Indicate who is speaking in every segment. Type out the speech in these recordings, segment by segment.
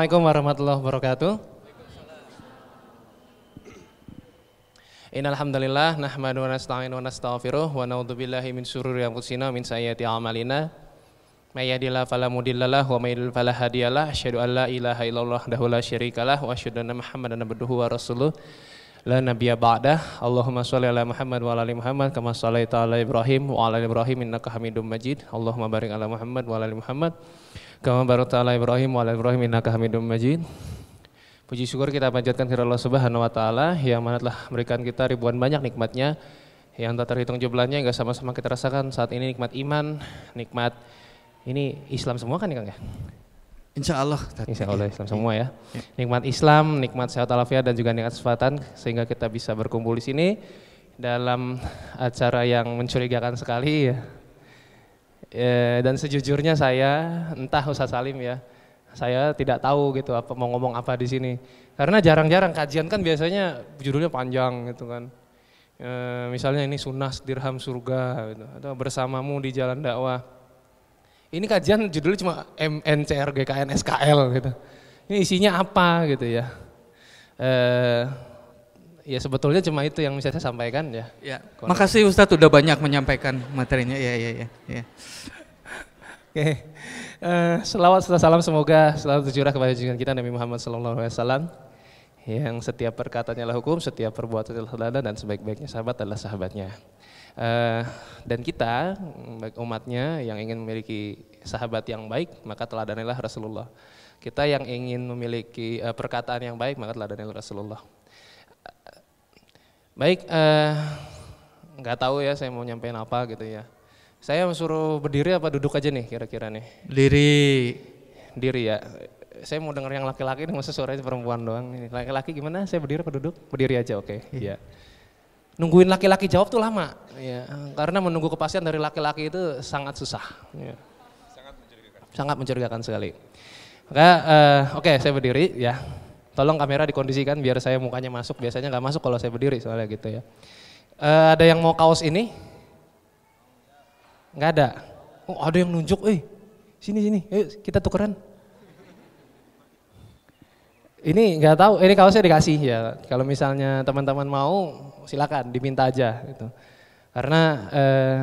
Speaker 1: Assalamualaikum warahmatullahi wabarakatuh. Innalhamdulillah nahmadu wa nasta'inu wa nastaghfiruh wa na'udzubillahi min syururi anfusina min sayyiati a'malina. May yahdihillahu wa may yudhlil fala hadiyalah. Asyhadu an la ilaha illallah wahdahu la syarikalah wa asyhadu anna Muhammadan abduhu wa rasuluh la nabiyya ba'dah. Allahumma shalli ala Muhammad wa ala Muhammad kama shallaita ala Ibrahim wa ala Ibrahim innaka Hamidum Majid. Allahumma barik ala Muhammad wa ala Muhammad kama barakta ala Ibrahim wa ala Ibrahim innaka Hamidum Majid. Puji syukur kita panjatkan kepada Allah Subhanahu wa taala yang mana telah memberikan kita ribuan banyak nikmatnya yang tak terhitung jumlahnya Enggak sama-sama kita rasakan saat ini nikmat iman, nikmat ini Islam semua kan ya Kang ya? Insya Allah. Insya Allah Islam semua ya. ya. Nikmat Islam, nikmat sehat alafiat dan juga nikmat kesempatan sehingga kita bisa berkumpul di sini dalam acara yang mencurigakan sekali ya. E, dan sejujurnya saya entah Ustaz Salim ya, saya tidak tahu gitu apa mau ngomong apa di sini. Karena jarang-jarang kajian kan biasanya judulnya panjang gitu kan. E, misalnya ini sunnah dirham surga gitu, atau bersamamu di jalan dakwah ini kajian judulnya cuma GKN SKL gitu. Ini isinya apa gitu ya. Eh, ya sebetulnya cuma itu yang bisa saya sampaikan ya. ya. Makasih Ustadz udah banyak menyampaikan materinya. Ya, ya, ya. ya. Oke. Okay. Eh, selawat serta salam semoga selalu tercurah kepada junjungan kita Nabi Muhammad sallallahu alaihi wasallam yang setiap perkataannya adalah hukum, setiap perbuatannya lah dan sebaik-baiknya sahabat adalah sahabatnya. Uh, dan kita umatnya yang ingin memiliki sahabat yang baik maka teladanilah Rasulullah. Kita yang ingin memiliki uh, perkataan yang baik maka teladanilah Rasulullah. Uh, baik, nggak tahu ya saya mau nyampein apa gitu ya. Saya suruh berdiri apa duduk aja nih kira-kira nih? Diri. Diri ya. Saya mau dengar yang laki-laki nih masa suaranya perempuan doang Laki-laki gimana? Saya berdiri apa duduk? Berdiri aja oke. Okay. Iya. Yeah nungguin laki-laki jawab tuh lama. Ya, karena menunggu kepastian dari laki-laki itu sangat susah. Ya. Sangat mencurigakan. Sangat mencurigakan sekali. Maka uh, oke okay, saya berdiri ya. Tolong kamera dikondisikan biar saya mukanya masuk. Biasanya nggak masuk kalau saya berdiri soalnya gitu ya. Uh, ada yang mau kaos ini? Nggak ada. Oh, ada yang nunjuk, eh sini sini, ayo kita tukeran. Ini nggak tahu, ini kalau saya dikasih ya. Kalau misalnya teman-teman mau silakan diminta aja gitu. Karena eh,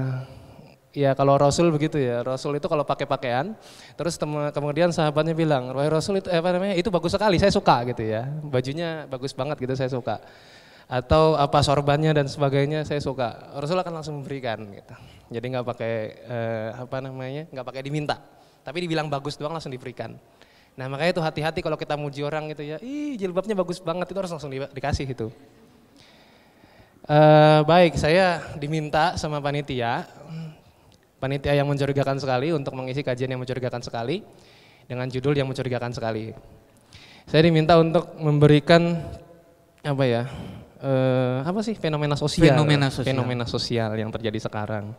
Speaker 1: ya kalau Rasul begitu ya. Rasul itu kalau pakai pakaian, terus kemudian sahabatnya bilang, wah Rasul itu eh, apa namanya? Itu bagus sekali, saya suka." gitu ya. Bajunya bagus banget gitu, saya suka. Atau apa sorbannya dan sebagainya, saya suka. Rasul akan langsung memberikan gitu. Jadi nggak pakai eh, apa namanya? nggak pakai diminta. Tapi dibilang bagus doang langsung diberikan. Nah makanya itu hati-hati kalau kita muji orang gitu ya, ih jilbabnya bagus banget itu harus langsung di, dikasih itu. Uh, eh, baik, saya diminta sama panitia, panitia yang mencurigakan sekali untuk mengisi kajian yang mencurigakan sekali dengan judul yang mencurigakan sekali. Saya diminta untuk memberikan apa ya, uh, apa sih fenomena sosial, fenomena sosial, fenomena sosial yang terjadi sekarang.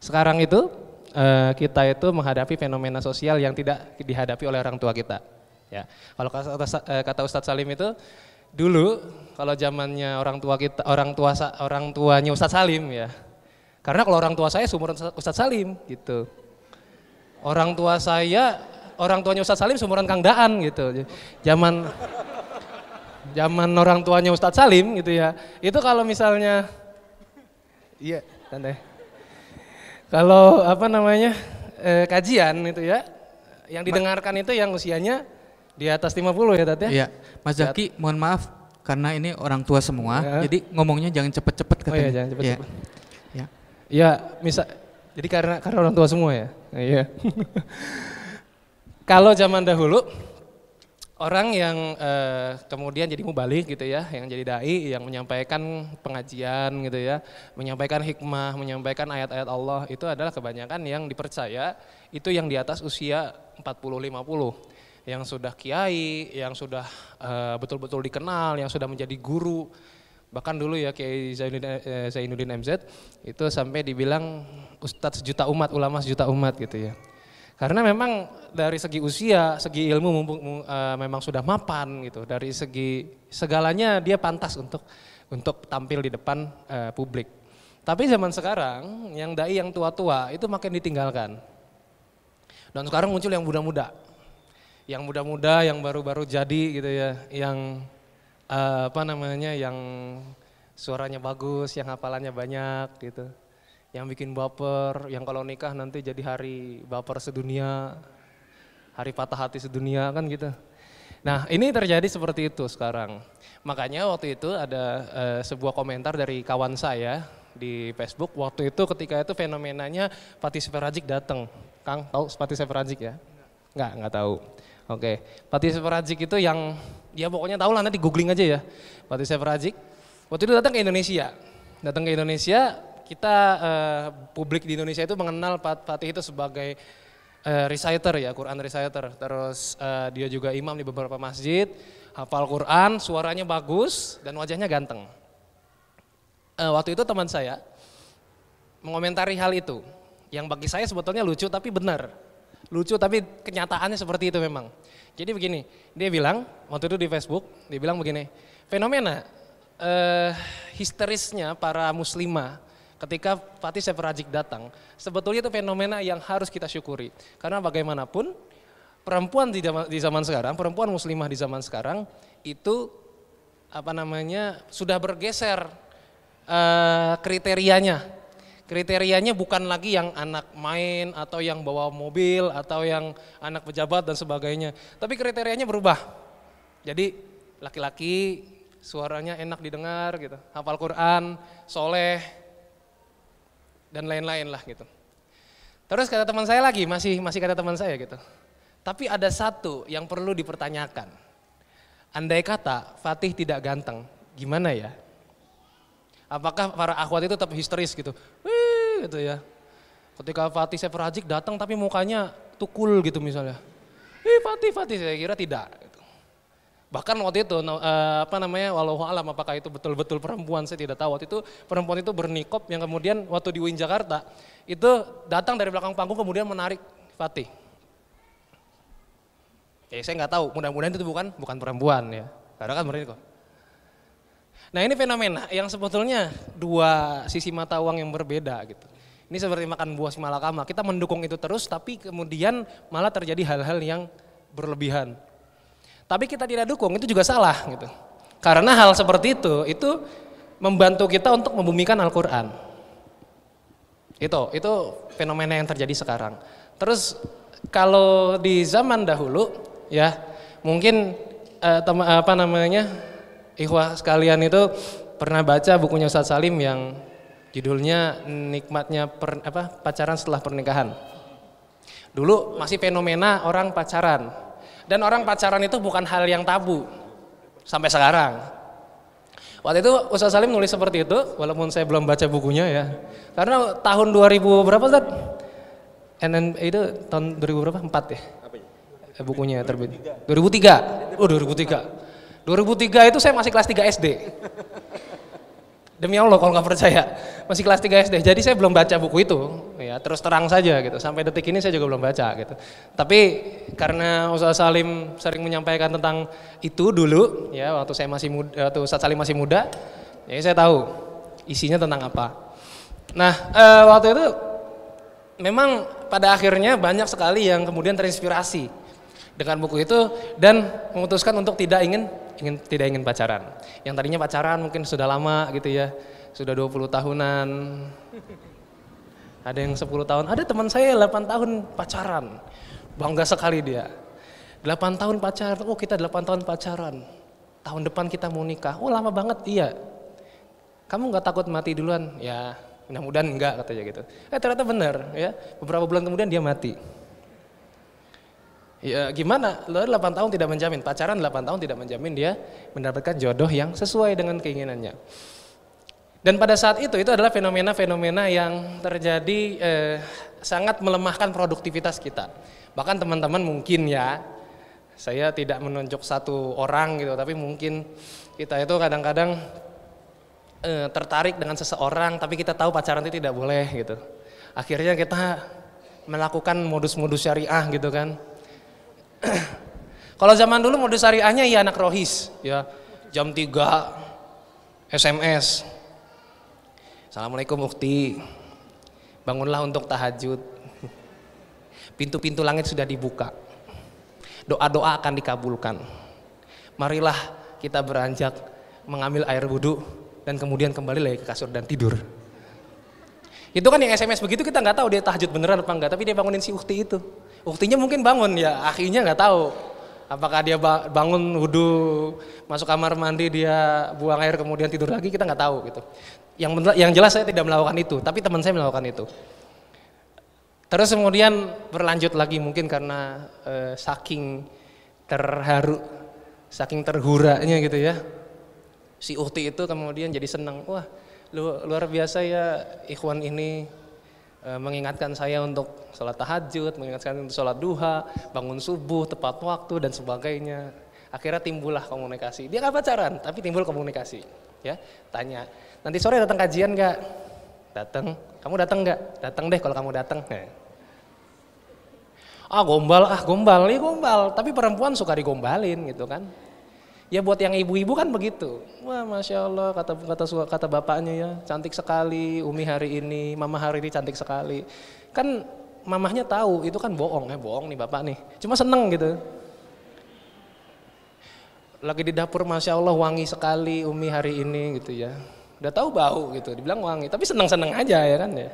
Speaker 1: Sekarang itu uh, kita itu menghadapi fenomena sosial yang tidak dihadapi oleh orang tua kita. Ya, kalau kata, eh, kata Ustadz Salim itu dulu kalau zamannya orang tua kita orang tua orang tuanya Ustadz Salim ya, karena kalau orang tua saya seumuran Ustadz Salim gitu, orang tua saya orang tuanya Ustadz Salim seumuran Kang Daan gitu, zaman zaman orang tuanya Ustadz Salim gitu ya, itu kalau misalnya iya, tanda kalau apa namanya eh, kajian itu ya, yang didengarkan Ma itu yang usianya di atas 50 ya Tati ya? Iya. Mas Zaki,
Speaker 2: mohon maaf karena ini orang
Speaker 1: tua semua, ya. jadi ngomongnya jangan cepet-cepet katanya. Oh iya, jangan cepet-cepet. ya. ya, misal, jadi karena karena orang tua semua ya. Iya. Kalau zaman dahulu orang yang uh, kemudian jadi mubalik gitu ya, yang jadi dai, yang menyampaikan pengajian gitu ya, menyampaikan hikmah, menyampaikan ayat-ayat Allah itu adalah kebanyakan yang dipercaya itu yang di atas usia 40 50 yang sudah kiai, yang sudah eh, betul-betul uh, dikenal, yang sudah menjadi guru. Bahkan dulu ya Kiai Zainuddin, eh, Zainuddin MZ itu sampai dibilang ustadz sejuta umat, ulama sejuta umat gitu ya. Karena memang dari segi usia, segi ilmu mumpung, uh, eh, memang sudah mapan gitu. Dari segi segalanya dia pantas untuk untuk tampil di depan uh, publik. Tapi zaman sekarang yang dai yang tua-tua itu makin ditinggalkan. Dan sekarang muncul yang muda-muda. Yang muda-muda yang baru-baru jadi gitu ya, yang uh, apa namanya yang suaranya bagus, yang hafalannya banyak gitu yang bikin baper, yang kalau nikah nanti jadi hari baper sedunia, hari patah hati sedunia kan gitu. Nah ini terjadi seperti itu sekarang. Makanya waktu itu ada e, sebuah komentar dari kawan saya di Facebook. Waktu itu ketika itu fenomenanya Pati Severajik datang. Kang tahu Pati Severajik ya? Enggak, enggak tahu. Oke, Pati Severajik itu yang ya pokoknya tahu lah nanti googling aja ya. Pati Severajik waktu itu datang ke Indonesia. Datang ke Indonesia kita uh, publik di Indonesia itu mengenal Fatih itu sebagai uh, reciter ya, Quran reciter. Terus uh, dia juga imam di beberapa masjid, hafal Quran, suaranya bagus dan wajahnya ganteng. Uh, waktu itu teman saya mengomentari hal itu, yang bagi saya sebetulnya lucu tapi benar. Lucu tapi kenyataannya seperti itu memang. Jadi begini, dia bilang waktu itu di Facebook, dia bilang begini, fenomena uh, histerisnya para muslimah ketika Fatih Severajik datang, sebetulnya itu fenomena yang harus kita syukuri. Karena bagaimanapun perempuan di zaman, di zaman sekarang, perempuan muslimah di zaman sekarang itu apa namanya sudah bergeser uh, kriterianya. Kriterianya bukan lagi yang anak main atau yang bawa mobil atau yang anak pejabat dan sebagainya. Tapi kriterianya berubah. Jadi laki-laki suaranya enak didengar gitu, hafal Quran, soleh, dan lain-lain lah gitu. Terus kata teman saya lagi, masih masih kata teman saya gitu. Tapi ada satu yang perlu dipertanyakan. Andai kata Fatih tidak ganteng, gimana ya? Apakah para akhwat itu tetap historis gitu? Wih, gitu ya. Ketika Fatih Sefer datang tapi mukanya tukul gitu misalnya. Ih Fatih, Fatih, saya kira tidak. Bahkan waktu itu uh, apa namanya walau alam apakah itu betul-betul perempuan saya tidak tahu. Waktu itu perempuan itu bernikop yang kemudian waktu di UIN Jakarta itu datang dari belakang panggung kemudian menarik Fatih. Ya saya nggak tahu, mudah-mudahan itu bukan bukan perempuan ya. Karena kan bernikop. Nah ini fenomena yang sebetulnya dua sisi mata uang yang berbeda gitu. Ini seperti makan buah semalakama kita mendukung itu terus tapi kemudian malah terjadi hal-hal yang berlebihan. Tapi kita tidak dukung itu juga salah gitu. Karena hal seperti itu itu membantu kita untuk membumikan Al-Qur'an. Itu itu fenomena yang terjadi sekarang. Terus kalau di zaman dahulu ya mungkin eh, tem, apa namanya ikhwah sekalian itu pernah baca bukunya Ustaz Salim yang judulnya nikmatnya per, apa pacaran setelah pernikahan. Dulu masih fenomena orang pacaran dan orang pacaran itu bukan hal yang tabu sampai sekarang. Waktu itu Ustaz Salim nulis seperti itu, walaupun saya belum baca bukunya ya. Karena tahun 2000 berapa Ustaz? NN itu tahun 2000 berapa? 4 ya? Eh, bukunya terbit. 2003. Oh 2003. 2003 itu saya masih kelas 3 SD. Demi Allah kalau nggak percaya, masih kelas 3 SD. Jadi saya belum baca buku itu, ya terus terang saja gitu. Sampai detik ini saya juga belum baca gitu. Tapi karena Ustaz Salim sering menyampaikan tentang itu dulu, ya waktu saya masih muda, waktu Ustaz Salim masih muda, jadi ya, saya tahu isinya tentang apa. Nah eh, waktu itu memang pada akhirnya banyak sekali yang kemudian terinspirasi dengan buku itu dan memutuskan untuk tidak ingin ingin tidak ingin pacaran. Yang tadinya pacaran mungkin sudah lama gitu ya, sudah 20 tahunan. Ada yang 10 tahun, ada teman saya 8 tahun pacaran. Bangga sekali dia. 8 tahun pacaran, oh kita 8 tahun pacaran. Tahun depan kita mau nikah, oh lama banget, iya. Kamu nggak takut mati duluan? Ya, mudah-mudahan enggak katanya gitu. Eh ternyata benar ya, beberapa bulan kemudian dia mati. Ya, gimana? Lo 8 tahun tidak menjamin, pacaran 8 tahun tidak menjamin dia mendapatkan jodoh yang sesuai dengan keinginannya. Dan pada saat itu, itu adalah fenomena-fenomena yang terjadi eh, sangat melemahkan produktivitas kita. Bahkan teman-teman mungkin ya, saya tidak menunjuk satu orang gitu, tapi mungkin kita itu kadang-kadang eh, tertarik dengan seseorang, tapi kita tahu pacaran itu tidak boleh gitu. Akhirnya kita melakukan modus-modus syariah gitu kan kalau zaman dulu mode syariahnya ya anak rohis, ya jam 3 SMS. Assalamualaikum Ukti, Bangunlah untuk tahajud. Pintu-pintu langit sudah dibuka. Doa-doa akan dikabulkan. Marilah kita beranjak mengambil air wudhu dan kemudian kembali lagi ke kasur dan tidur. Itu kan yang SMS begitu kita nggak tahu dia tahajud beneran apa enggak, tapi dia bangunin si Ukti itu buktinya mungkin bangun ya akhirnya nggak tahu apakah dia bangun wudhu masuk kamar mandi dia buang air kemudian tidur lagi kita nggak tahu gitu yang yang jelas saya tidak melakukan itu tapi teman saya melakukan itu terus kemudian berlanjut lagi mungkin karena e, saking terharu saking terhuranya gitu ya si Uhti itu kemudian jadi senang wah luar biasa ya ikhwan ini Eh, mengingatkan saya untuk sholat tahajud, mengingatkan untuk sholat duha, bangun subuh, tepat waktu, dan sebagainya. Akhirnya timbullah komunikasi. Dia nggak pacaran, tapi timbul komunikasi. Ya, tanya, nanti sore datang kajian nggak? Datang. Kamu datang nggak? Datang deh kalau kamu datang. Nah. Ah gombal, ah gombal, ini iya, gombal. Tapi perempuan suka digombalin gitu kan. Ya buat yang ibu-ibu kan begitu. Wah Masya Allah kata, kata, kata bapaknya ya cantik sekali Umi hari ini, mama hari ini cantik sekali. Kan mamahnya tahu itu kan bohong ya bohong nih bapak nih. Cuma seneng gitu. Lagi di dapur Masya Allah wangi sekali Umi hari ini gitu ya. Udah tahu bau gitu, dibilang wangi. Tapi seneng-seneng aja ya kan ya.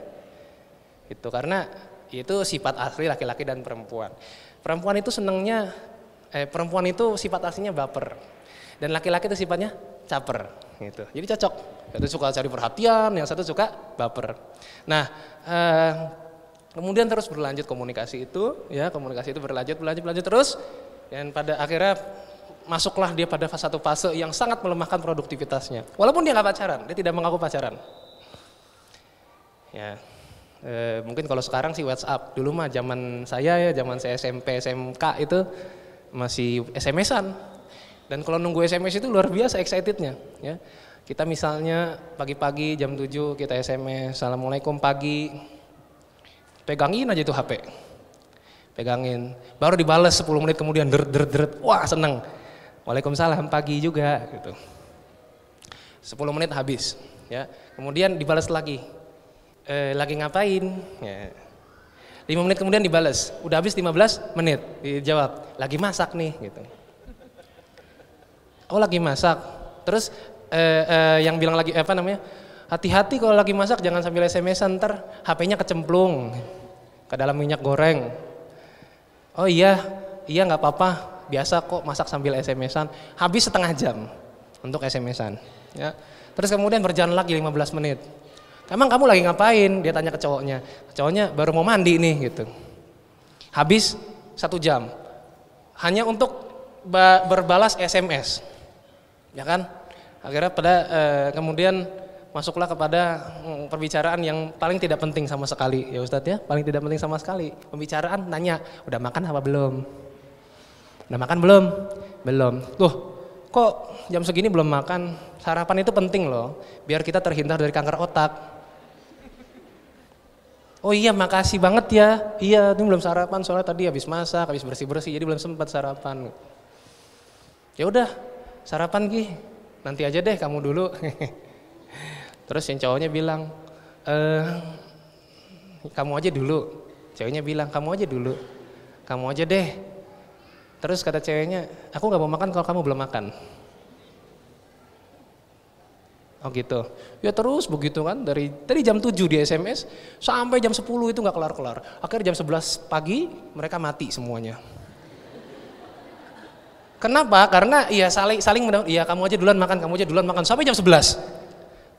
Speaker 1: Itu karena itu sifat asli laki-laki dan perempuan. Perempuan itu senengnya, eh, perempuan itu sifat aslinya baper dan laki-laki itu sifatnya caper gitu. Jadi cocok. Satu suka cari perhatian, yang satu suka baper. Nah, eh, kemudian terus berlanjut komunikasi itu, ya komunikasi itu berlanjut, berlanjut, berlanjut terus, dan pada akhirnya masuklah dia pada fase satu fase yang sangat melemahkan produktivitasnya. Walaupun dia nggak pacaran, dia tidak mengaku pacaran. Ya, eh, mungkin kalau sekarang sih WhatsApp. Dulu mah zaman saya ya, zaman saya SMP, SMK itu masih SMS-an dan kalau nunggu SMS itu luar biasa excitednya. Ya. Kita misalnya pagi-pagi jam 7 kita SMS, Assalamualaikum pagi, pegangin aja tuh HP. Pegangin, baru dibales 10 menit kemudian deret deret deret, wah seneng. Waalaikumsalam pagi juga gitu. 10 menit habis ya. Kemudian dibales lagi. E, lagi ngapain? Ya. 5 menit kemudian dibales. Udah habis 15 menit dijawab. Lagi masak nih gitu oh lagi masak. Terus eh, eh, yang bilang lagi apa namanya? Hati-hati kalau lagi masak jangan sambil sms ntar HP-nya kecemplung ke dalam minyak goreng. Oh iya, iya nggak apa-apa. Biasa kok masak sambil SMS-an. Habis setengah jam untuk SMS-an. Ya. Terus kemudian berjalan lagi 15 menit. Emang kamu lagi ngapain? Dia tanya ke cowoknya. Cowoknya baru mau mandi nih gitu. Habis satu jam. Hanya untuk berbalas SMS ya kan akhirnya pada eh, kemudian masuklah kepada mm, perbicaraan yang paling tidak penting sama sekali ya Ustadz ya paling tidak penting sama sekali pembicaraan nanya udah makan apa belum udah makan belum belum tuh kok jam segini belum makan sarapan itu penting loh biar kita terhindar dari kanker otak oh iya makasih banget ya iya itu belum sarapan soalnya tadi habis masak habis bersih bersih jadi belum sempat sarapan ya udah sarapan Ki, nanti aja deh kamu dulu. Terus yang cowoknya bilang, e, kamu aja dulu. Ceweknya bilang, kamu aja dulu. Kamu aja deh. Terus kata ceweknya, aku gak mau makan kalau kamu belum makan. Oh gitu. Ya terus begitu kan dari dari jam 7 di SMS sampai jam 10 itu nggak kelar-kelar. Akhirnya jam 11 pagi mereka mati semuanya. Kenapa? Karena ya saling saling menang, iya kamu aja duluan makan, kamu aja duluan makan sampai jam 11.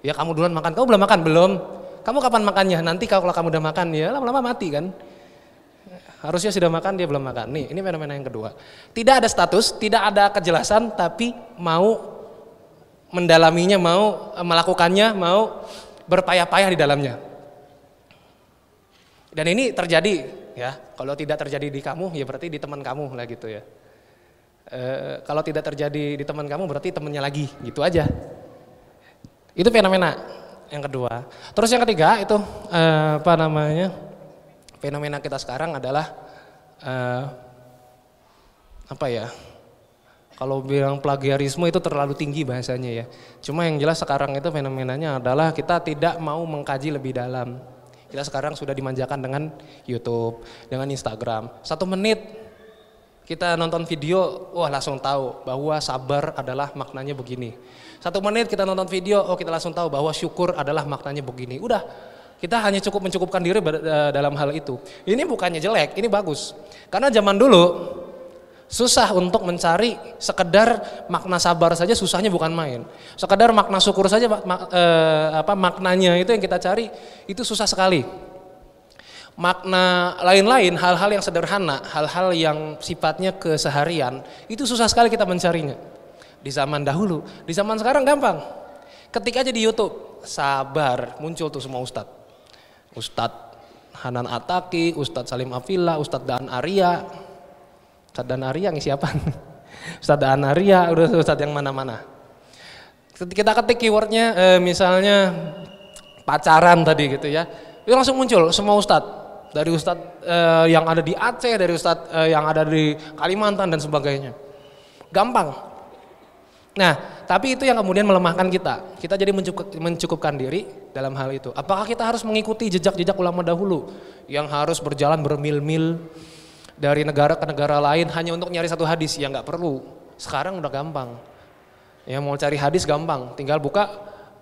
Speaker 1: Ya kamu duluan makan, kamu belum makan belum? Kamu kapan makannya? Nanti kalau kamu udah makan ya lama-lama mati kan. Harusnya sudah makan dia belum makan. Nih, ini fenomena yang kedua. Tidak ada status, tidak ada kejelasan tapi mau mendalaminya, mau melakukannya, mau berpayah-payah di dalamnya. Dan ini terjadi ya, kalau tidak terjadi di kamu ya berarti di teman kamu lah gitu ya. Eh, kalau tidak terjadi di teman kamu berarti temennya lagi, gitu aja. Itu fenomena yang kedua. Terus yang ketiga itu e, apa namanya? Fenomena kita sekarang adalah e, apa ya? Kalau bilang plagiarisme itu terlalu tinggi bahasanya ya. Cuma yang jelas sekarang itu fenomenanya adalah kita tidak mau mengkaji lebih dalam. Kita sekarang sudah dimanjakan dengan YouTube, dengan Instagram. Satu menit kita nonton video, wah langsung tahu bahwa sabar adalah maknanya begini. Satu menit kita nonton video, oh kita langsung tahu bahwa syukur adalah maknanya begini. Udah, kita hanya cukup mencukupkan diri e, dalam hal itu. Ini bukannya jelek, ini bagus. Karena zaman dulu susah untuk mencari sekedar makna sabar saja susahnya bukan main. Sekedar makna syukur saja mak, mak, eh, apa maknanya itu yang kita cari itu susah sekali makna lain-lain, hal-hal yang sederhana, hal-hal yang sifatnya keseharian, itu susah sekali kita mencarinya. Di zaman dahulu, di zaman sekarang gampang. Ketik aja di YouTube, sabar, muncul tuh semua ustad ustad Hanan Ataki, Ustadz Salim Afila, Ustadz Daan Arya. Ustadz Daan Arya ngisi apa? Ustadz Daan Arya, udah Ustadz yang mana-mana. Kita ketik keywordnya, eh, misalnya pacaran tadi gitu ya, itu langsung muncul semua ustadz dari ustadz uh, yang ada di Aceh, dari ustadz uh, yang ada di Kalimantan dan sebagainya. Gampang. Nah, tapi itu yang kemudian melemahkan kita. Kita jadi mencukupkan diri dalam hal itu. Apakah kita harus mengikuti jejak-jejak ulama dahulu yang harus berjalan bermil-mil dari negara ke negara lain hanya untuk nyari satu hadis? yang nggak perlu. Sekarang udah gampang. Ya mau cari hadis gampang, tinggal buka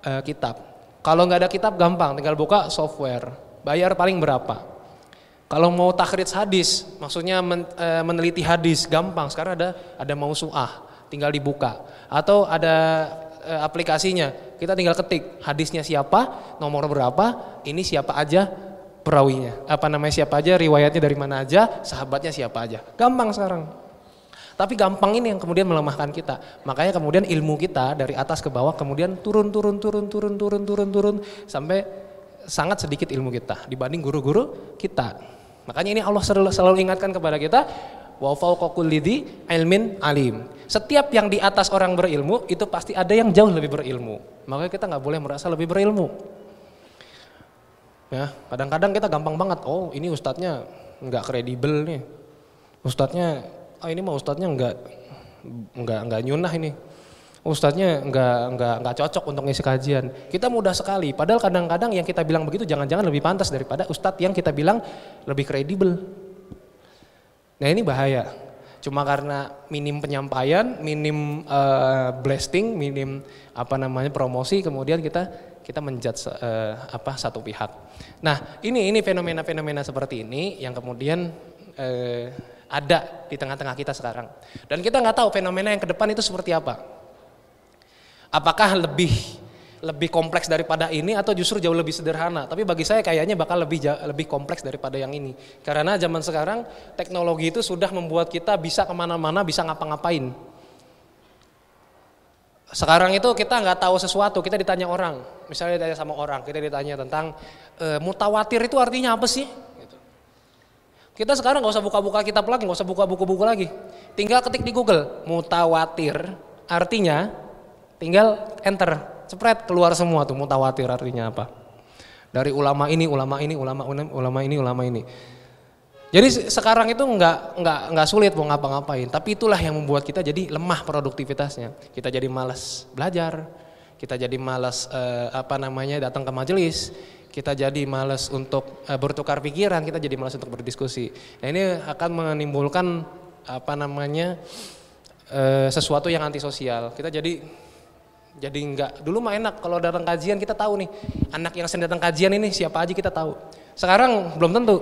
Speaker 1: uh, kitab. Kalau nggak ada kitab gampang, tinggal buka software. Bayar paling berapa? Kalau mau takrit hadis, maksudnya men, e, meneliti hadis gampang. Sekarang ada ada mau suah, tinggal dibuka. Atau ada e, aplikasinya, kita tinggal ketik hadisnya siapa, nomor berapa, ini siapa aja perawinya. Apa namanya siapa aja, riwayatnya dari mana aja, sahabatnya siapa aja. Gampang sekarang. Tapi gampang ini yang kemudian melemahkan kita. Makanya kemudian ilmu kita dari atas ke bawah kemudian turun turun turun turun turun turun turun sampai sangat sedikit ilmu kita dibanding guru-guru kita. Makanya ini Allah selalu, selalu ingatkan kepada kita, wa fawqakulidhi ilmin alim. Setiap yang di atas orang berilmu, itu pasti ada yang jauh lebih berilmu. Makanya kita nggak boleh merasa lebih berilmu. Ya, kadang-kadang kita gampang banget, oh ini ustadznya nggak kredibel nih. Ustadznya, oh, ini mah ustadznya nggak nggak nggak nyunah ini ustadznya nggak nggak nggak cocok untuk ngisi kajian. Kita mudah sekali. Padahal kadang-kadang yang kita bilang begitu jangan-jangan lebih pantas daripada ustadz yang kita bilang lebih kredibel. Nah ini bahaya. Cuma karena minim penyampaian, minim uh, blasting, minim apa namanya promosi, kemudian kita kita menjudge uh, apa satu pihak. Nah ini ini fenomena-fenomena seperti ini yang kemudian uh, ada di tengah-tengah kita sekarang. Dan kita nggak tahu fenomena yang ke depan itu seperti apa apakah lebih lebih kompleks daripada ini atau justru jauh lebih sederhana. Tapi bagi saya kayaknya bakal lebih lebih kompleks daripada yang ini. Karena zaman sekarang teknologi itu sudah membuat kita bisa kemana-mana, bisa ngapa-ngapain. Sekarang itu kita nggak tahu sesuatu, kita ditanya orang. Misalnya ditanya sama orang, kita ditanya tentang e, mutawatir itu artinya apa sih? Gitu. Kita sekarang nggak usah buka-buka kitab lagi, nggak usah buka buku-buku lagi. Tinggal ketik di Google, mutawatir artinya Tinggal enter, cepret keluar semua tuh mutawatir artinya apa. Dari ulama ini, ulama ini, ulama ini, ulama ini, ulama ini. Jadi sekarang itu nggak nggak nggak sulit mau ngapa-ngapain, tapi itulah yang membuat kita jadi lemah produktivitasnya. Kita jadi malas belajar, kita jadi malas eh, apa namanya datang ke majelis, kita jadi malas untuk eh, bertukar pikiran, kita jadi malas untuk berdiskusi. Nah ini akan menimbulkan apa namanya eh, sesuatu yang antisosial. Kita jadi jadi enggak, dulu mah enak kalau datang kajian kita tahu nih, anak yang sering datang kajian ini siapa aja kita tahu. Sekarang belum tentu.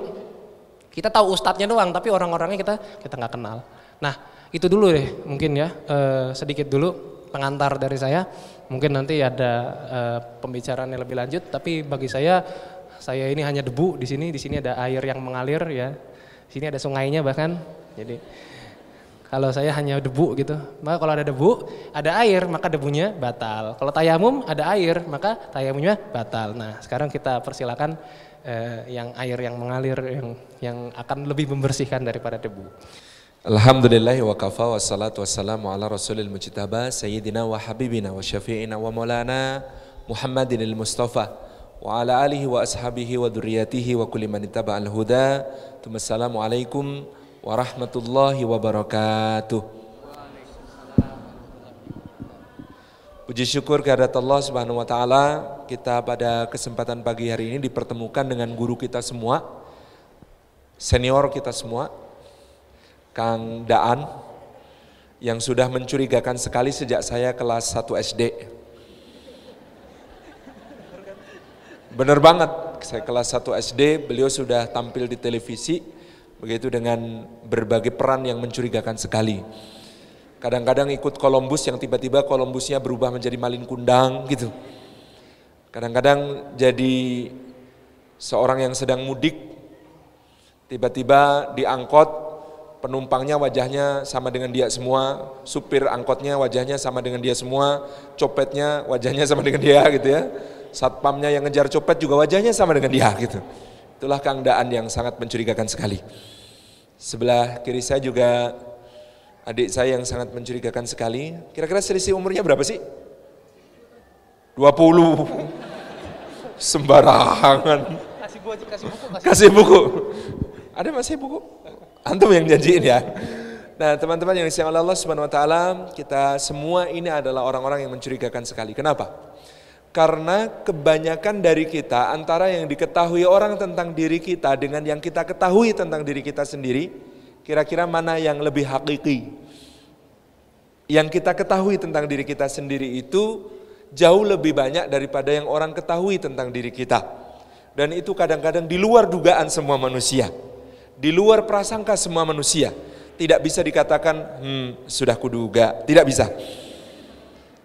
Speaker 1: Kita tahu ustadznya doang, tapi orang-orangnya kita kita nggak kenal. Nah, itu dulu deh mungkin ya, eh, sedikit dulu pengantar dari saya. Mungkin nanti ada eh, pembicaraan yang lebih lanjut, tapi bagi saya saya ini hanya debu di sini, di sini ada air yang mengalir ya. Di sini ada sungainya bahkan. Jadi kalau saya hanya debu gitu. Maka kalau ada debu, ada air, maka debunya batal. Kalau tayamum ada air, maka tayamumnya batal. Nah, sekarang kita persilakan eh, yang air yang mengalir
Speaker 3: yang yang akan lebih membersihkan daripada debu. Alhamdulillah wa kafa wa salatu wassalamu ala rasulil mujtaba sayyidina wa habibina wa syafi'ina wa maulana Muhammadin al-Mustafa wa ala alihi wa ashabihi wa dhurriyyatihi wa kulli man huda. Assalamualaikum alaikum warahmatullahi wabarakatuh. Puji syukur kehadirat Allah Subhanahu wa taala, kita pada kesempatan pagi hari ini dipertemukan dengan guru kita semua, senior kita semua, Kang Daan yang sudah mencurigakan sekali sejak saya kelas 1 SD. Bener banget, saya kelas 1 SD, beliau sudah tampil di televisi, Begitu dengan berbagai peran yang mencurigakan sekali. Kadang-kadang ikut Kolombus yang tiba-tiba Columbusnya berubah menjadi malin kundang gitu. Kadang-kadang jadi seorang yang sedang mudik, tiba-tiba diangkot, penumpangnya wajahnya sama dengan dia semua, supir angkotnya wajahnya sama dengan dia semua, copetnya wajahnya sama dengan dia gitu ya. Satpamnya yang ngejar copet juga wajahnya sama dengan dia gitu. Itulah keadaan yang sangat mencurigakan sekali. Sebelah kiri saya juga adik saya yang sangat mencurigakan sekali. Kira-kira selisih umurnya berapa sih? 20. Sembarangan. Kasih buku, kasih buku. Kasih buku. Ada masih buku? Antum yang janjiin ya. Nah teman-teman yang disayang Allah Subhanahu Wa Taala, kita semua ini adalah orang-orang yang mencurigakan sekali. Kenapa? Karena kebanyakan dari kita antara yang diketahui orang tentang diri kita dengan yang kita ketahui tentang diri kita sendiri, kira-kira mana yang lebih hakiki? Yang kita ketahui tentang diri kita sendiri itu jauh lebih banyak daripada yang orang ketahui tentang diri kita. Dan itu kadang-kadang di luar dugaan semua manusia. Di luar prasangka semua manusia. Tidak bisa dikatakan, hmm, sudah kuduga. Tidak bisa.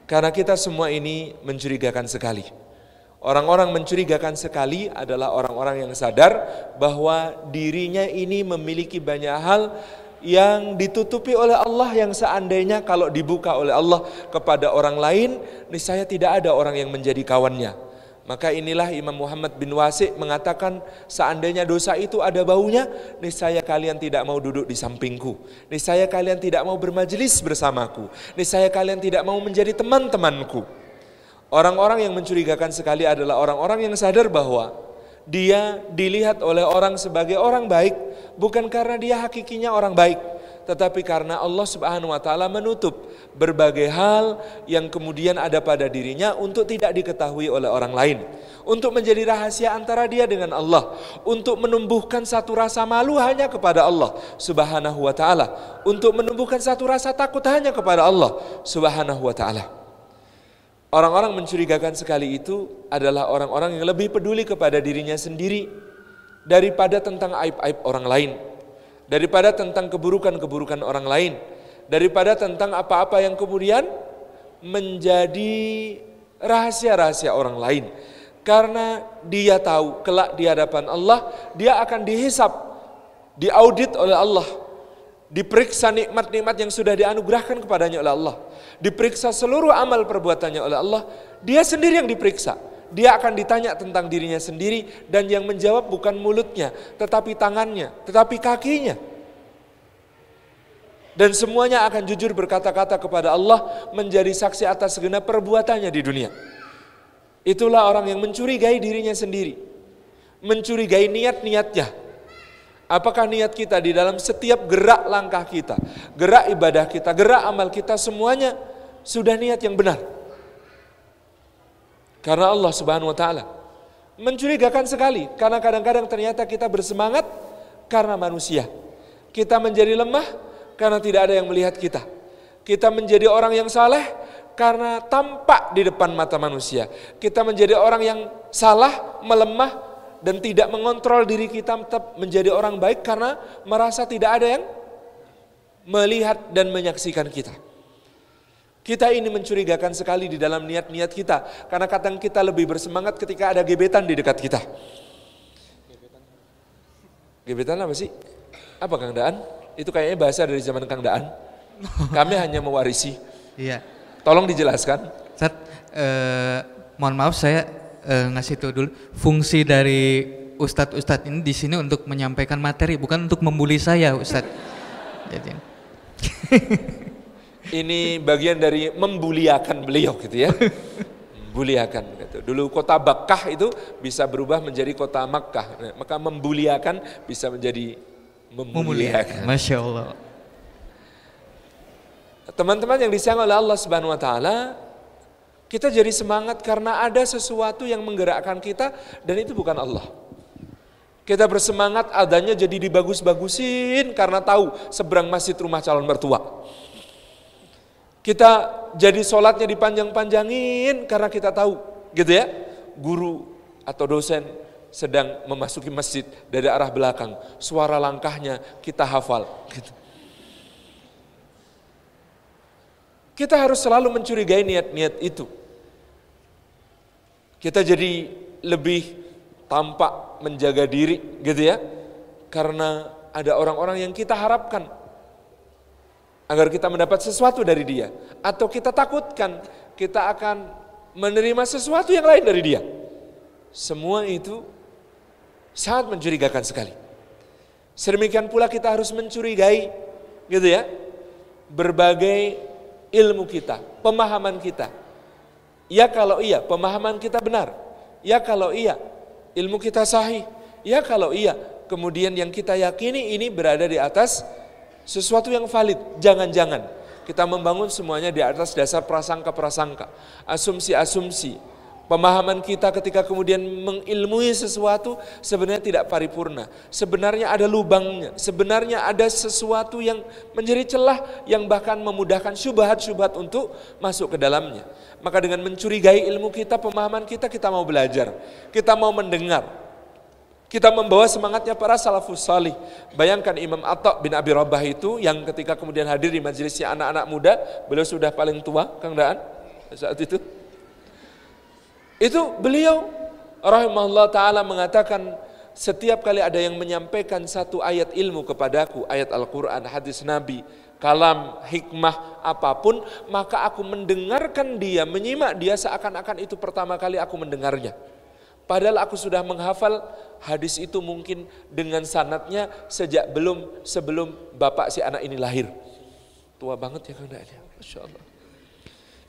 Speaker 3: Karena kita semua ini mencurigakan sekali. Orang-orang mencurigakan sekali adalah orang-orang yang sadar bahwa dirinya ini memiliki banyak hal yang ditutupi oleh Allah yang seandainya kalau dibuka oleh Allah kepada orang lain, niscaya tidak ada orang yang menjadi kawannya. Maka inilah Imam Muhammad bin Wasik mengatakan seandainya dosa itu ada baunya, niscaya kalian tidak mau duduk di sampingku. Niscaya kalian tidak mau bermajelis bersamaku. Niscaya kalian tidak mau menjadi teman-temanku. Orang-orang yang mencurigakan sekali adalah orang-orang yang sadar bahwa dia dilihat oleh orang sebagai orang baik bukan karena dia hakikinya orang baik tetapi karena Allah Subhanahu wa taala menutup berbagai hal yang kemudian ada pada dirinya untuk tidak diketahui oleh orang lain, untuk menjadi rahasia antara dia dengan Allah, untuk menumbuhkan satu rasa malu hanya kepada Allah Subhanahu wa taala, untuk menumbuhkan satu rasa takut hanya kepada Allah Subhanahu wa taala. Orang-orang mencurigakan sekali itu adalah orang-orang yang lebih peduli kepada dirinya sendiri daripada tentang aib-aib orang lain daripada tentang keburukan-keburukan orang lain, daripada tentang apa-apa yang kemudian menjadi rahasia-rahasia orang lain. Karena dia tahu kelak di hadapan Allah, dia akan dihisap, diaudit oleh Allah. Diperiksa nikmat-nikmat yang sudah dianugerahkan kepadanya oleh Allah. Diperiksa seluruh amal perbuatannya oleh Allah. Dia sendiri yang diperiksa dia akan ditanya tentang dirinya sendiri dan yang menjawab bukan mulutnya, tetapi tangannya, tetapi kakinya. Dan semuanya akan jujur berkata-kata kepada Allah menjadi saksi atas segenap perbuatannya di dunia. Itulah orang yang mencurigai dirinya sendiri. Mencurigai niat-niatnya. Apakah niat kita di dalam setiap gerak langkah kita, gerak ibadah kita, gerak amal kita semuanya sudah niat yang benar. Karena Allah Subhanahu wa taala. Mencurigakan sekali karena kadang-kadang ternyata kita bersemangat karena manusia. Kita menjadi lemah karena tidak ada yang melihat kita. Kita menjadi orang yang saleh karena tampak di depan mata manusia. Kita menjadi orang yang salah, melemah dan tidak mengontrol diri kita tetap menjadi orang baik karena merasa tidak ada yang melihat dan menyaksikan kita. Kita ini mencurigakan sekali di dalam niat-niat kita, karena kadang kita lebih bersemangat ketika ada gebetan di dekat kita. Gebetan apa sih? Apa Kang Daan? Itu kayaknya bahasa dari zaman Kang Daan. Kami hanya mewarisi. Iya. Tolong dijelaskan.
Speaker 2: Sat, eh, mohon maaf saya eh, ngasih tahu dulu. Fungsi dari ustadz-ustadz ini di sini untuk menyampaikan materi, bukan untuk membuli saya, ustadz. Jadi.
Speaker 3: Ini bagian dari membuliakan beliau gitu ya. Membuliakan gitu. Dulu kota Bakkah itu bisa berubah menjadi kota Makkah. Nah, maka membuliakan bisa menjadi memuliakan. Masya Allah. Teman-teman yang disayang oleh Allah Subhanahu wa taala, kita jadi semangat karena ada sesuatu yang menggerakkan kita dan itu bukan Allah. Kita bersemangat adanya jadi dibagus-bagusin karena tahu seberang masjid rumah calon mertua. Kita jadi sholatnya dipanjang-panjangin karena kita tahu gitu ya. Guru atau dosen sedang memasuki masjid dari arah belakang. Suara langkahnya kita hafal. Gitu. Kita harus selalu mencurigai niat-niat itu. Kita jadi lebih tampak menjaga diri gitu ya. Karena ada orang-orang yang kita harapkan agar kita mendapat sesuatu dari dia atau kita takutkan kita akan menerima sesuatu yang lain dari dia. Semua itu sangat mencurigakan sekali. Sedemikian pula kita harus mencurigai gitu ya berbagai ilmu kita, pemahaman kita. Ya kalau iya, pemahaman kita benar. Ya kalau iya, ilmu kita sahih. Ya kalau iya, kemudian yang kita yakini ini berada di atas sesuatu yang valid. Jangan-jangan kita membangun semuanya di atas dasar prasangka-prasangka, asumsi-asumsi. Pemahaman kita ketika kemudian mengilmui sesuatu sebenarnya tidak paripurna. Sebenarnya ada lubangnya, sebenarnya ada sesuatu yang menjadi celah yang bahkan memudahkan syubhat-syubhat untuk masuk ke dalamnya. Maka dengan mencurigai ilmu kita, pemahaman kita, kita mau belajar, kita mau mendengar, kita membawa semangatnya para salafus salih. Bayangkan Imam Atta bin Abi Rabah itu yang ketika kemudian hadir di majelisnya anak-anak muda, beliau sudah paling tua, Kang Daan, saat itu. Itu beliau rahimahullah ta'ala mengatakan, setiap kali ada yang menyampaikan satu ayat ilmu kepadaku, ayat Al-Quran, hadis Nabi, kalam, hikmah, apapun, maka aku mendengarkan dia, menyimak dia seakan-akan itu pertama kali aku mendengarnya. Padahal aku sudah menghafal hadis itu mungkin dengan sanatnya sejak belum sebelum bapak si anak ini lahir. Tua banget ya kang Masya Allah.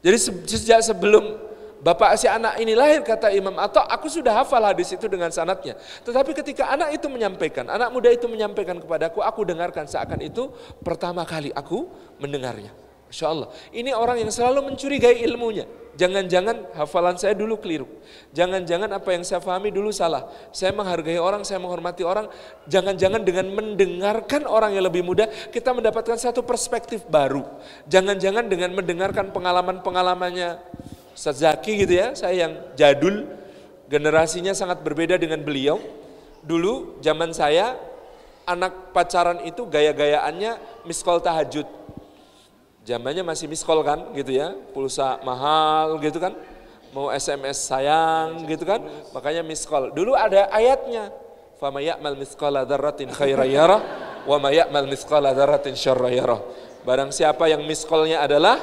Speaker 3: Jadi sejak sebelum bapak si anak ini lahir kata Imam atau aku sudah hafal hadis itu dengan sanatnya. Tetapi ketika anak itu menyampaikan, anak muda itu menyampaikan kepadaku, aku dengarkan seakan itu pertama kali aku mendengarnya. Masya Allah. Ini orang yang selalu mencurigai ilmunya. Jangan-jangan hafalan saya dulu keliru. Jangan-jangan apa yang saya pahami dulu salah. Saya menghargai orang, saya menghormati orang. Jangan-jangan dengan mendengarkan orang yang lebih muda, kita mendapatkan satu perspektif baru. Jangan-jangan dengan mendengarkan pengalaman-pengalamannya sezaki gitu ya, saya yang jadul, generasinya sangat berbeda dengan beliau. Dulu zaman saya, anak pacaran itu gaya-gayaannya miskol tahajud jamannya masih miskol kan gitu ya, pulsa mahal gitu kan, mau SMS sayang gitu kan, makanya miskol. Dulu ada ayatnya, فَمَا يَعْمَلْ مِثْقَالَ ذَرَّةٍ خَيْرًا يَرَهُ وَمَا يَعْمَلْ مِثْقَالَ ذَرَّةٍ شَرًّا يَرَهُ Barang siapa yang miskolnya adalah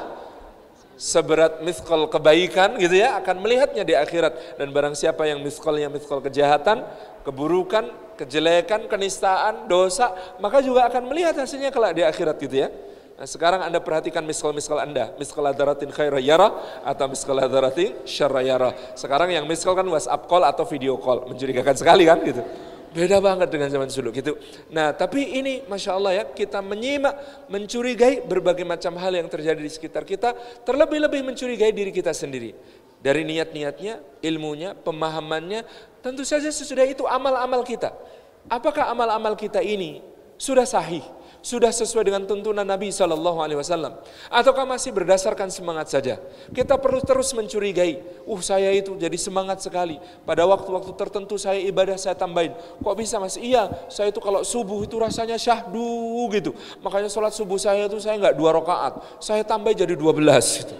Speaker 3: seberat miskol kebaikan gitu ya akan melihatnya di akhirat dan barang siapa yang miskolnya miskol kejahatan keburukan kejelekan kenistaan dosa maka juga akan melihat hasilnya kelak di akhirat gitu ya Nah, sekarang Anda perhatikan miskal-miskal Anda, miskal adaratin khaira yara atau miskal adaratin syarra yara. Sekarang yang miskal kan WhatsApp call atau video call, mencurigakan sekali kan gitu. Beda banget dengan zaman dulu gitu. Nah, tapi ini Masya Allah ya, kita menyimak, mencurigai berbagai macam hal yang terjadi di sekitar kita, terlebih-lebih mencurigai diri kita sendiri. Dari niat-niatnya, ilmunya, pemahamannya, tentu saja sesudah itu amal-amal kita. Apakah amal-amal kita ini sudah sahih? sudah sesuai dengan tuntunan Nabi Shallallahu Alaihi Wasallam, ataukah masih berdasarkan semangat saja? Kita perlu terus mencurigai. Uh, saya itu jadi semangat sekali. Pada waktu-waktu tertentu saya ibadah saya tambahin. Kok bisa mas? Iya, saya itu kalau subuh itu rasanya syahdu gitu. Makanya sholat subuh saya itu saya nggak dua rakaat, saya tambah jadi dua belas gitu.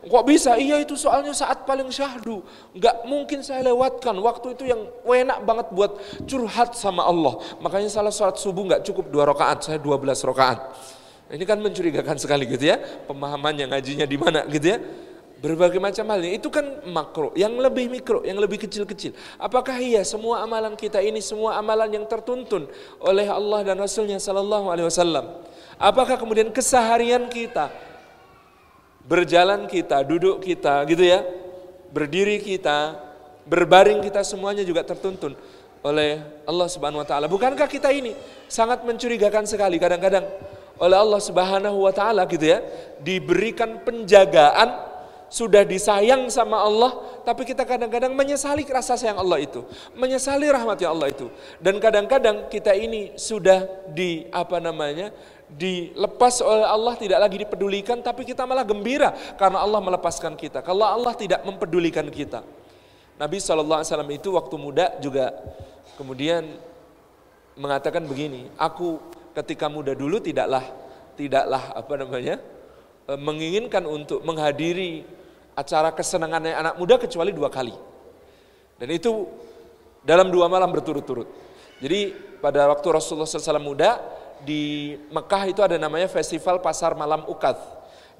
Speaker 3: Kok bisa? Iya itu soalnya saat paling syahdu. Gak mungkin saya lewatkan. Waktu itu yang enak banget buat curhat sama Allah. Makanya salah sholat subuh gak cukup dua rakaat. Saya dua belas rakaat. Ini kan mencurigakan sekali gitu ya. Pemahamannya ngajinya di mana gitu ya. Berbagai macam halnya itu kan makro, yang lebih mikro, yang lebih kecil-kecil. Apakah iya semua amalan kita ini semua amalan yang tertuntun oleh Allah dan Rasulnya Sallallahu Alaihi Wasallam? Apakah kemudian keseharian kita berjalan kita, duduk kita, gitu ya, berdiri kita, berbaring kita semuanya juga tertuntun oleh Allah Subhanahu wa taala. Bukankah kita ini sangat mencurigakan sekali kadang-kadang oleh Allah Subhanahu wa taala gitu ya, diberikan penjagaan sudah disayang sama Allah, tapi kita kadang-kadang menyesali rasa sayang Allah itu, menyesali rahmatnya Allah itu. Dan kadang-kadang kita ini sudah di apa namanya? dilepas oleh Allah, tidak lagi dipedulikan, tapi kita malah gembira karena Allah melepaskan kita. Kalau Allah tidak mempedulikan kita. Nabi SAW itu waktu muda juga kemudian mengatakan begini, aku ketika muda dulu tidaklah tidaklah apa namanya e, menginginkan untuk menghadiri acara kesenangannya anak muda kecuali dua kali. Dan itu dalam dua malam berturut-turut. Jadi pada waktu Rasulullah SAW muda, di Mekah itu ada namanya festival pasar malam ukat.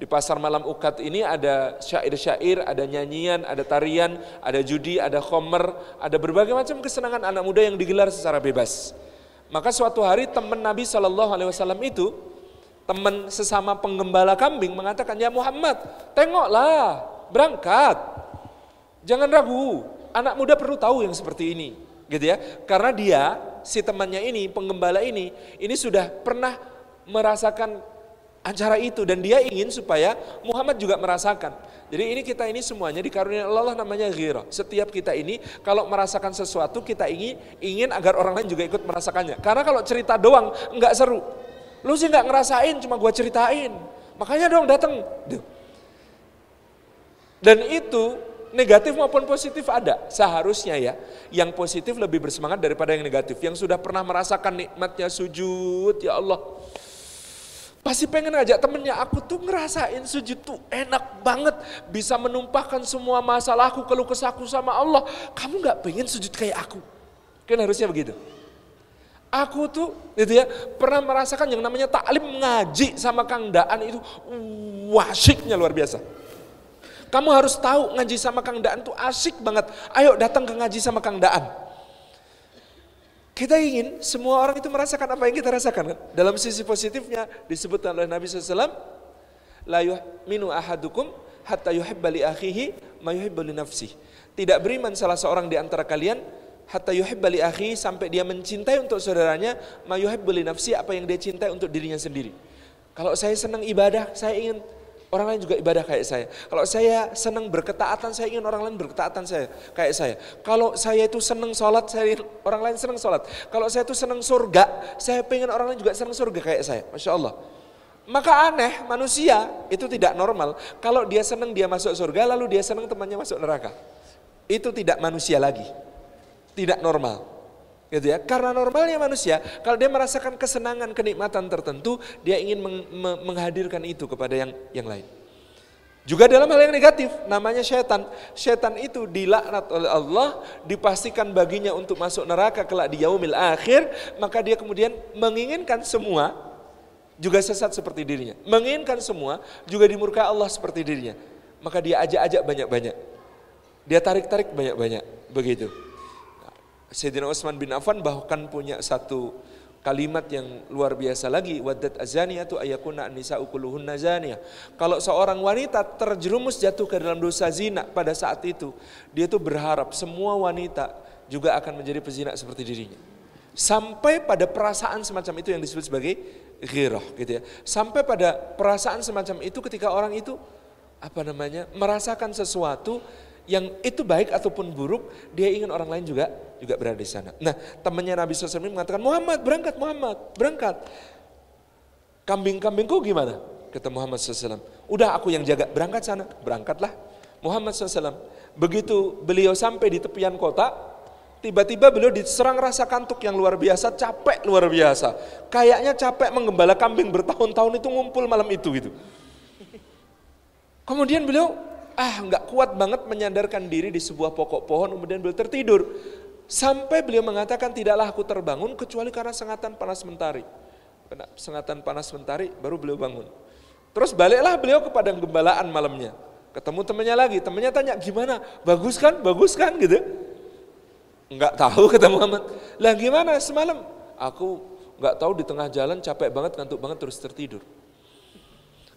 Speaker 3: Di pasar malam ukat ini ada syair-syair, ada nyanyian, ada tarian, ada judi, ada khomer, ada berbagai macam kesenangan anak muda yang digelar secara bebas. Maka suatu hari teman Nabi Shallallahu Alaihi Wasallam itu teman sesama penggembala kambing mengatakan ya Muhammad tengoklah berangkat jangan ragu anak muda perlu tahu yang seperti ini gitu ya karena dia si temannya ini, penggembala ini, ini sudah pernah merasakan acara itu dan dia ingin supaya Muhammad juga merasakan. Jadi ini kita ini semuanya dikaruniai Allah namanya ghirah. Setiap kita ini kalau merasakan sesuatu kita ingin ingin agar orang lain juga ikut merasakannya. Karena kalau cerita doang nggak seru. Lu sih nggak ngerasain cuma gua ceritain. Makanya dong datang. Dan itu Negatif maupun positif ada, seharusnya ya. Yang positif lebih bersemangat daripada yang negatif. Yang sudah pernah merasakan nikmatnya sujud, ya Allah. Pasti pengen ngajak temennya, aku tuh ngerasain sujud tuh enak banget. Bisa menumpahkan semua masalahku, keluh kesahku sama Allah. Kamu nggak pengen sujud kayak aku? Kan harusnya begitu. Aku tuh gitu ya pernah merasakan yang namanya taklim ngaji sama Kang Daan itu uh, wasiknya luar biasa. Kamu harus tahu ngaji sama Kang Daan tuh asik banget. Ayo datang ke ngaji sama Kang Daan. Kita ingin semua orang itu merasakan apa yang kita rasakan. Dalam sisi positifnya disebut oleh Nabi SAW, La minu ahadukum hatta yuhibba bali akhihi ma bali nafsi. Tidak beriman salah seorang di antara kalian hatta yuhibba bali akhihi sampai dia mencintai untuk saudaranya ma bali nafsi apa yang dia cintai untuk dirinya sendiri. Kalau saya senang ibadah, saya ingin Orang lain juga ibadah kayak saya. Kalau saya senang berketaatan, saya ingin orang lain berketaatan saya kayak saya. Kalau saya itu senang sholat, saya orang lain senang sholat. Kalau saya itu senang surga, saya ingin orang lain juga senang surga kayak saya. Masya Allah. Maka aneh manusia itu tidak normal. Kalau dia senang dia masuk surga, lalu dia senang temannya masuk neraka. Itu tidak manusia lagi. Tidak normal gitu ya. Karena normalnya manusia, kalau dia merasakan kesenangan, kenikmatan tertentu, dia ingin meng, menghadirkan itu kepada yang yang lain. Juga dalam hal yang negatif, namanya setan. Setan itu dilaknat oleh Allah, dipastikan baginya untuk masuk neraka kelak di yaumil akhir, maka dia kemudian menginginkan semua juga sesat seperti dirinya. Menginginkan semua juga dimurka Allah seperti dirinya. Maka dia ajak-ajak banyak-banyak. Dia tarik-tarik banyak-banyak, begitu. Sayyidina Utsman bin Affan bahkan punya satu kalimat yang luar biasa lagi wadat azania tu ayakuna nisa ukuluhun nazania kalau seorang wanita terjerumus jatuh ke dalam dosa zina pada saat itu dia tuh berharap semua wanita juga akan menjadi pezina seperti dirinya sampai pada perasaan semacam itu yang disebut sebagai ghirah gitu ya sampai pada perasaan semacam itu ketika orang itu apa namanya merasakan sesuatu yang itu baik ataupun buruk, dia ingin orang lain juga juga berada di sana. Nah, temannya Nabi SAW mengatakan, Muhammad berangkat, Muhammad berangkat. Kambing-kambingku gimana? Kata Muhammad SAW. Udah aku yang jaga, berangkat sana. Berangkatlah. Muhammad SAW. Begitu beliau sampai di tepian kota, tiba-tiba beliau diserang rasa kantuk yang luar biasa, capek luar biasa. Kayaknya capek menggembala kambing bertahun-tahun itu ngumpul malam itu gitu. Kemudian beliau ah nggak kuat banget menyandarkan diri di sebuah pokok pohon kemudian beliau tertidur. Sampai beliau mengatakan tidaklah aku terbangun kecuali karena sengatan panas mentari. sengatan panas mentari baru beliau bangun. Terus baliklah beliau kepada gembalaan malamnya. Ketemu temannya lagi, temannya tanya gimana? Bagus kan? Bagus kan gitu. nggak tahu kata Muhammad Lah gimana semalam? Aku nggak tahu di tengah jalan capek banget, ngantuk banget terus tertidur.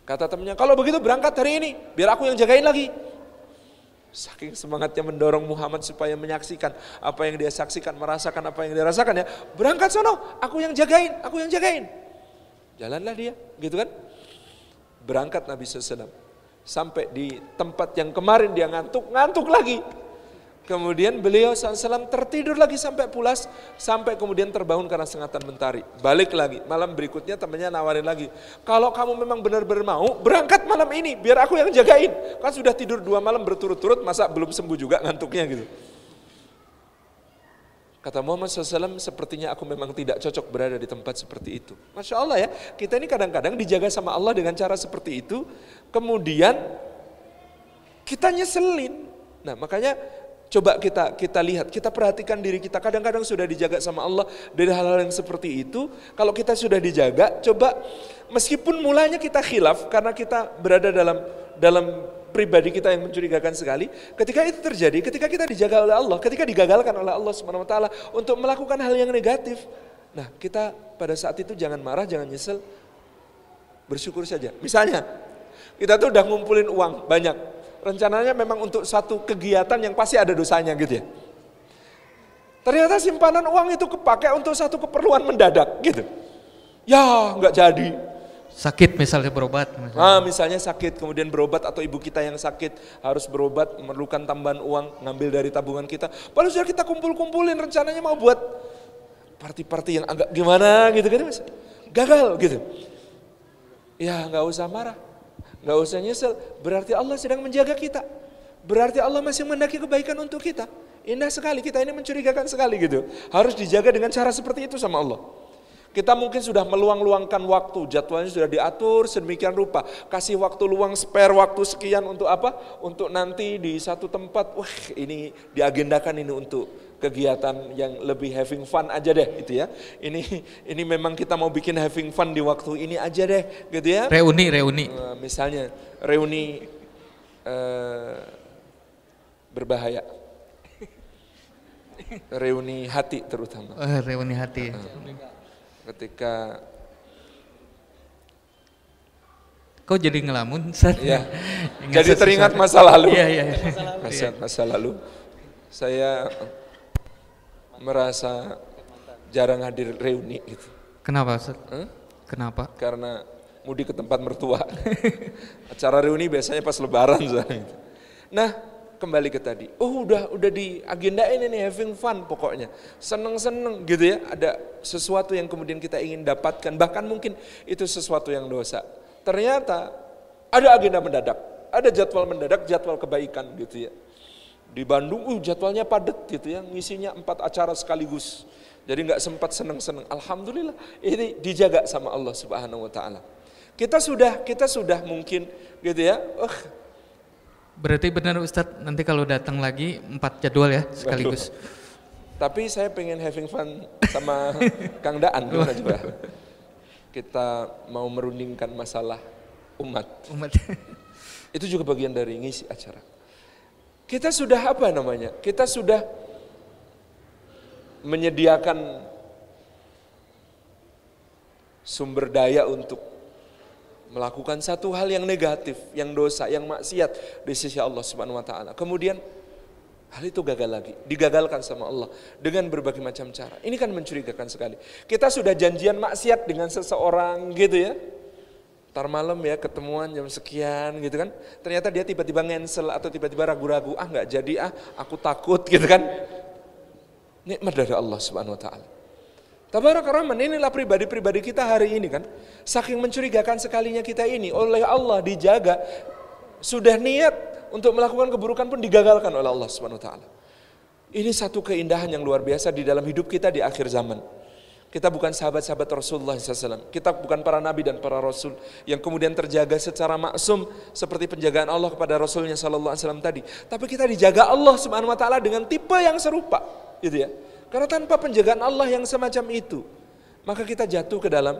Speaker 3: Kata temannya, kalau begitu berangkat hari ini, biar aku yang jagain lagi. Saking semangatnya mendorong Muhammad supaya menyaksikan apa yang dia saksikan, merasakan apa yang dia rasakan ya. Berangkat sono, aku yang jagain, aku yang jagain. Jalanlah dia, gitu kan. Berangkat Nabi SAW. Sampai di tempat yang kemarin dia ngantuk, ngantuk lagi. Kemudian beliau SAW tertidur lagi sampai pulas, sampai kemudian terbangun karena sengatan mentari. Balik lagi, malam berikutnya temannya nawarin lagi. Kalau kamu memang benar-benar mau, berangkat malam ini, biar aku yang jagain. Kan sudah tidur dua malam berturut-turut, masa belum sembuh juga ngantuknya gitu. Kata Muhammad SAW, sepertinya aku memang tidak cocok berada di tempat seperti itu. Masya Allah ya, kita ini kadang-kadang dijaga sama Allah dengan cara seperti itu, kemudian kita nyeselin. Nah makanya Coba kita kita lihat, kita perhatikan diri kita. Kadang-kadang sudah dijaga sama Allah dari hal-hal yang seperti itu. Kalau kita sudah dijaga, coba meskipun mulanya kita khilaf karena kita berada dalam dalam pribadi kita yang mencurigakan sekali, ketika itu terjadi, ketika kita dijaga oleh Allah, ketika digagalkan oleh Allah Subhanahu wa taala untuk melakukan hal yang negatif, nah kita pada saat itu jangan marah, jangan nyesel, bersyukur saja. Misalnya, kita tuh udah ngumpulin uang banyak, rencananya memang untuk satu kegiatan yang pasti ada dosanya gitu ya. Ternyata simpanan uang itu kepakai untuk satu keperluan mendadak gitu. Ya nggak jadi.
Speaker 2: Sakit misalnya berobat. Misalnya.
Speaker 3: Ah misalnya sakit kemudian berobat atau ibu kita yang sakit harus berobat memerlukan tambahan uang ngambil dari tabungan kita. Padahal sudah kita kumpul-kumpulin rencananya mau buat parti-parti yang agak gimana gitu kan misalnya Gagal gitu. Ya nggak usah marah. Gak usah nyesel, berarti Allah sedang menjaga kita. Berarti Allah masih mendaki kebaikan untuk kita. Indah sekali, kita ini mencurigakan sekali gitu. Harus dijaga dengan cara seperti itu sama Allah. Kita mungkin sudah meluang-luangkan waktu, jadwalnya sudah diatur sedemikian rupa. Kasih waktu luang, spare waktu sekian untuk apa? Untuk nanti di satu tempat, wah ini diagendakan ini untuk kegiatan yang lebih having fun aja deh gitu ya. Ini ini memang kita mau bikin having fun di waktu ini aja deh gitu ya. Reuni, reuni. Eh, misalnya reuni uh, berbahaya. reuni hati terutama. Uh, reuni hati. Uh, ketika
Speaker 2: Kau jadi ngelamun, Ustaz? Iya. jadi teringat masa lalu. Iya, iya, iya. Masa,
Speaker 3: masa lalu. Saya merasa jarang hadir reuni gitu. Kenapa Hmm? Kenapa? Karena mudik ke tempat mertua. Acara reuni biasanya pas lebaran soalnya. Nah, kembali ke tadi. Oh, udah udah di agenda ini nih having fun pokoknya. Seneng-seneng gitu ya. Ada sesuatu yang kemudian kita ingin dapatkan, bahkan mungkin itu sesuatu yang dosa. Ternyata ada agenda mendadak, ada jadwal mendadak, jadwal kebaikan gitu ya. Di Bandung uh, jadwalnya padat gitu ya, ngisinya empat acara sekaligus. Jadi nggak sempat seneng-seneng. Alhamdulillah ini dijaga sama Allah Subhanahu wa taala. Kita sudah kita sudah mungkin gitu ya. Uh.
Speaker 2: Berarti benar Ustadz, nanti kalau datang lagi empat jadwal ya sekaligus.
Speaker 3: Tapi saya pengen having fun sama Kang Daan gimana coba? Kita mau merundingkan masalah umat. Umat. Itu juga bagian dari ngisi acara. Kita sudah apa namanya? Kita sudah menyediakan sumber daya untuk melakukan satu hal yang negatif, yang dosa, yang maksiat di sisi Allah Subhanahu wa taala. Kemudian hal itu gagal lagi, digagalkan sama Allah dengan berbagai macam cara. Ini kan mencurigakan sekali. Kita sudah janjian maksiat dengan seseorang gitu ya ntar malam ya ketemuan jam sekian gitu kan. Ternyata dia tiba-tiba ngensel atau tiba-tiba ragu-ragu, ah nggak jadi ah, aku takut gitu kan. Nikmat dari Allah Subhanahu wa taala. Tabarak Rahman, inilah pribadi-pribadi kita hari ini kan. Saking mencurigakan sekalinya kita ini, oleh Allah dijaga. Sudah niat untuk melakukan keburukan pun digagalkan oleh Allah Subhanahu wa taala. Ini satu keindahan yang luar biasa di dalam hidup kita di akhir zaman. Kita bukan sahabat-sahabat Rasulullah SAW. Kita bukan para nabi dan para rasul yang kemudian terjaga secara maksum seperti penjagaan Allah kepada Rasulnya Sallallahu Alaihi Wasallam tadi. Tapi kita dijaga Allah Subhanahu Wa Taala dengan tipe yang serupa, gitu ya. Karena tanpa penjagaan Allah yang semacam itu, maka kita jatuh ke dalam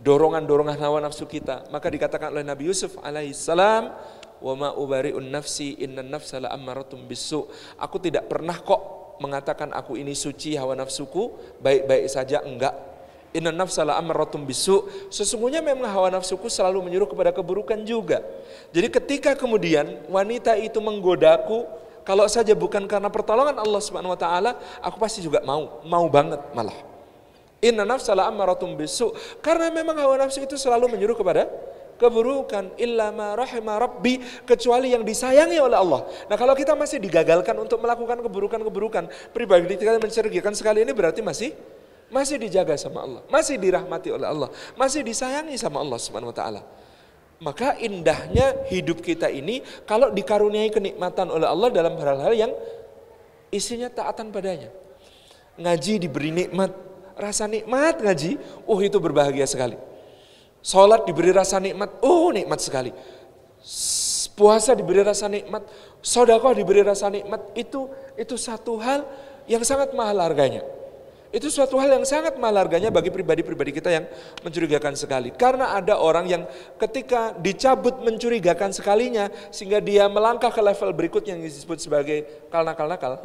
Speaker 3: dorongan-dorongan hawa nafsu kita. Maka dikatakan oleh Nabi Yusuf alaihissalam, wa ma un nafsi inna nafsala ammaratum bisu. Aku tidak pernah kok mengatakan aku ini suci hawa nafsuku baik-baik saja enggak Inna nafsala amratum bisu. Sesungguhnya memang hawa nafsuku selalu menyuruh kepada keburukan juga. Jadi ketika kemudian wanita itu menggodaku, kalau saja bukan karena pertolongan Allah Subhanahu wa taala, aku pasti juga mau, mau banget malah. Inna nafsala amratum bisu. Karena memang hawa nafsu itu selalu menyuruh kepada keburukan illa rabbi kecuali yang disayangi oleh Allah. Nah, kalau kita masih digagalkan untuk melakukan keburukan-keburukan, pribadi kita mencerigikan sekali ini berarti masih masih dijaga sama Allah, masih dirahmati oleh Allah, masih disayangi sama Allah Subhanahu wa taala. Maka indahnya hidup kita ini kalau dikaruniai kenikmatan oleh Allah dalam hal-hal yang isinya taatan padanya. Ngaji diberi nikmat, rasa nikmat ngaji, uh itu berbahagia sekali. Sholat diberi rasa nikmat, oh nikmat sekali. Puasa diberi rasa nikmat, sodakoh diberi rasa nikmat, itu itu satu hal yang sangat mahal harganya. Itu suatu hal yang sangat mahal harganya bagi pribadi-pribadi kita yang mencurigakan sekali. Karena ada orang yang ketika dicabut mencurigakan sekalinya, sehingga dia melangkah ke level berikut yang disebut sebagai kalnakal-nakal.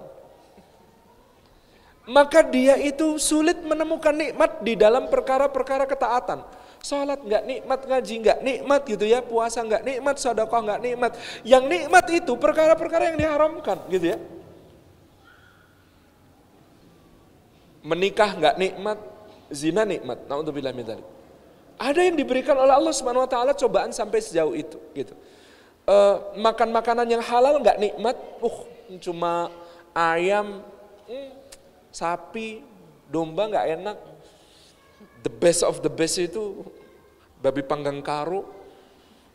Speaker 3: Maka dia itu sulit menemukan nikmat di dalam perkara-perkara ketaatan. Salat nggak nikmat, ngaji nggak nikmat gitu ya, puasa nggak nikmat, sodokoh nggak nikmat. Yang nikmat itu perkara-perkara yang diharamkan gitu ya. Menikah nggak nikmat, zina nikmat. untuk min tadi. Ada yang diberikan oleh Allah Subhanahu wa taala cobaan sampai sejauh itu gitu. E, makan makanan yang halal nggak nikmat, uh cuma ayam, hmm, sapi, domba nggak enak, the best of the best itu babi panggang karo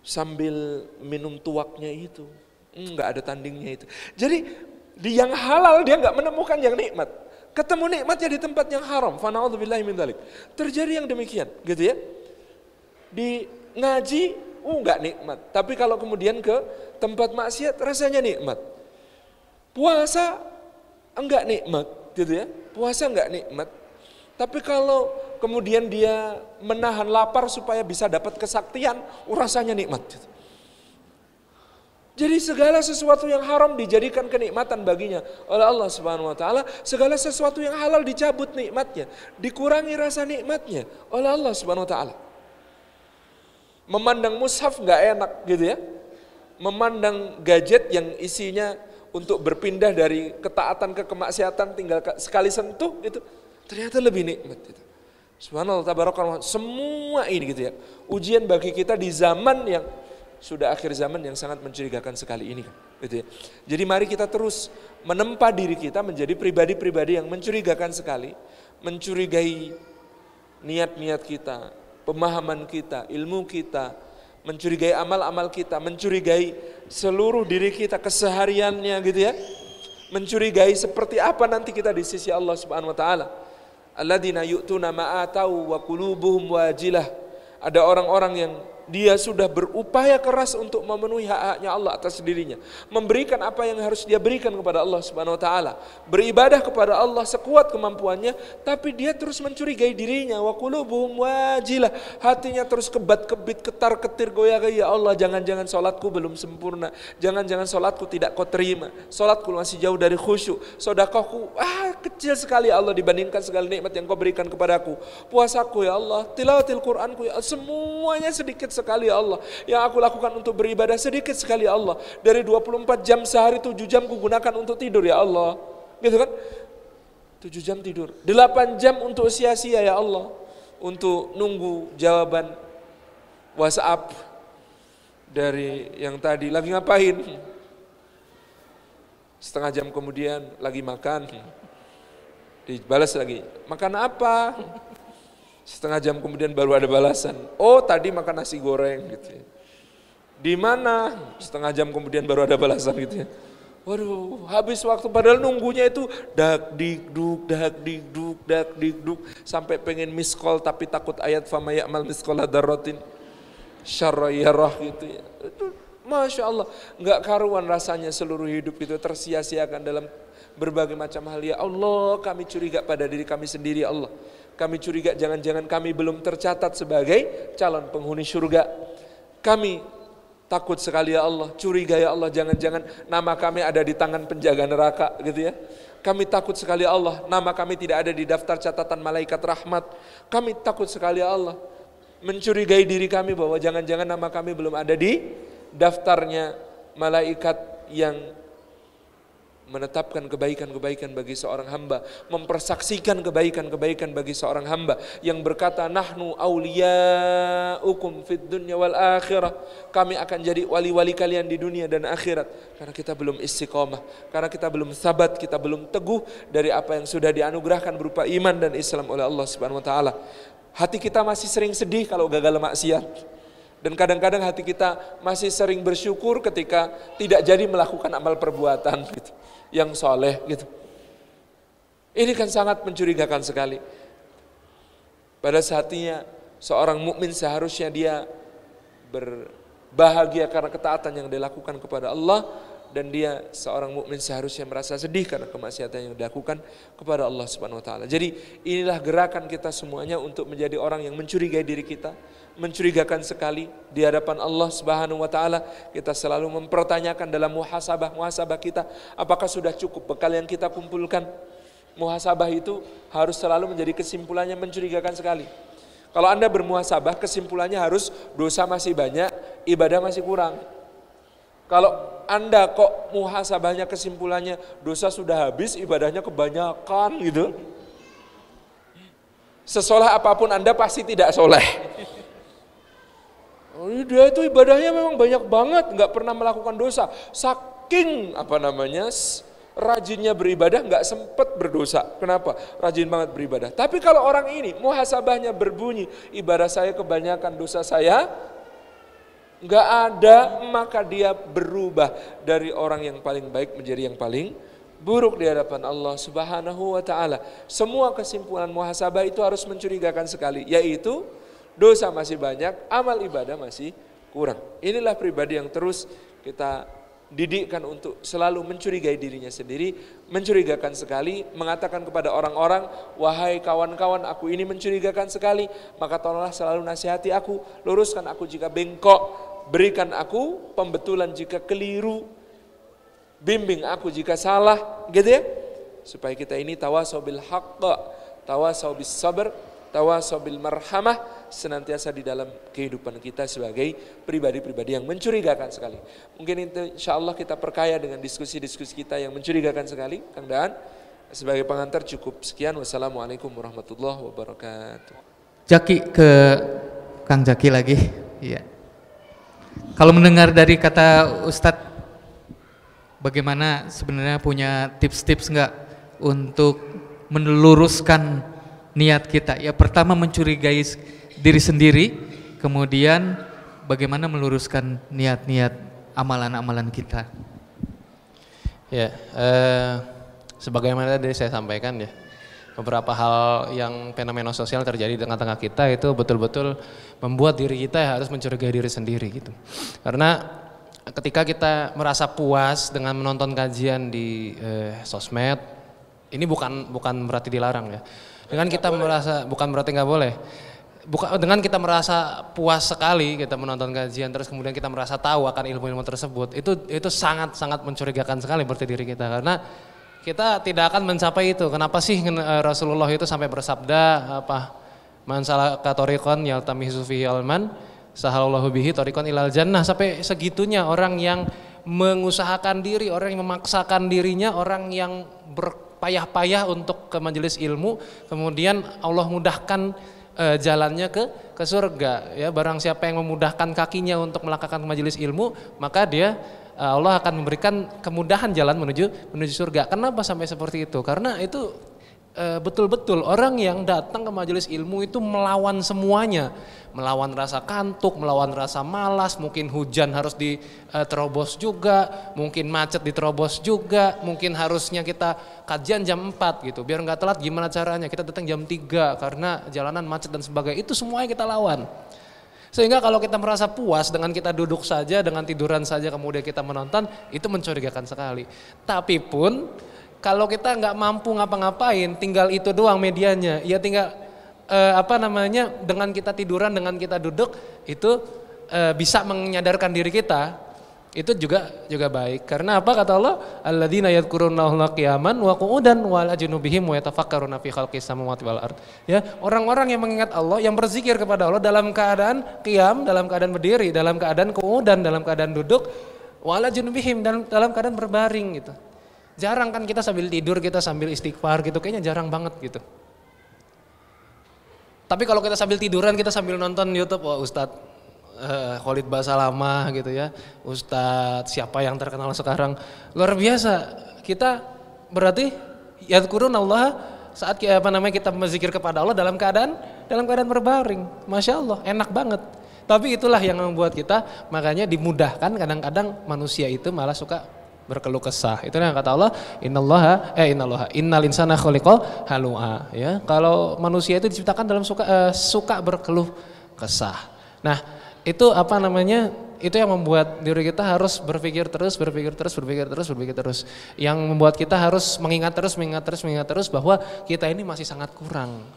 Speaker 3: sambil minum tuaknya itu. Nggak ada tandingnya itu. Jadi di yang halal dia nggak menemukan yang nikmat. Ketemu nikmatnya di tempat yang haram. Fana'udzubillahi min dalik. Terjadi yang demikian gitu ya. Di ngaji, uh nggak nikmat. Tapi kalau kemudian ke tempat maksiat rasanya nikmat. Puasa enggak nikmat gitu ya. Puasa enggak nikmat, tapi kalau kemudian dia menahan lapar supaya bisa dapat kesaktian, rasanya nikmat. Jadi segala sesuatu yang haram dijadikan kenikmatan baginya oleh Allah Subhanahu wa taala, segala sesuatu yang halal dicabut nikmatnya, dikurangi rasa nikmatnya oleh Allah Subhanahu wa taala. Memandang mushaf nggak enak gitu ya. Memandang gadget yang isinya untuk berpindah dari ketaatan ke kemaksiatan tinggal sekali sentuh itu. Ternyata lebih nikmat itu. Subhanallah tabarakallah semua ini gitu ya. Ujian bagi kita di zaman yang sudah akhir zaman yang sangat mencurigakan sekali ini kan. Gitu ya. Jadi mari kita terus menempa diri kita menjadi pribadi-pribadi yang mencurigakan sekali, mencurigai niat-niat kita, pemahaman kita, ilmu kita, mencurigai amal-amal kita, mencurigai seluruh diri kita kesehariannya gitu ya. Mencurigai seperti apa nanti kita di sisi Allah Subhanahu wa taala alladzina yu'tuna ma'atau wa qulubuhum wajilah. Ada orang-orang yang dia sudah berupaya keras untuk memenuhi hak-haknya Allah atas dirinya, memberikan apa yang harus dia berikan kepada Allah Subhanahu wa taala, beribadah kepada Allah sekuat kemampuannya, tapi dia terus mencurigai dirinya, wa qulubuhum wajilah, hatinya terus kebat-kebit, ketar-ketir goyah ya Allah jangan-jangan salatku belum sempurna, jangan-jangan salatku tidak kau terima, salatku masih jauh dari khusyuk, sedekahku ah kecil sekali Allah dibandingkan segala nikmat yang kau berikan kepadaku. Puasaku ya Allah, tilawatil Qur'anku ya Allah, semuanya sedikit sekali Allah. Yang aku lakukan untuk beribadah sedikit sekali Allah. Dari 24 jam sehari 7 jam ku gunakan untuk tidur ya Allah. Gitu kan? 7 jam tidur. 8 jam untuk sia-sia ya Allah. Untuk nunggu jawaban WhatsApp dari yang tadi lagi ngapain? Setengah jam kemudian lagi makan. Dibalas lagi. Makan apa? Setengah jam kemudian baru ada balasan. Oh tadi makan nasi goreng gitu ya. Di mana? Setengah jam kemudian baru ada balasan gitu ya. Waduh, habis waktu padahal nunggunya itu dak dik dak dik dak dik sampai pengen miss call tapi takut ayat fama ya'mal miskola darotin syarrayarah gitu ya. Itu Masya Allah, nggak karuan rasanya seluruh hidup itu tersia-siakan dalam berbagai macam hal. Ya Allah, kami curiga pada diri kami sendiri ya Allah. Kami curiga jangan-jangan kami belum tercatat sebagai calon penghuni surga. Kami takut sekali ya Allah, curiga ya Allah jangan-jangan nama kami ada di tangan penjaga neraka gitu ya. Kami takut sekali ya Allah, nama kami tidak ada di daftar catatan malaikat rahmat. Kami takut sekali ya Allah, mencurigai diri kami bahwa jangan-jangan nama kami belum ada di daftarnya malaikat yang menetapkan kebaikan-kebaikan bagi seorang hamba, mempersaksikan kebaikan-kebaikan bagi seorang hamba yang berkata nahnu ukum fid dunya wal akhirah. Kami akan jadi wali-wali kalian di dunia dan akhirat karena kita belum istiqomah, karena kita belum sabat, kita belum teguh dari apa yang sudah dianugerahkan berupa iman dan Islam oleh Allah Subhanahu wa taala. Hati kita masih sering sedih kalau gagal maksiat dan kadang-kadang hati kita masih sering bersyukur ketika tidak jadi melakukan amal perbuatan gitu, yang soleh gitu. Ini kan sangat mencurigakan sekali. Pada saatnya seorang mukmin seharusnya dia berbahagia karena ketaatan yang dilakukan kepada Allah dan dia seorang mukmin seharusnya merasa sedih karena kemaksiatan yang dilakukan kepada Allah Subhanahu wa taala. Jadi inilah gerakan kita semuanya untuk menjadi orang yang mencurigai diri kita, mencurigakan sekali di hadapan Allah Subhanahu wa taala. Kita selalu mempertanyakan dalam muhasabah-muhasabah kita, apakah sudah cukup bekal yang kita kumpulkan? Muhasabah itu harus selalu menjadi kesimpulannya mencurigakan sekali. Kalau Anda bermuhasabah, kesimpulannya harus dosa masih banyak, ibadah masih kurang. Kalau Anda kok muhasabahnya kesimpulannya dosa sudah habis, ibadahnya kebanyakan gitu. Sesolah apapun Anda pasti tidak soleh dia itu ibadahnya memang banyak banget, nggak pernah melakukan dosa. Saking apa namanya rajinnya beribadah nggak sempat berdosa. Kenapa? Rajin banget beribadah. Tapi kalau orang ini muhasabahnya berbunyi, ibadah saya kebanyakan dosa saya nggak ada, maka dia berubah dari orang yang paling baik menjadi yang paling buruk di hadapan Allah Subhanahu wa taala. Semua kesimpulan muhasabah itu harus mencurigakan sekali, yaitu dosa masih banyak, amal ibadah masih kurang. Inilah pribadi yang terus kita didikkan untuk selalu mencurigai dirinya sendiri, mencurigakan sekali, mengatakan kepada orang-orang, wahai kawan-kawan aku ini mencurigakan sekali, maka tolonglah selalu nasihati aku, luruskan aku jika bengkok, berikan aku pembetulan jika keliru, bimbing aku jika salah, gitu ya. Supaya kita ini tawasobil haqqa, tawasobil sabar, Tawasobil marhamah senantiasa di dalam kehidupan kita sebagai pribadi-pribadi yang mencurigakan sekali. Mungkin itu insya Allah kita perkaya dengan diskusi-diskusi kita yang mencurigakan sekali. Kang Daan, sebagai pengantar cukup sekian. Wassalamualaikum warahmatullahi wabarakatuh.
Speaker 2: Jaki ke Kang Jaki lagi. Iya. Kalau mendengar dari kata Ustadz, bagaimana sebenarnya punya tips-tips nggak untuk meneluruskan niat kita. Ya pertama mencurigai diri sendiri, kemudian bagaimana meluruskan niat-niat amalan-amalan kita.
Speaker 1: Ya, eh, sebagaimana tadi saya sampaikan ya, beberapa hal yang fenomena sosial terjadi di tengah-tengah kita itu betul-betul membuat diri kita harus mencurigai diri sendiri gitu. Karena ketika kita merasa puas dengan menonton kajian di eh, sosmed, ini bukan bukan berarti dilarang ya dengan kita merasa bukan berarti nggak boleh Buka, dengan kita merasa puas sekali kita menonton kajian terus kemudian kita merasa tahu akan ilmu-ilmu tersebut itu itu sangat sangat mencurigakan sekali berarti diri kita karena kita tidak akan mencapai itu kenapa sih eh, Rasulullah itu sampai bersabda apa Mansalah katorikon tariqan yaltamisu fihi alman sahalallahu bihi torikon ilal jannah sampai segitunya orang yang mengusahakan diri orang yang memaksakan dirinya orang yang ber payah-payah untuk ke majelis ilmu, kemudian Allah mudahkan e, jalannya ke ke surga. Ya, barang siapa yang memudahkan kakinya untuk melakukan majelis ilmu, maka dia e, Allah akan memberikan kemudahan jalan menuju menuju surga. Kenapa sampai seperti itu? Karena itu Eh, betul-betul orang yang datang ke majelis ilmu itu melawan semuanya, melawan rasa kantuk, melawan rasa malas, mungkin hujan harus diterobos juga, mungkin macet diterobos juga, mungkin harusnya kita kajian jam 4 gitu, biar nggak telat gimana caranya, kita datang jam 3 karena jalanan macet dan sebagainya, itu semuanya kita lawan. Sehingga kalau kita merasa puas dengan kita duduk saja, dengan tiduran saja kemudian kita menonton, itu mencurigakan sekali. Tapi pun kalau kita nggak mampu ngapa-ngapain, tinggal itu doang medianya. Ya tinggal eh, apa namanya dengan kita tiduran, dengan kita duduk itu eh, bisa menyadarkan diri kita. Itu juga juga baik. Karena apa kata Allah? Alladzina yadhkurunallaha qiyaman wa qu'udan wa 'ala junubihim wa yatafakkaruna fi khalqis samawati wal ard. Ya, orang-orang yang mengingat Allah, yang berzikir kepada Allah dalam keadaan kiam, dalam keadaan berdiri, dalam keadaan qu'udan, dalam keadaan duduk, wala junubihim dalam dalam keadaan berbaring gitu. Jarang kan kita sambil tidur, kita sambil istighfar gitu, kayaknya jarang banget gitu. Tapi kalau kita sambil tiduran, kita sambil nonton YouTube, wah Ustadz uh, Khalid Basalamah gitu ya, Ustadz siapa yang terkenal sekarang, luar biasa. Kita berarti ya yadkurun Allah saat apa namanya kita berzikir kepada Allah dalam keadaan dalam keadaan berbaring, masya Allah, enak banget. Tapi itulah yang membuat kita makanya dimudahkan kadang-kadang manusia itu malah suka berkeluh kesah. Itu yang kata Allah, innallaha eh innallaha innal insana khuliqa halua ya. Kalau manusia itu diciptakan dalam suka eh, suka berkeluh kesah. Nah, itu apa namanya? Itu yang membuat diri kita harus berpikir terus, berpikir terus, berpikir terus, berpikir terus. Yang membuat kita harus mengingat terus, mengingat terus, mengingat terus bahwa kita ini masih sangat kurang.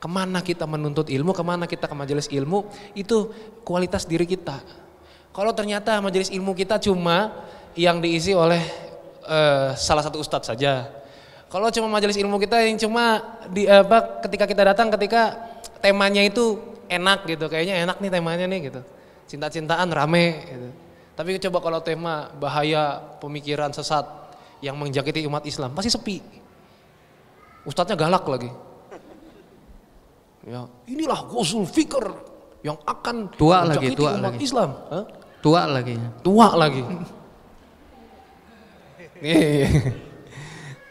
Speaker 1: Kemana kita menuntut ilmu, kemana kita ke majelis ilmu, itu kualitas diri kita. Kalau ternyata majelis ilmu kita cuma yang diisi oleh uh, salah satu ustadz saja. Kalau cuma majelis ilmu kita yang cuma di eh, apa ketika kita datang ketika temanya itu enak gitu, kayaknya enak nih temanya nih gitu. Cinta-cintaan rame gitu. Tapi coba kalau tema bahaya pemikiran sesat yang menjakiti umat Islam pasti sepi. Ustadznya galak lagi. Ya, inilah Gusul fikir yang akan tua lagi tua umat lagi. Islam. Hah? Tua lagi. Tua lagi. Iya, iya, iya.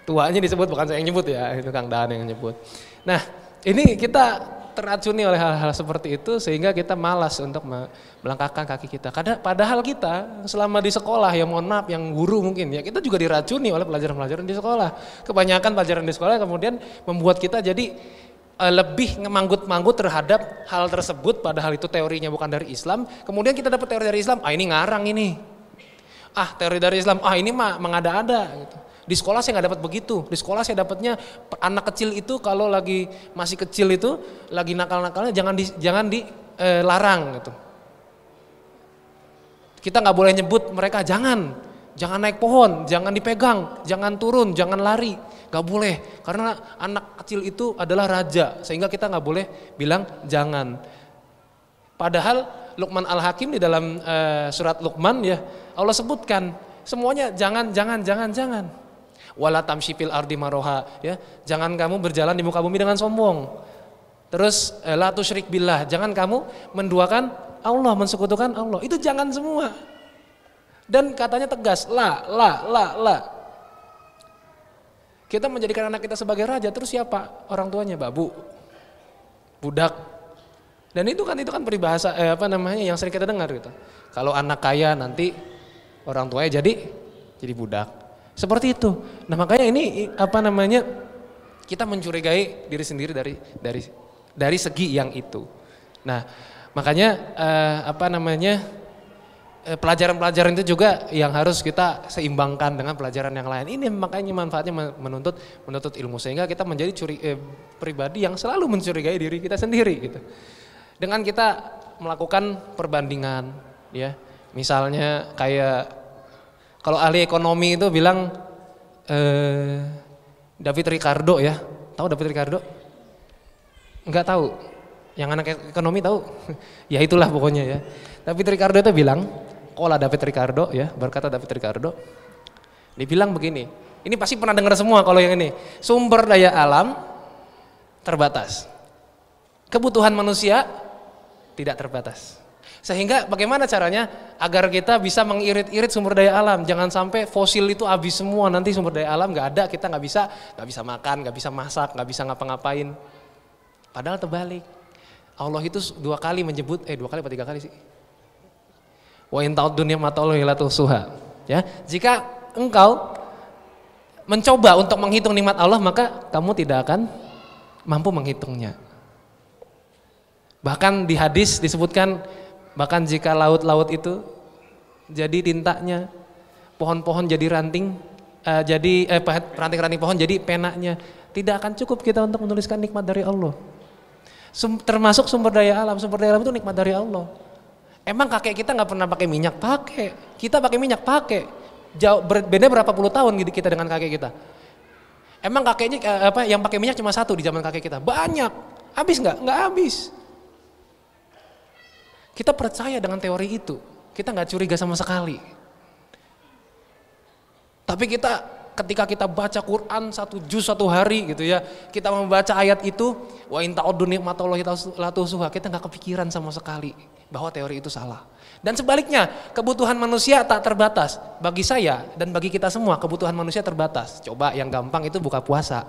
Speaker 1: Tuanya disebut bukan saya yang nyebut ya, itu Kang Dan yang nyebut. Nah, ini kita teracuni oleh hal-hal seperti itu sehingga kita malas untuk melangkahkan kaki kita. Karena padahal kita selama di sekolah ya mohon maaf yang guru mungkin ya kita juga diracuni oleh pelajaran-pelajaran di sekolah. Kebanyakan pelajaran di sekolah kemudian membuat kita jadi eh, lebih manggut-manggut terhadap hal tersebut padahal itu teorinya bukan dari Islam. Kemudian kita dapat teori dari Islam, ah ini ngarang ini ah teori dari Islam, ah ini mah mengada-ada gitu. Di sekolah saya nggak dapat begitu. Di sekolah saya dapatnya anak kecil itu kalau lagi masih kecil itu lagi nakal-nakalnya jangan di, jangan dilarang eh, gitu. Kita nggak boleh nyebut mereka jangan, jangan naik pohon, jangan dipegang, jangan turun, jangan lari, nggak boleh karena anak kecil itu adalah raja sehingga kita nggak boleh bilang jangan. Padahal Lukman Al Hakim di dalam uh, surat Lukman ya Allah sebutkan semuanya jangan jangan jangan jangan. Wala tamsyifil ardi maroha ya. Jangan kamu berjalan di muka bumi dengan sombong. Terus eh, la tusyrik billah, jangan kamu menduakan Allah, mensekutukan Allah. Itu jangan semua. Dan katanya tegas, la la la la. Kita menjadikan anak kita sebagai raja, terus siapa? Orang tuanya babu, budak. Dan itu kan itu kan peribahasa eh, apa namanya yang sering kita dengar gitu. Kalau anak kaya nanti orang tuanya jadi jadi budak. Seperti itu. Nah makanya ini apa namanya kita mencurigai diri sendiri dari dari dari segi yang itu. Nah makanya eh, apa namanya eh, pelajaran-pelajaran itu juga yang harus kita seimbangkan dengan pelajaran yang lain. Ini makanya manfaatnya menuntut menuntut ilmu sehingga kita menjadi curi, eh, pribadi yang selalu mencurigai diri kita sendiri gitu. Dengan kita melakukan perbandingan ya Misalnya kayak kalau ahli ekonomi itu bilang eh, David Ricardo ya. Tahu David Ricardo? Enggak tahu. Yang anak ekonomi tahu. ya itulah pokoknya ya. David Ricardo itu bilang, kola David Ricardo ya, berkata David Ricardo. Dibilang begini, ini pasti pernah dengar semua kalau yang ini. Sumber daya alam terbatas. Kebutuhan manusia tidak terbatas. Sehingga bagaimana caranya agar kita bisa mengirit-irit sumber daya alam. Jangan sampai fosil itu habis semua nanti sumber daya alam nggak ada, kita nggak bisa nggak bisa makan, nggak bisa masak, nggak bisa ngapa-ngapain. Padahal terbalik. Allah itu dua kali menyebut, eh dua kali atau tiga kali sih. Wa in dunia tuh suha. Ya, jika engkau mencoba untuk menghitung nikmat Allah maka kamu tidak akan mampu menghitungnya. Bahkan di hadis disebutkan Bahkan jika laut-laut itu jadi tintanya, pohon-pohon jadi ranting, uh, jadi eh, ranting-ranting pohon jadi penanya. Tidak akan cukup kita untuk menuliskan nikmat dari Allah. Sum, termasuk sumber daya alam, sumber daya alam itu nikmat dari Allah. Emang kakek kita nggak pernah pakai minyak? Pakai. Kita pakai minyak? Pakai. Jauh, beda berapa puluh tahun gitu kita dengan kakek kita. Emang kakeknya eh, apa yang pakai minyak cuma satu di zaman kakek kita? Banyak. Habis nggak? Nggak habis. Kita percaya dengan teori itu, kita nggak curiga sama sekali. Tapi kita ketika kita baca Quran satu juz satu hari gitu ya, kita membaca ayat itu, wa inta nikmatallahi kita nggak kepikiran sama sekali bahwa teori itu salah. Dan sebaliknya, kebutuhan manusia tak terbatas. Bagi saya dan bagi kita semua, kebutuhan manusia terbatas. Coba yang gampang itu buka puasa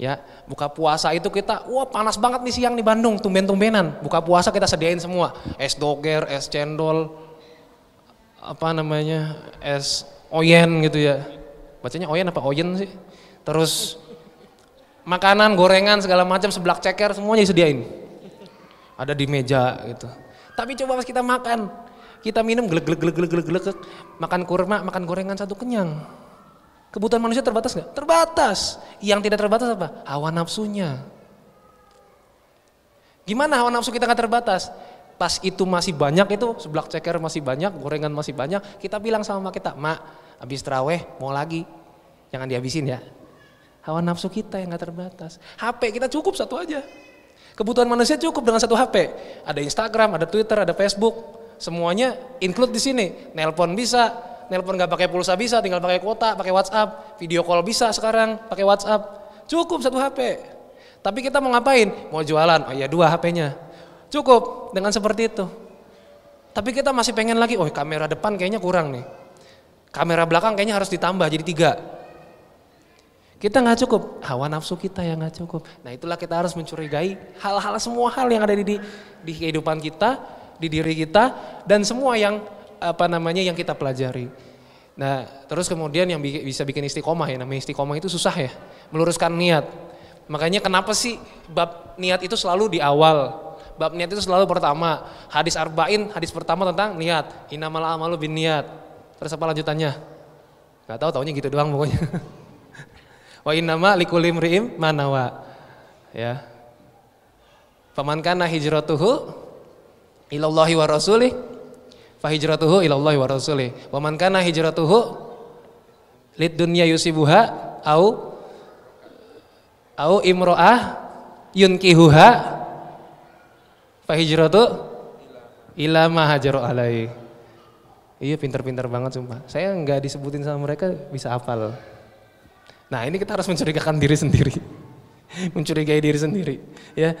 Speaker 1: ya buka puasa itu kita wah panas banget nih siang di Bandung tumben-tumbenan buka puasa kita sediain semua es doger es cendol apa namanya es oyen gitu ya bacanya oyen apa oyen sih terus makanan gorengan segala macam seblak ceker semuanya disediain ada di meja gitu tapi coba pas kita makan kita minum gelek gelek gelek gelek gelek makan kurma makan gorengan satu kenyang Kebutuhan manusia terbatas nggak? Terbatas. Yang tidak terbatas apa? Hawa nafsunya. Gimana hawa nafsu kita nggak terbatas? Pas itu masih banyak itu, seblak ceker masih banyak, gorengan masih banyak, kita bilang sama kita, mak, habis teraweh mau lagi, jangan dihabisin ya. Hawa nafsu kita yang nggak terbatas. HP kita cukup satu aja. Kebutuhan manusia cukup dengan satu HP. Ada Instagram, ada Twitter, ada Facebook, semuanya include di sini. Nelpon bisa, nelpon nggak pakai pulsa bisa, tinggal pakai kuota, pakai WhatsApp, video call bisa sekarang, pakai WhatsApp. Cukup satu HP. Tapi kita mau ngapain? Mau jualan, oh ya dua HP-nya. Cukup dengan seperti itu. Tapi kita masih pengen lagi, oh kamera depan kayaknya kurang nih. Kamera belakang kayaknya harus ditambah jadi tiga. Kita nggak cukup, hawa nafsu kita yang nggak cukup. Nah itulah kita harus mencurigai hal-hal semua hal yang ada di, di kehidupan kita, di diri kita, dan semua yang apa namanya yang kita pelajari. Nah, terus kemudian yang bisa bikin istiqomah ya, namanya istiqomah itu susah ya, meluruskan niat. Makanya kenapa sih bab niat itu selalu di awal? Bab niat itu selalu pertama. Hadis arba'in, hadis pertama tentang niat. Innamal a'malu bin niat. Terus apa lanjutannya? Gak tahu taunya gitu doang pokoknya. Wa innama likulim ri'im manawa. Ya. Paman kana hijratuhu ilallahi wa rasulih fahijratuhu ilallah wa rasulih. Wa man kana hijratuhu lid dunya yusibuha au au imro'ah yunkihuha fahijratu ila ma alai. Iya pinter-pinter banget sumpah. Saya nggak disebutin sama mereka bisa apal. Nah ini kita harus mencurigakan diri sendiri. Mencurigai diri sendiri. Ya,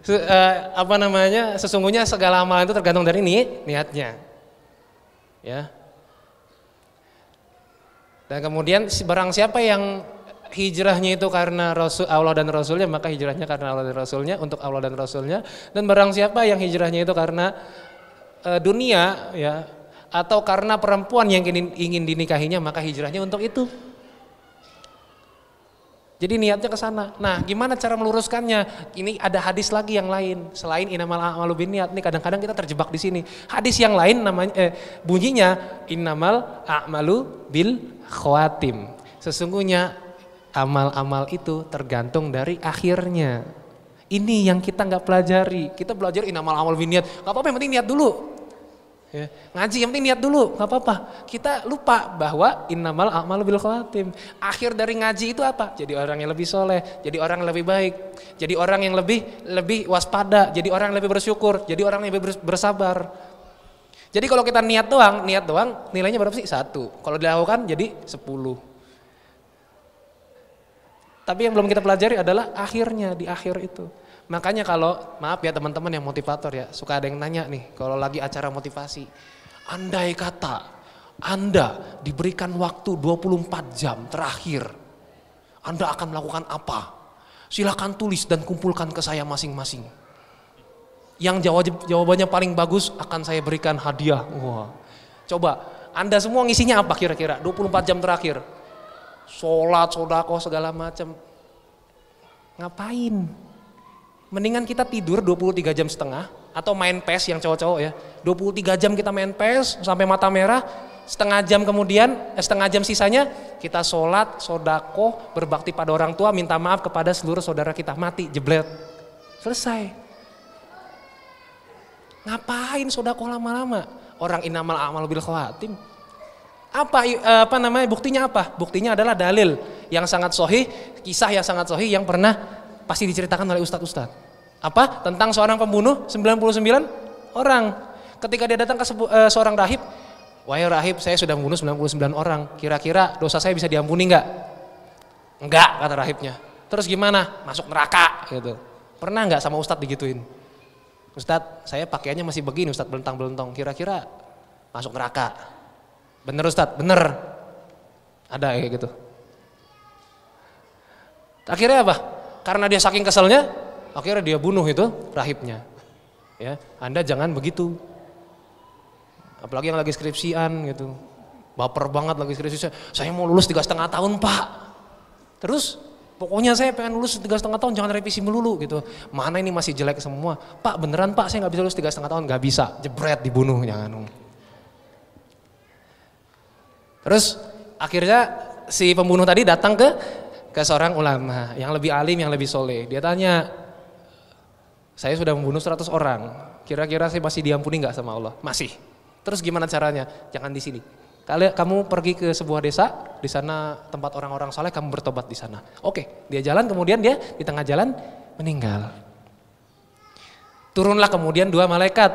Speaker 1: Se, uh, apa namanya sesungguhnya segala amalan itu tergantung dari ni niatnya. Ya. Dan kemudian barang siapa yang hijrahnya itu karena Rasul Allah dan Rasulnya maka hijrahnya karena Allah dan Rasulnya untuk Allah dan Rasulnya dan barang siapa yang hijrahnya itu karena e, dunia ya atau karena perempuan yang ingin, ingin dinikahinya maka hijrahnya untuk itu jadi niatnya ke sana. Nah, gimana cara meluruskannya? Ini ada hadis lagi yang lain selain inamal a'malu binniat. Nih kadang-kadang kita terjebak di sini. Hadis yang lain namanya eh, bunyinya innamal a'malu bil khawatim. Sesungguhnya amal-amal itu tergantung dari akhirnya. Ini yang kita nggak pelajari. Kita belajar inamal a'malu binniat. Gak apa-apa penting niat dulu. Ya. Ngaji yang penting niat dulu, nggak apa-apa. Kita lupa bahwa innamal a'malu bil khawatim. Akhir dari ngaji itu apa? Jadi orang yang lebih soleh, jadi orang yang lebih baik, jadi orang yang lebih lebih waspada, jadi orang yang lebih bersyukur, jadi orang yang lebih bersabar. Jadi kalau kita niat doang, niat doang nilainya berapa sih? Satu. Kalau dilakukan jadi sepuluh. Tapi yang belum kita pelajari adalah akhirnya, di akhir itu. Makanya kalau, maaf ya teman-teman yang motivator ya, suka ada yang nanya nih, kalau lagi acara motivasi, andai kata Anda diberikan waktu 24 jam terakhir, Anda akan melakukan apa? Silahkan tulis dan kumpulkan ke saya masing-masing. Yang jawab jawabannya paling bagus akan saya berikan hadiah. Wah. Coba, Anda semua ngisinya apa kira-kira 24 jam terakhir? Sholat, sodako, segala macam. Ngapain? mendingan kita tidur 23 jam setengah atau main PES yang cowok-cowok ya. 23 jam kita main PES sampai mata merah, setengah jam kemudian, eh, setengah jam sisanya kita sholat, sodako, berbakti pada orang tua, minta maaf kepada seluruh saudara kita, mati, jeblet. Selesai. Ngapain sodako lama-lama? Orang inamal amal bil khawatim. Apa eh, apa namanya buktinya apa? Buktinya adalah dalil yang sangat sohih, kisah yang sangat sohih yang pernah pasti diceritakan oleh ustadz-ustadz. Apa? Tentang seorang pembunuh 99 orang. Ketika dia datang ke eh, seorang rahib, wahai rahib saya sudah membunuh 99 orang, kira-kira dosa saya bisa diampuni enggak? Enggak, kata rahibnya. Terus gimana? Masuk neraka gitu. Pernah enggak sama ustadz digituin? Ustadz, saya pakaiannya masih begini Ustadz belentang-belentong, kira-kira masuk neraka. Bener Ustadz, bener. Ada kayak gitu. Akhirnya apa? karena dia saking keselnya akhirnya dia bunuh itu rahibnya. Ya, Anda jangan begitu. Apalagi yang lagi skripsian gitu. Baper banget lagi skripsi Saya mau lulus tiga setengah tahun pak. Terus pokoknya saya pengen lulus tiga setengah tahun jangan revisi melulu gitu. Mana ini masih jelek semua. Pak beneran pak saya nggak bisa lulus tiga setengah tahun. Nggak bisa. Jebret dibunuh jangan. Terus akhirnya si pembunuh tadi datang ke ke seorang ulama yang lebih alim, yang lebih soleh. Dia tanya, saya sudah membunuh 100 orang, kira-kira saya masih diampuni nggak sama Allah? Masih. Terus gimana caranya? Jangan di sini. Kamu pergi ke sebuah desa, di sana tempat orang-orang soleh, kamu bertobat di sana. Oke, dia jalan, kemudian dia di tengah jalan meninggal. Turunlah kemudian dua malaikat.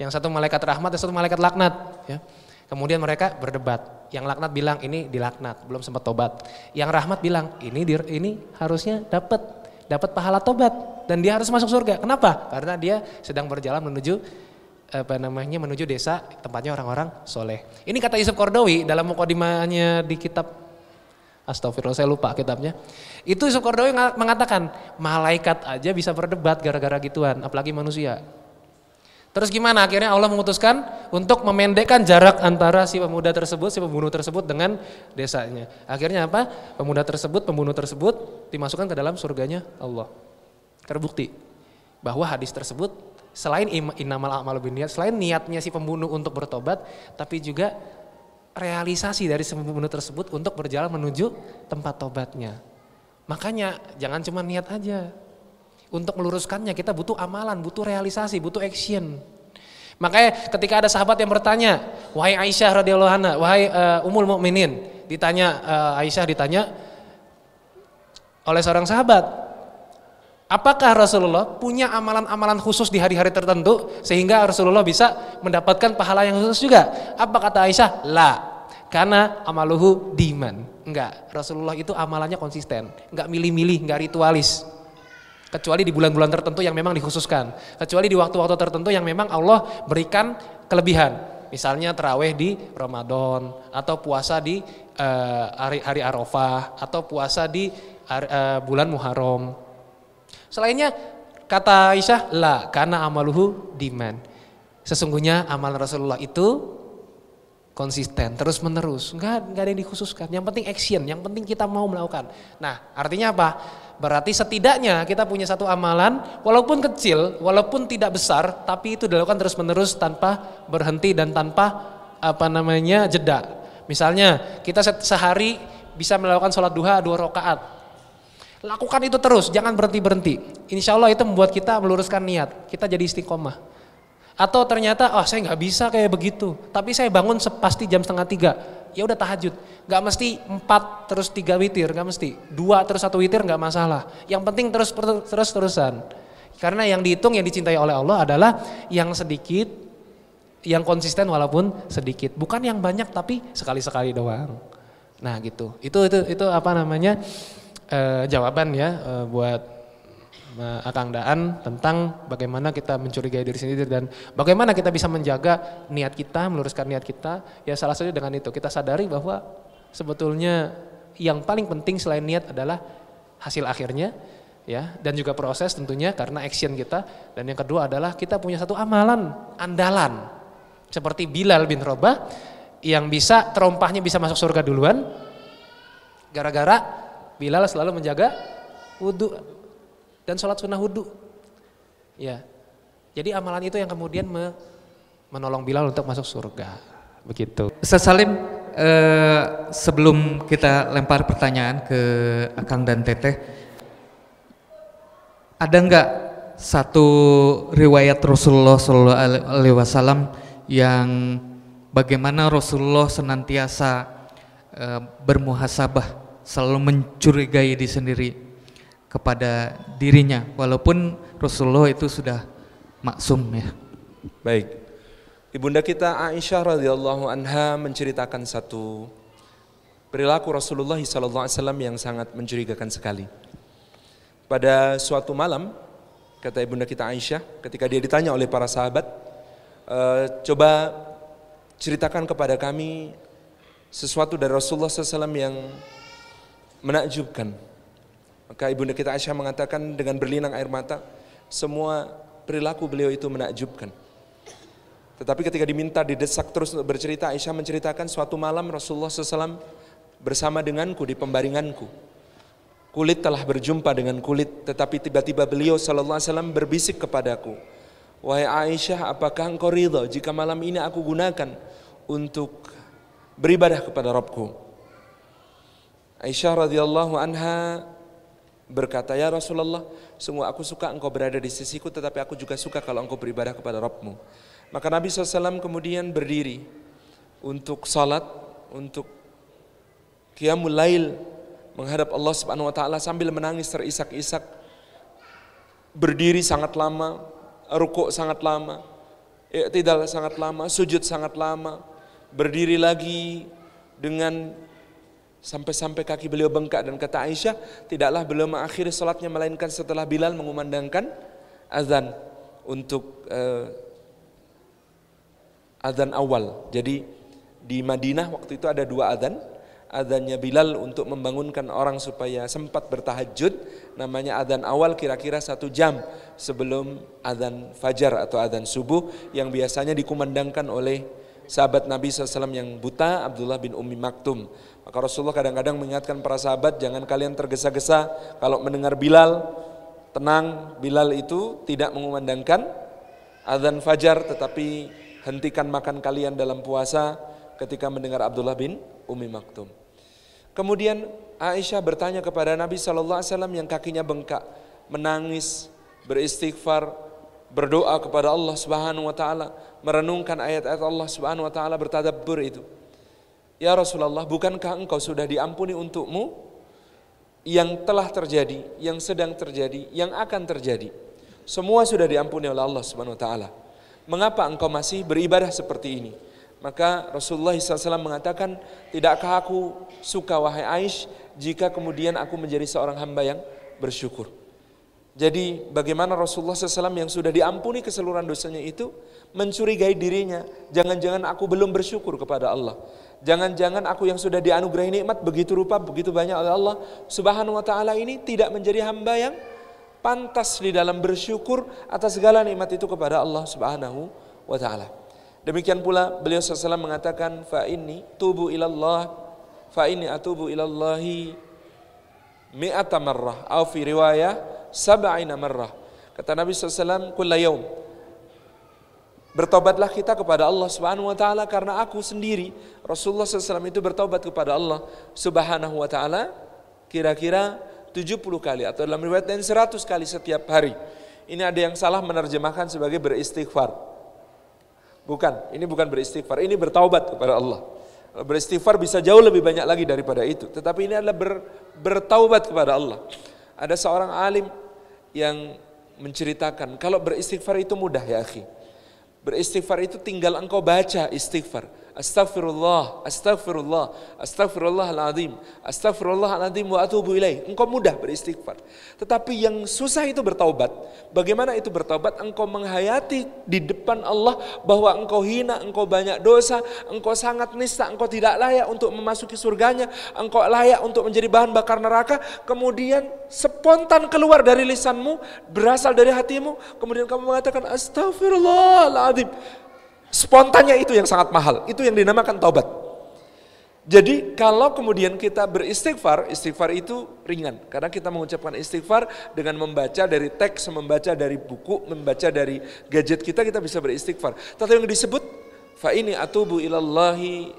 Speaker 1: Yang satu malaikat rahmat, yang satu malaikat laknat. Ya. Kemudian mereka berdebat. Yang laknat bilang ini dilaknat, belum sempat tobat. Yang rahmat bilang ini dir, ini harusnya dapat dapat pahala tobat dan dia harus masuk surga. Kenapa? Karena dia sedang berjalan menuju apa namanya menuju desa tempatnya orang-orang soleh. Ini kata Yusuf Kordowi dalam mukodimanya di kitab Astagfirullah saya lupa kitabnya. Itu Yusuf Kordowi mengatakan malaikat aja bisa berdebat gara-gara gituan apalagi manusia. Terus gimana? Akhirnya Allah memutuskan untuk memendekkan jarak antara si pemuda tersebut, si pembunuh tersebut dengan desanya. Akhirnya apa? Pemuda tersebut, pembunuh tersebut dimasukkan ke dalam surganya Allah. Terbukti bahwa hadis tersebut selain innamal a'malu binniyat, selain niatnya si pembunuh untuk bertobat, tapi juga realisasi dari si pembunuh tersebut untuk berjalan menuju tempat tobatnya. Makanya jangan cuma niat aja, untuk meluruskannya kita butuh amalan, butuh realisasi, butuh action. Makanya ketika ada sahabat yang bertanya, wahai Aisyah radhiyallahu anha, wahai uh, eh, umul mukminin, ditanya uh, Aisyah ditanya oleh seorang sahabat, apakah Rasulullah punya amalan-amalan khusus di hari-hari tertentu sehingga Rasulullah bisa mendapatkan pahala yang khusus juga? Apa kata Aisyah? La. Karena amaluhu diman. Enggak, Rasulullah itu amalannya konsisten, enggak milih-milih, enggak ritualis. Kecuali di bulan-bulan tertentu yang memang dikhususkan. Kecuali di waktu-waktu tertentu yang memang Allah berikan kelebihan. Misalnya terawih di Ramadan, atau puasa di uh, hari, hari Arafah, atau puasa di uh, bulan Muharram. Selainnya kata Aisyah, la karena amaluhu diman. Sesungguhnya amal Rasulullah itu konsisten terus menerus nggak nggak ada yang dikhususkan yang penting action yang penting kita mau melakukan nah artinya apa Berarti setidaknya kita punya satu amalan, walaupun kecil, walaupun tidak besar, tapi itu dilakukan terus-menerus tanpa berhenti dan tanpa apa namanya jeda. Misalnya kita sehari bisa melakukan sholat duha dua rakaat. Lakukan itu terus, jangan berhenti-berhenti. Insya Allah itu membuat kita meluruskan niat, kita jadi istiqomah. Atau ternyata, oh saya nggak bisa kayak begitu, tapi saya bangun sepasti jam setengah tiga, ya udah tahajud. Nggak mesti empat terus tiga witir, nggak mesti. Dua terus satu witir nggak masalah. Yang penting terus terus terusan. Karena yang dihitung yang dicintai oleh Allah adalah yang sedikit, yang konsisten walaupun sedikit. Bukan yang banyak tapi sekali-sekali doang. Nah gitu. Itu itu itu apa namanya? E, jawaban ya e, buat Eh, Akang Daan tentang bagaimana kita mencurigai diri sendiri dan bagaimana kita bisa menjaga niat kita, meluruskan niat kita. Ya salah satu dengan itu kita sadari bahwa sebetulnya yang paling penting selain niat adalah hasil akhirnya ya dan juga proses tentunya karena action kita dan yang kedua adalah kita punya satu amalan andalan seperti Bilal bin Robah yang bisa terompahnya bisa masuk surga duluan gara-gara Bilal selalu menjaga wudhu dan sholat sunnah wudhu. Ya, jadi amalan itu yang kemudian me menolong Bilal untuk masuk surga. Begitu.
Speaker 2: Sesalim eh, sebelum kita lempar pertanyaan ke Kang dan Teteh, ada nggak satu riwayat Rasulullah Shallallahu Alaihi Wasallam yang bagaimana Rasulullah senantiasa e, bermuhasabah, selalu mencurigai di sendiri, kepada dirinya walaupun Rasulullah itu sudah maksum ya.
Speaker 3: Baik. Ibunda kita Aisyah radhiyallahu anha menceritakan satu perilaku Rasulullah sallallahu alaihi wasallam yang sangat mencurigakan sekali. Pada suatu malam kata ibunda kita Aisyah ketika dia ditanya oleh para sahabat e, coba ceritakan kepada kami sesuatu dari Rasulullah SAW yang menakjubkan maka ibunda kita Aisyah mengatakan dengan berlinang air mata, semua perilaku beliau itu menakjubkan. Tetapi ketika diminta didesak terus untuk bercerita, Aisyah menceritakan suatu malam Rasulullah SAW bersama denganku di pembaringanku. Kulit telah berjumpa dengan kulit, tetapi tiba-tiba beliau Sallallahu Alaihi berbisik kepadaku, Wahai Aisyah, apakah engkau ridho jika malam ini aku gunakan untuk beribadah kepada Robku? Aisyah radhiyallahu anha berkata, Ya Rasulullah, semua aku suka engkau berada di sisiku, tetapi aku juga suka kalau engkau beribadah kepada Rabbimu. Maka Nabi SAW kemudian berdiri untuk salat, untuk qiyamul lail, menghadap Allah Subhanahu wa taala sambil menangis terisak-isak. Berdiri sangat lama, rukuk sangat lama, tidak sangat lama, sujud sangat lama, berdiri lagi dengan Sampai-sampai kaki beliau bengkak dan kata Aisyah, tidaklah beliau mengakhiri sholatnya melainkan setelah Bilal mengumandangkan azan untuk uh, azan awal. Jadi di Madinah waktu itu ada dua azan, azannya Bilal untuk membangunkan orang supaya sempat bertahajud namanya azan awal kira-kira satu jam sebelum azan fajar atau azan subuh yang biasanya dikumandangkan oleh sahabat Nabi SAW yang buta Abdullah bin Ummi Maktum maka Rasulullah kadang-kadang mengingatkan para sahabat, jangan kalian tergesa-gesa kalau mendengar Bilal, tenang, Bilal itu tidak mengumandangkan azan fajar, tetapi hentikan makan kalian dalam puasa ketika mendengar Abdullah bin Umi Maktum. Kemudian Aisyah bertanya kepada Nabi Shallallahu Alaihi Wasallam yang kakinya bengkak, menangis, beristighfar, berdoa kepada Allah Subhanahu Wa Taala, merenungkan ayat-ayat Allah Subhanahu Wa Taala bertadabbur itu. Ya Rasulullah, bukankah engkau sudah diampuni untukmu yang telah terjadi, yang sedang terjadi, yang akan terjadi? Semua sudah diampuni oleh Allah Subhanahu wa taala. Mengapa engkau masih beribadah seperti ini? Maka Rasulullah SAW mengatakan, Tidakkah aku suka wahai Aisy? jika kemudian aku menjadi seorang hamba yang bersyukur. Jadi bagaimana Rasulullah SAW yang sudah diampuni keseluruhan dosanya itu mencurigai dirinya. Jangan-jangan aku belum bersyukur kepada Allah. Jangan-jangan aku yang sudah dianugerahi nikmat begitu rupa, begitu banyak oleh Allah Subhanahu wa taala ini tidak menjadi hamba yang pantas di dalam bersyukur atas segala nikmat itu kepada Allah Subhanahu wa taala. Demikian pula beliau sallallahu mengatakan fa ini tubu ilallah fa ini atubu ilallahi mi'ata marrah au fi riwayah sab'ina marrah. Kata Nabi alaihi kulla yaum Bertobatlah kita kepada Allah Subhanahu wa taala karena aku sendiri Rasulullah SAW itu bertobat kepada Allah Subhanahu wa taala kira-kira 70 kali atau dalam riwayat lain 100 kali setiap hari. Ini ada yang salah menerjemahkan sebagai beristighfar. Bukan, ini bukan beristighfar, ini bertaubat kepada Allah. Beristighfar bisa jauh lebih banyak lagi daripada itu, tetapi ini adalah ber, bertaubat kepada Allah. Ada seorang alim yang menceritakan kalau beristighfar itu mudah ya, akhi. Beristighfar itu tinggal engkau baca istighfar. Astagfirullah, astagfirullah, al-azim wa atubu ilaih. Engkau mudah beristighfar. Tetapi yang susah itu bertaubat. Bagaimana itu bertaubat? Engkau menghayati di depan Allah bahwa engkau hina, engkau banyak dosa, engkau sangat nista, engkau tidak layak untuk memasuki surganya, engkau layak untuk menjadi bahan bakar neraka, kemudian spontan keluar dari lisanmu, berasal dari hatimu, kemudian kamu mengatakan al-azim. Spontannya itu yang sangat mahal, itu yang dinamakan taubat. Jadi kalau kemudian kita beristighfar, istighfar itu ringan. Karena kita mengucapkan istighfar dengan membaca dari teks, membaca dari buku, membaca dari gadget kita, kita bisa beristighfar. Tapi yang disebut, fa ini atubu ilallahi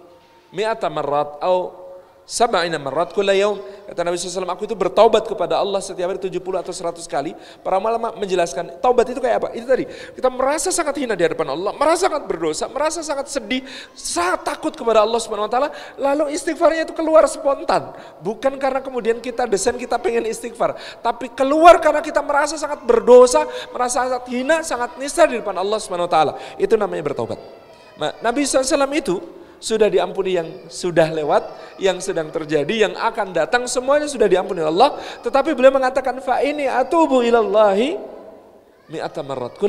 Speaker 3: mi'ata marrat au sab'ina ini kula yaum. Kata Nabi SAW, aku itu bertaubat kepada Allah setiap hari puluh atau seratus kali. Para ulama menjelaskan, taubat itu kayak apa? Itu tadi, kita merasa sangat hina di hadapan Allah, merasa sangat berdosa, merasa sangat sedih, sangat takut kepada Allah Subhanahu wa taala, lalu istighfarnya itu keluar spontan. Bukan karena kemudian kita desain kita pengen istighfar, tapi keluar karena kita merasa sangat berdosa, merasa sangat hina, sangat nista di depan Allah Subhanahu wa taala. Itu namanya bertaubat. Nah, Nabi SAW itu sudah diampuni yang sudah lewat, yang sedang terjadi, yang akan datang, semuanya sudah diampuni Allah. Tetapi beliau mengatakan fa ini atubu ilallahi mi'ata marrat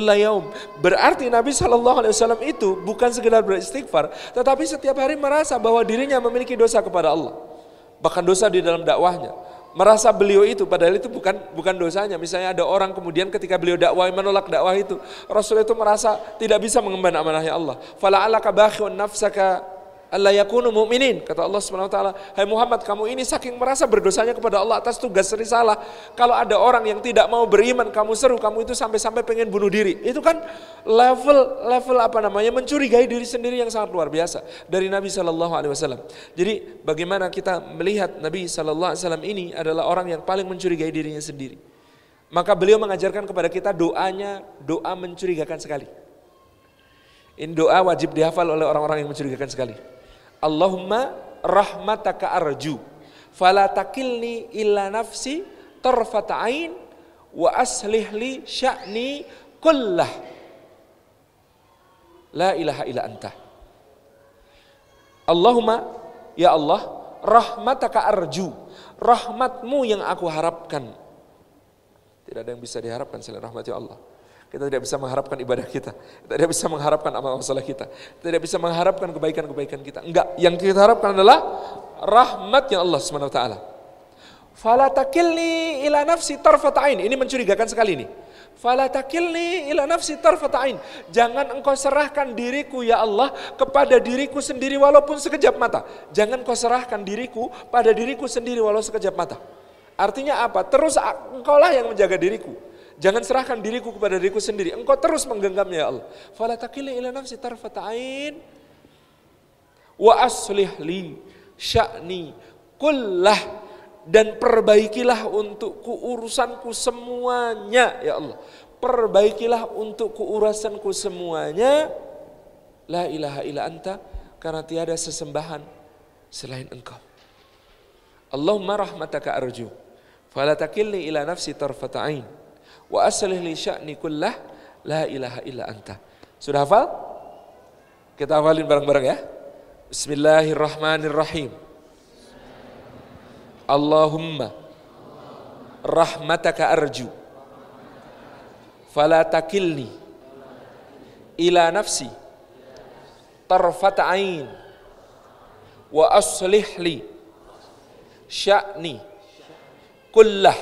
Speaker 3: Berarti Nabi Shallallahu alaihi wasallam itu bukan sekedar beristighfar, tetapi setiap hari merasa bahwa dirinya memiliki dosa kepada Allah. Bahkan dosa di dalam dakwahnya merasa beliau itu padahal itu bukan bukan dosanya. Misalnya ada orang kemudian ketika beliau dakwah menolak dakwah itu, Rasul itu merasa tidak bisa mengemban amanahnya Allah. Fala alaka nafsaka Allah yakunu mu'minin. Kata Allah Subhanahu wa taala, "Hai Muhammad, kamu ini saking merasa berdosanya kepada Allah atas tugas risalah. Kalau ada orang yang tidak mau beriman, kamu seru, kamu itu sampai-sampai pengen bunuh diri." Itu kan level level apa namanya? mencurigai diri sendiri yang sangat luar biasa dari Nabi saw. Jadi, bagaimana kita melihat Nabi saw ini adalah orang yang paling mencurigai dirinya sendiri. Maka beliau mengajarkan kepada kita doanya, doa mencurigakan sekali. Ini doa wajib dihafal oleh orang-orang yang mencurigakan sekali. Allahumma rahmataka arju fala takilni illa nafsi tarfata ain wa aslih li sya'ni kullah la ilaha illa anta Allahumma ya Allah rahmataka arju rahmatmu yang aku harapkan tidak ada yang bisa diharapkan selain rahmat ya Allah kita tidak bisa mengharapkan ibadah kita. Kita tidak bisa mengharapkan amal masalah kita. Kita tidak bisa mengharapkan kebaikan-kebaikan kita. Enggak, yang kita harapkan adalah rahmatnya Allah SWT. Fala takilni ila nafsi tarfata'in. Ini mencurigakan sekali nih. Fala takilni ila nafsi tarfata'in. Jangan engkau serahkan diriku ya Allah kepada diriku sendiri walaupun sekejap mata. Jangan engkau serahkan diriku pada diriku sendiri walaupun sekejap mata. Artinya apa? Terus engkaulah yang menjaga diriku. Jangan serahkan diriku kepada diriku sendiri. Engkau terus menggenggamnya ya Allah. Fala taqili ila nafsi tarfata'in wa aslih li sya'ni kullah dan perbaikilah untukku urusanku semuanya ya Allah. Perbaikilah untukku urusanku semuanya. La ilaha illa anta karena tiada sesembahan selain engkau. Allahumma rahmataka arju. Fala takilni ila nafsi tarfata'in. Wa aslih li sya'ni kullah la ilaha illa anta. Sudah hafal? Kita hafalin bareng-bareng ya. Bismillahirrahmanirrahim. Allahumma rahmataka arju fala takilni ila nafsi tarfata ain wa aslih li sya'ni kullah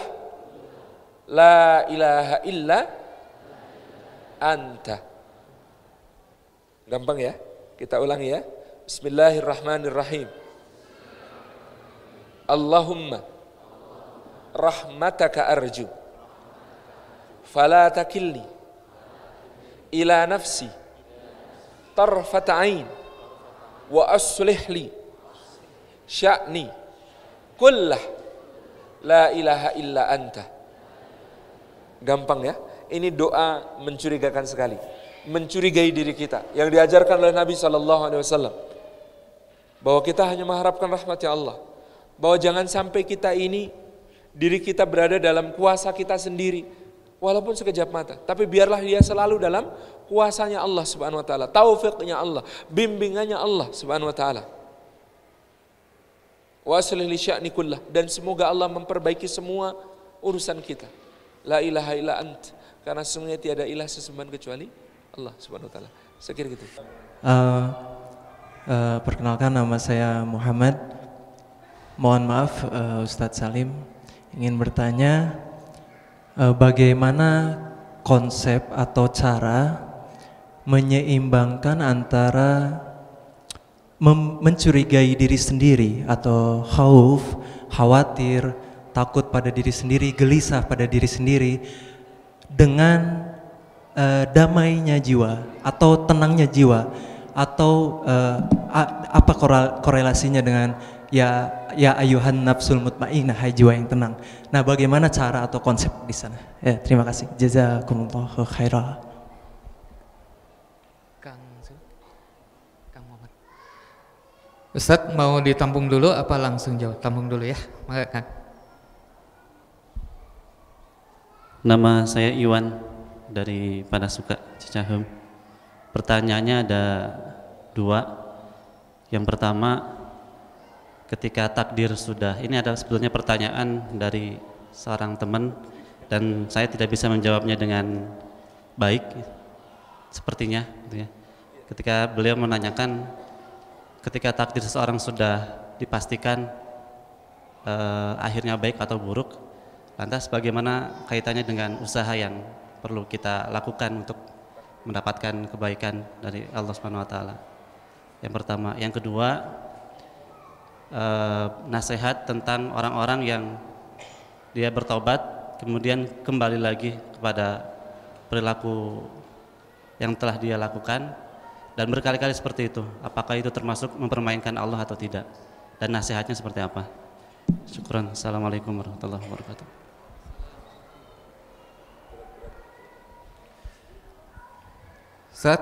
Speaker 3: La ilaha illa anta. Gampang ya? Kita ulangi ya. Bismillahirrahmanirrahim. Allahumma rahmataka arju. Fala takilni ila nafsi tarfat ain wa aslih li sya'ni kullah la ilaha illa anta Gampang ya. Ini doa mencurigakan sekali. Mencurigai diri kita yang diajarkan oleh Nabi Shallallahu alaihi wasallam bahwa kita hanya mengharapkan rahmat rahmatnya Allah. Bahwa jangan sampai kita ini diri kita berada dalam kuasa kita sendiri walaupun sekejap mata, tapi biarlah dia selalu dalam kuasanya Allah Subhanahu wa taala, taufiknya Allah, bimbingannya Allah Subhanahu wa taala. Wa li sya'ni dan semoga Allah memperbaiki semua urusan kita. La ilaha illa ant. Karena semuanya tiada ilah sesembahan kecuali Allah subhanahu wa ta'ala. Sekiranya gitu.
Speaker 4: Uh, uh, perkenalkan nama saya Muhammad. Mohon maaf uh, Ustadz Salim. Ingin bertanya uh, bagaimana konsep atau cara menyeimbangkan antara mencurigai diri sendiri atau khawf khawatir, takut pada diri sendiri, gelisah pada diri sendiri dengan uh, damainya jiwa atau tenangnya jiwa atau uh, apa korelasinya dengan ya ya ayuhan nafsul mutmainnah hai jiwa yang tenang. Nah, bagaimana cara atau konsep di sana? Ya, terima kasih. Jazakumullahu khairan. Kang Kang Muhammad.
Speaker 2: Ustaz mau ditampung dulu apa langsung jawab? Tampung dulu ya. Maka
Speaker 4: Nama saya Iwan dari Panasuka Cicahem. Pertanyaannya ada dua. Yang pertama, ketika takdir sudah, ini ada sebetulnya pertanyaan dari seorang teman dan saya tidak bisa menjawabnya dengan baik, sepertinya. Gitu ya. Ketika beliau menanyakan, ketika takdir seseorang sudah dipastikan eh, akhirnya baik atau buruk, Lantas bagaimana kaitannya dengan usaha yang perlu kita lakukan untuk mendapatkan kebaikan dari Allah Subhanahu wa taala? Yang pertama, yang kedua eh, nasihat tentang orang-orang yang dia bertobat kemudian kembali lagi kepada perilaku yang telah dia lakukan dan berkali-kali seperti itu. Apakah itu termasuk mempermainkan Allah atau tidak? Dan nasihatnya seperti apa? Syukuran. Assalamualaikum warahmatullahi wabarakatuh. Ustaz,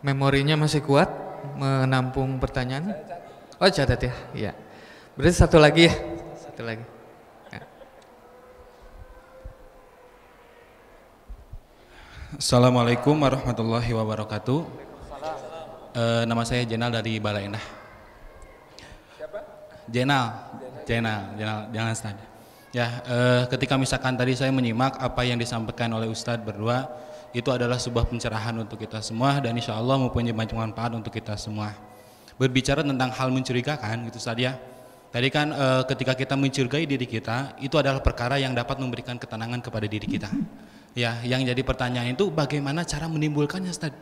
Speaker 4: memorinya
Speaker 2: masih kuat menampung pertanyaan? Oh catat ya, ya. Berarti satu lagi ya, satu lagi. Ya.
Speaker 5: Assalamualaikum warahmatullahi wabarakatuh. E, nama saya Jenal dari Balai Indah. Jenal, Jenal, Jenal, Jenal Ustaz. Ya, e, ketika misalkan tadi saya menyimak apa yang disampaikan oleh Ustadz berdua, itu adalah sebuah pencerahan untuk kita semua dan insya Allah mempunyai banyak manfaat untuk kita semua. Berbicara tentang hal mencurigakan gitu saja. ya. Tadi kan e, ketika kita mencurigai diri kita itu adalah perkara yang dapat memberikan ketenangan kepada diri kita. Ya, yang jadi pertanyaan itu bagaimana cara menimbulkannya Ustaz?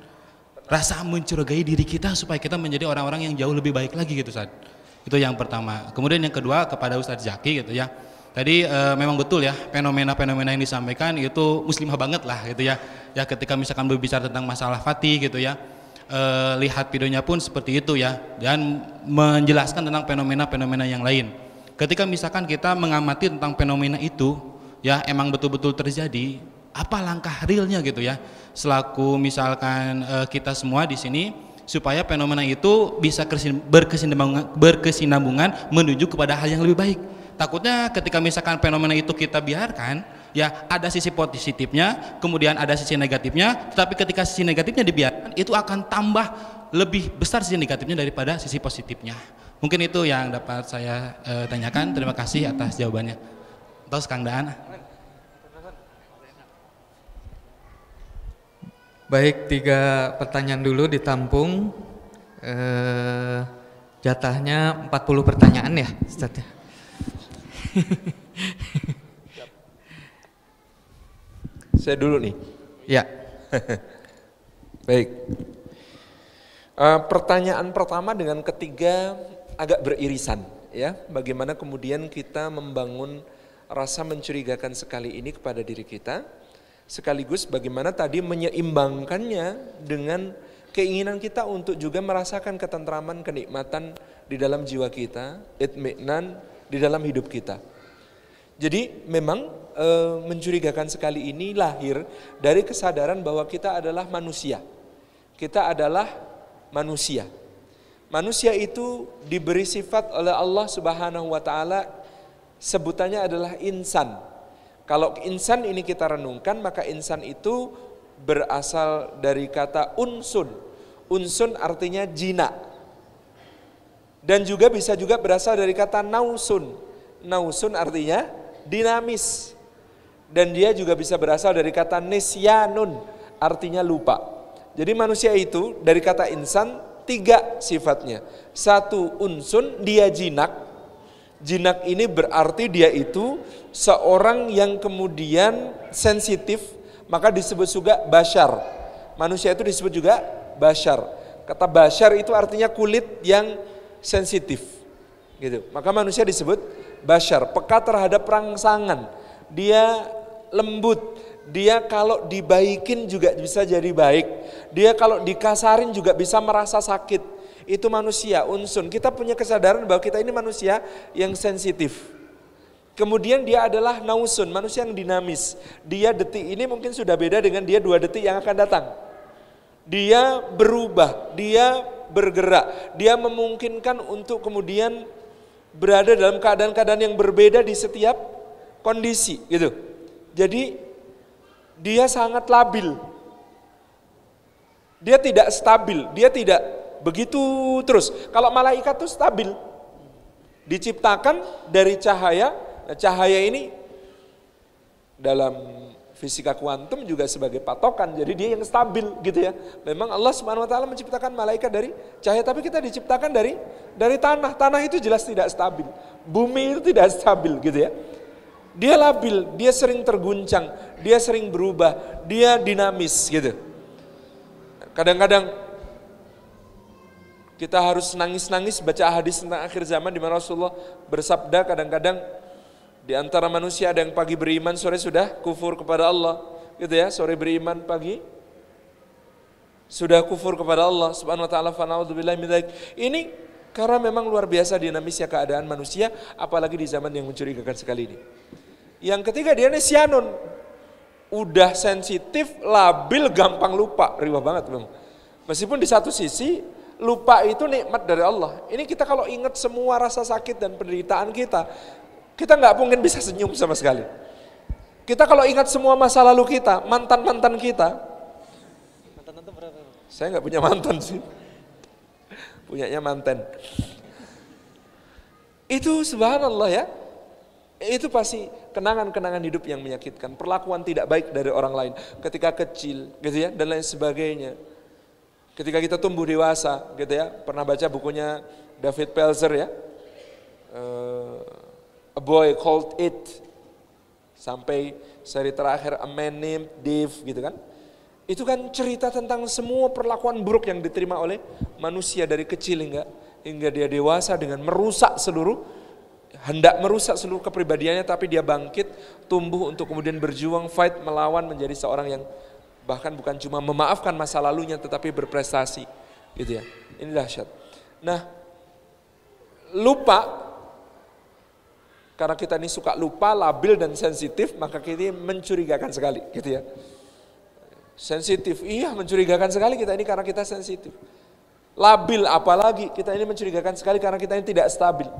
Speaker 5: Rasa mencurigai diri kita supaya kita menjadi orang-orang yang jauh lebih baik lagi gitu Ustaz. Itu yang pertama. Kemudian yang kedua kepada Ustadz Zaki gitu ya Tadi e, memang betul ya fenomena-fenomena yang disampaikan itu muslimah banget lah gitu ya. Ya ketika misalkan berbicara tentang masalah fatih gitu ya. E, lihat videonya pun seperti itu ya dan menjelaskan tentang fenomena-fenomena yang lain. Ketika misalkan kita mengamati tentang fenomena itu ya emang betul-betul terjadi, apa langkah realnya gitu ya. Selaku misalkan e, kita semua di sini supaya fenomena itu bisa berkesinambungan, berkesinambungan menuju kepada hal yang lebih baik Takutnya ketika misalkan fenomena itu kita biarkan, ya ada sisi positifnya, kemudian ada sisi negatifnya, tetapi ketika sisi negatifnya dibiarkan, itu akan tambah lebih besar sisi negatifnya daripada sisi positifnya. Mungkin itu yang dapat saya e, tanyakan. Terima kasih atas jawabannya. Terus Kang Daan.
Speaker 2: Baik, tiga pertanyaan dulu ditampung. Eh, jatahnya jatahnya 40 pertanyaan ya, Ustaz. Ya.
Speaker 3: Saya dulu nih. Ya. Baik. Uh, pertanyaan pertama dengan ketiga agak beririsan, ya. Bagaimana kemudian kita membangun rasa mencurigakan sekali ini kepada diri kita, sekaligus bagaimana tadi menyeimbangkannya dengan keinginan kita untuk juga merasakan ketentraman, kenikmatan di dalam jiwa kita, itminan, di dalam hidup kita. Jadi memang e, mencurigakan sekali ini lahir dari kesadaran bahwa kita adalah manusia. Kita adalah manusia. Manusia itu diberi sifat oleh Allah Subhanahu wa taala sebutannya adalah insan. Kalau insan ini kita renungkan maka insan itu berasal dari kata unsun. Unsun artinya jinak dan juga bisa juga berasal dari kata nausun. Nausun artinya dinamis. Dan dia juga bisa berasal dari kata nisyanun, artinya lupa. Jadi manusia itu dari kata insan tiga sifatnya. Satu unsun, dia jinak. Jinak ini berarti dia itu seorang yang kemudian sensitif, maka disebut juga bashar. Manusia itu disebut juga bashar. Kata bashar itu artinya kulit yang sensitif. Gitu. Maka manusia disebut bashar, peka terhadap rangsangan. Dia lembut, dia kalau dibaikin juga bisa jadi baik. Dia kalau dikasarin juga bisa merasa sakit. Itu manusia, unsun. Kita punya kesadaran bahwa kita ini manusia yang sensitif. Kemudian dia adalah nausun, manusia yang dinamis. Dia detik ini mungkin sudah beda dengan dia dua detik yang akan datang. Dia berubah, dia bergerak. Dia memungkinkan untuk kemudian berada dalam keadaan-keadaan yang berbeda di setiap kondisi gitu. Jadi dia sangat labil. Dia tidak stabil, dia tidak begitu terus. Kalau malaikat itu stabil. Diciptakan dari cahaya, nah, cahaya ini dalam fisika kuantum juga sebagai patokan. Jadi dia yang stabil gitu ya. Memang Allah Subhanahu wa taala menciptakan malaikat dari cahaya tapi kita diciptakan dari dari tanah. Tanah itu jelas tidak stabil. Bumi itu tidak stabil gitu ya. Dia labil, dia sering terguncang, dia sering berubah, dia dinamis gitu. Kadang-kadang kita harus nangis-nangis baca hadis tentang akhir zaman di mana Rasulullah bersabda kadang-kadang di antara manusia ada yang pagi beriman, sore sudah kufur kepada Allah. Gitu ya, sore beriman, pagi sudah kufur kepada Allah Subhanahu wa taala. Fa Ini karena memang luar biasa dinamisnya keadaan manusia, apalagi di zaman yang mencurigakan sekali ini. Yang ketiga dia ini sianun. Udah sensitif, labil, gampang lupa. Riwah banget memang. Meskipun di satu sisi, lupa itu nikmat dari Allah. Ini kita kalau ingat semua rasa sakit dan penderitaan kita, kita nggak mungkin bisa senyum sama sekali. Kita kalau ingat semua masa lalu kita, mantan-mantan kita. Mantan-mantan berapa? Saya nggak punya mantan sih. Punyanya mantan. Itu subhanallah ya. Itu pasti kenangan-kenangan hidup yang menyakitkan, perlakuan tidak baik dari orang lain ketika kecil, gitu ya, dan lain sebagainya. Ketika kita tumbuh dewasa, gitu ya, pernah baca bukunya David Pelzer ya, eh, boy called it. Sampai seri terakhir a man named Dave gitu kan. Itu kan cerita tentang semua perlakuan buruk yang diterima oleh manusia dari kecil hingga hingga dia dewasa dengan merusak seluruh hendak merusak seluruh kepribadiannya tapi dia bangkit, tumbuh untuk kemudian berjuang fight melawan menjadi seorang yang bahkan bukan cuma memaafkan masa lalunya tetapi berprestasi gitu ya. Ini dahsyat. Nah, lupa karena kita ini suka lupa, labil dan sensitif, maka kita ini mencurigakan sekali, gitu ya. Sensitif, iya mencurigakan sekali kita ini karena kita sensitif. Labil apalagi, kita ini mencurigakan sekali karena kita ini tidak stabil.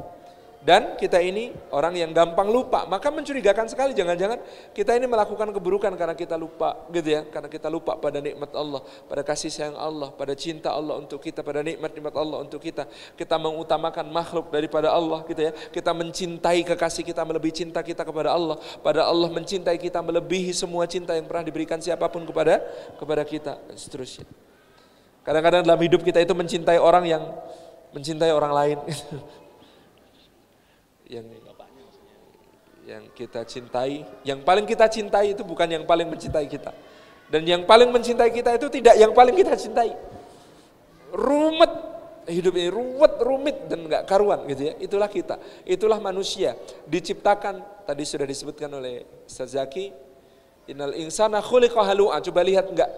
Speaker 3: Dan kita ini orang yang gampang lupa, maka mencurigakan sekali jangan-jangan kita ini melakukan keburukan karena kita lupa, gitu ya, karena kita lupa pada nikmat Allah, pada kasih sayang Allah, pada cinta Allah untuk kita, pada nikmat-nikmat Allah untuk kita. Kita mengutamakan makhluk daripada Allah, gitu ya. Kita mencintai kekasih kita melebihi cinta kita kepada Allah, pada Allah mencintai kita melebihi semua cinta yang pernah diberikan siapapun kepada kepada kita, dan seterusnya. Kadang-kadang dalam hidup kita itu mencintai orang yang mencintai orang lain. yang yang kita cintai, yang paling kita cintai itu bukan yang paling mencintai kita. Dan yang paling mencintai kita itu tidak yang paling kita cintai. Rumet hidup ini ruwet, rumit dan nggak karuan gitu ya. Itulah kita, itulah manusia diciptakan tadi sudah disebutkan oleh Sazaki, Innal insana khuliqa halu'a. Coba lihat enggak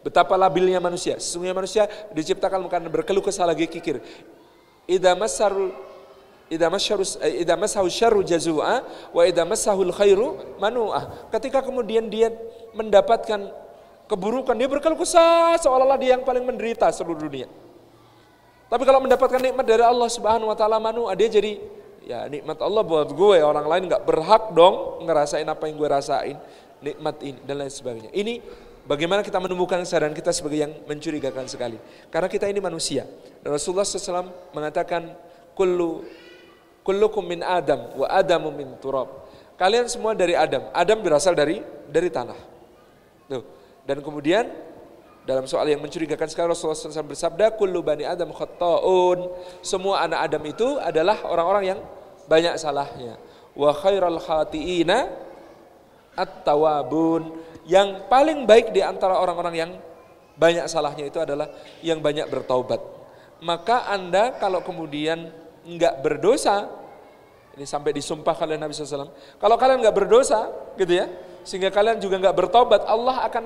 Speaker 3: betapa labilnya manusia. Sesungguhnya manusia diciptakan bukan berkeluh kesah lagi kikir. Idza masarul Ida masyahu eh, ida masahu syarru jazua wa idza masahul khairu manuah. Ketika kemudian dia mendapatkan keburukan, dia berkeluh kesah seolah-olah dia yang paling menderita seluruh dunia. Tapi kalau mendapatkan nikmat dari Allah Subhanahu wa taala manuah, dia jadi ya nikmat Allah buat gue, orang lain nggak berhak dong ngerasain apa yang gue rasain, nikmat ini dan lain sebagainya. Ini bagaimana kita menemukan kesadaran kita sebagai yang mencurigakan sekali. Karena kita ini manusia. Dan Rasulullah SAW mengatakan kullu Kullukum min Adam wa Adamu min turab. Kalian semua dari Adam. Adam berasal dari dari tanah. Tuh. Dan kemudian dalam soal yang mencurigakan sekali Rasulullah SAW bersabda, Kullu bani Adam khata'un. Semua anak Adam itu adalah orang-orang yang banyak salahnya. Wa khairal khati'ina at-tawabun. Yang paling baik di antara orang-orang yang banyak salahnya itu adalah yang banyak bertaubat. Maka Anda kalau kemudian nggak berdosa, ini sampai disumpah kalian Nabi SAW. Kalau kalian nggak berdosa, gitu ya, sehingga kalian juga nggak bertobat, Allah akan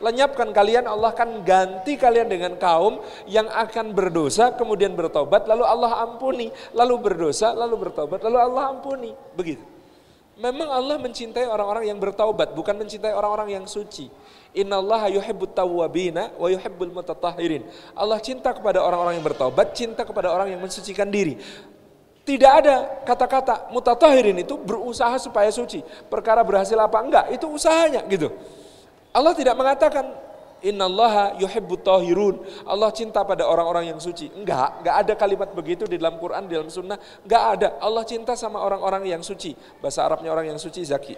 Speaker 3: lenyapkan kalian, Allah akan ganti kalian dengan kaum yang akan berdosa, kemudian bertobat, lalu Allah ampuni, lalu berdosa, lalu bertobat, lalu Allah ampuni. Begitu. Memang Allah mencintai orang-orang yang bertaubat, bukan mencintai orang-orang yang suci. Innallaha yuhibbut tawwabina wa yuhibbul mutatahhirin. Allah cinta kepada orang-orang yang bertaubat, cinta kepada orang yang mensucikan diri. Tidak ada kata-kata mutatahirin itu berusaha supaya suci. Perkara berhasil apa enggak, itu usahanya gitu. Allah tidak mengatakan Innallaha yuhibbut tahirun. Allah cinta pada orang-orang yang suci. Enggak, enggak ada kalimat begitu di dalam Quran, di dalam sunnah. Enggak ada. Allah cinta sama orang-orang yang suci. Bahasa Arabnya orang yang suci zaki.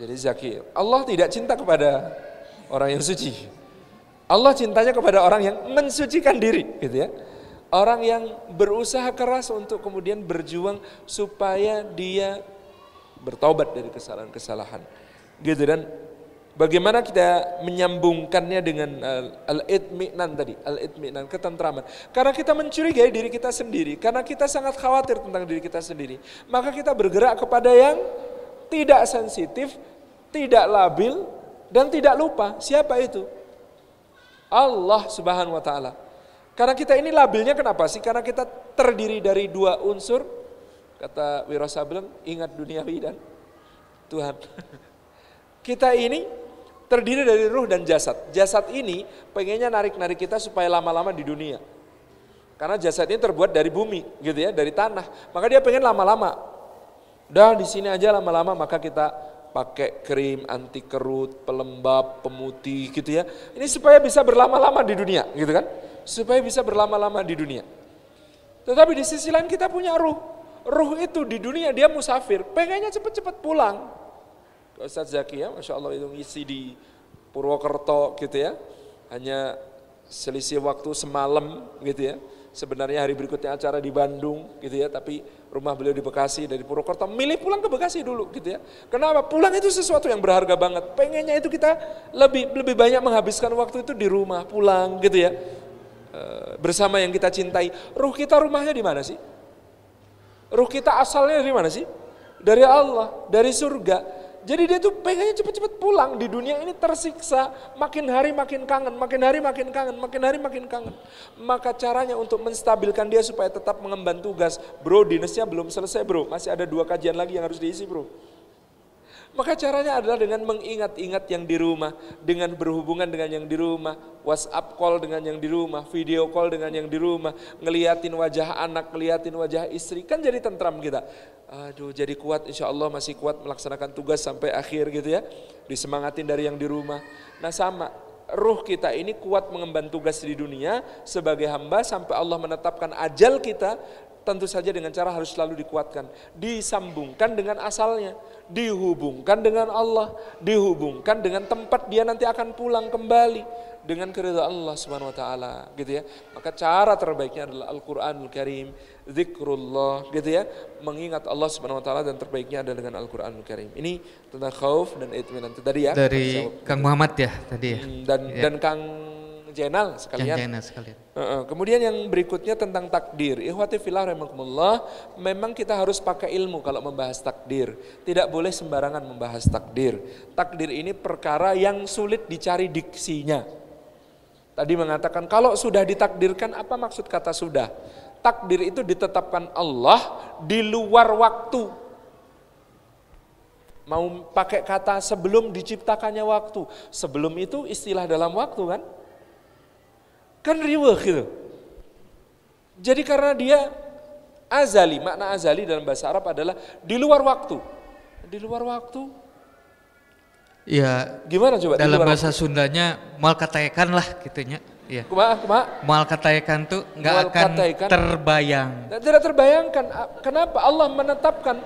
Speaker 3: Jadi zaki. Allah tidak cinta kepada orang yang suci. Allah cintanya kepada orang yang mensucikan diri, gitu ya. Orang yang berusaha keras untuk kemudian berjuang supaya dia bertobat dari kesalahan-kesalahan. Gitu dan Bagaimana kita menyambungkannya dengan eh, al-itmi'nan tadi, al-itmi'nan, ketentraman. Karena kita mencurigai diri kita sendiri, karena kita sangat khawatir tentang diri kita sendiri. Maka kita bergerak kepada yang tidak sensitif, tidak labil, dan tidak lupa. Siapa itu? Allah subhanahu wa ta'ala. Karena kita ini labilnya kenapa sih? Karena kita terdiri dari dua unsur, kata Wiro ingat duniawi dan Tuhan. Kita ini terdiri dari ruh dan jasad. Jasad ini pengennya narik-narik kita supaya lama-lama di dunia. Karena jasad ini terbuat dari bumi, gitu ya, dari tanah. Maka dia pengen lama-lama. Udah di sini aja lama-lama maka kita pakai krim anti kerut, pelembab, pemutih gitu ya. Ini supaya bisa berlama-lama di dunia, gitu kan? Supaya bisa berlama-lama di dunia. Tetapi di sisi lain kita punya ruh. Ruh itu di dunia dia musafir, pengennya cepat-cepat pulang. Ustaz Zaki ya, Masya Allah itu ngisi di Purwokerto gitu ya, hanya selisih waktu semalam gitu ya, sebenarnya hari berikutnya acara di Bandung gitu ya, tapi rumah beliau di Bekasi dari Purwokerto, milih pulang ke Bekasi dulu gitu ya. Kenapa? Pulang itu sesuatu yang berharga banget. Pengennya itu kita lebih lebih banyak menghabiskan waktu itu di rumah, pulang gitu ya. Eh, bersama yang kita cintai. Ruh kita rumahnya di mana sih? Ruh kita asalnya dari mana sih? Dari Allah, dari surga. Jadi dia tuh pengennya cepet-cepet pulang di dunia ini tersiksa, makin hari makin kangen, makin hari makin kangen, makin hari makin kangen. Maka caranya untuk menstabilkan dia supaya tetap mengemban tugas, bro dinasnya belum selesai bro, masih ada dua kajian lagi yang harus diisi bro. Maka caranya adalah dengan mengingat-ingat yang di rumah, dengan berhubungan dengan yang di rumah, WhatsApp call dengan yang di rumah, video call dengan yang di rumah, ngeliatin wajah anak, ngeliatin wajah istri, kan jadi tentram kita. Aduh, jadi kuat insya Allah masih kuat melaksanakan tugas sampai akhir gitu ya. Disemangatin dari yang di rumah. Nah sama, ruh kita ini kuat mengemban tugas di dunia sebagai hamba sampai Allah menetapkan ajal kita tentu saja dengan cara harus selalu dikuatkan, disambungkan dengan asalnya, dihubungkan dengan Allah, dihubungkan dengan tempat dia nanti akan pulang kembali dengan keridhaan Allah Subhanahu wa taala, gitu ya. Maka cara terbaiknya adalah Al-Qur'anul Karim, zikrullah, gitu ya. Mengingat Allah Subhanahu wa taala dan terbaiknya adalah dengan Al-Qur'anul Karim. Ini tentang khauf dan itminan tadi ya. Dari Kang
Speaker 2: Muhammad ya tadi ya. Hmm, dan ya. dan
Speaker 3: Kang Kang sekalian. Yang Jenal sekalian. Uh -uh. Kemudian yang berikutnya tentang takdir. Ikhwati filah rahimakumullah, memang kita harus pakai ilmu kalau membahas takdir. Tidak boleh sembarangan membahas takdir. Takdir ini perkara yang sulit dicari diksinya. Tadi mengatakan kalau sudah ditakdirkan apa maksud kata sudah? Takdir itu ditetapkan Allah di luar waktu. Mau pakai kata sebelum diciptakannya waktu. Sebelum itu istilah dalam waktu kan? Kan rework gitu. Jadi karena dia azali, makna azali dalam bahasa Arab adalah di luar waktu. Di luar waktu.
Speaker 2: Iya. Gimana coba? Dalam bahasa waktu? Sundanya kataikan lah gitunya. Iya. kuma. Mal kataikan tuh nggak akan terbayang.
Speaker 3: Nah, tidak terbayangkan. Kenapa Allah menetapkan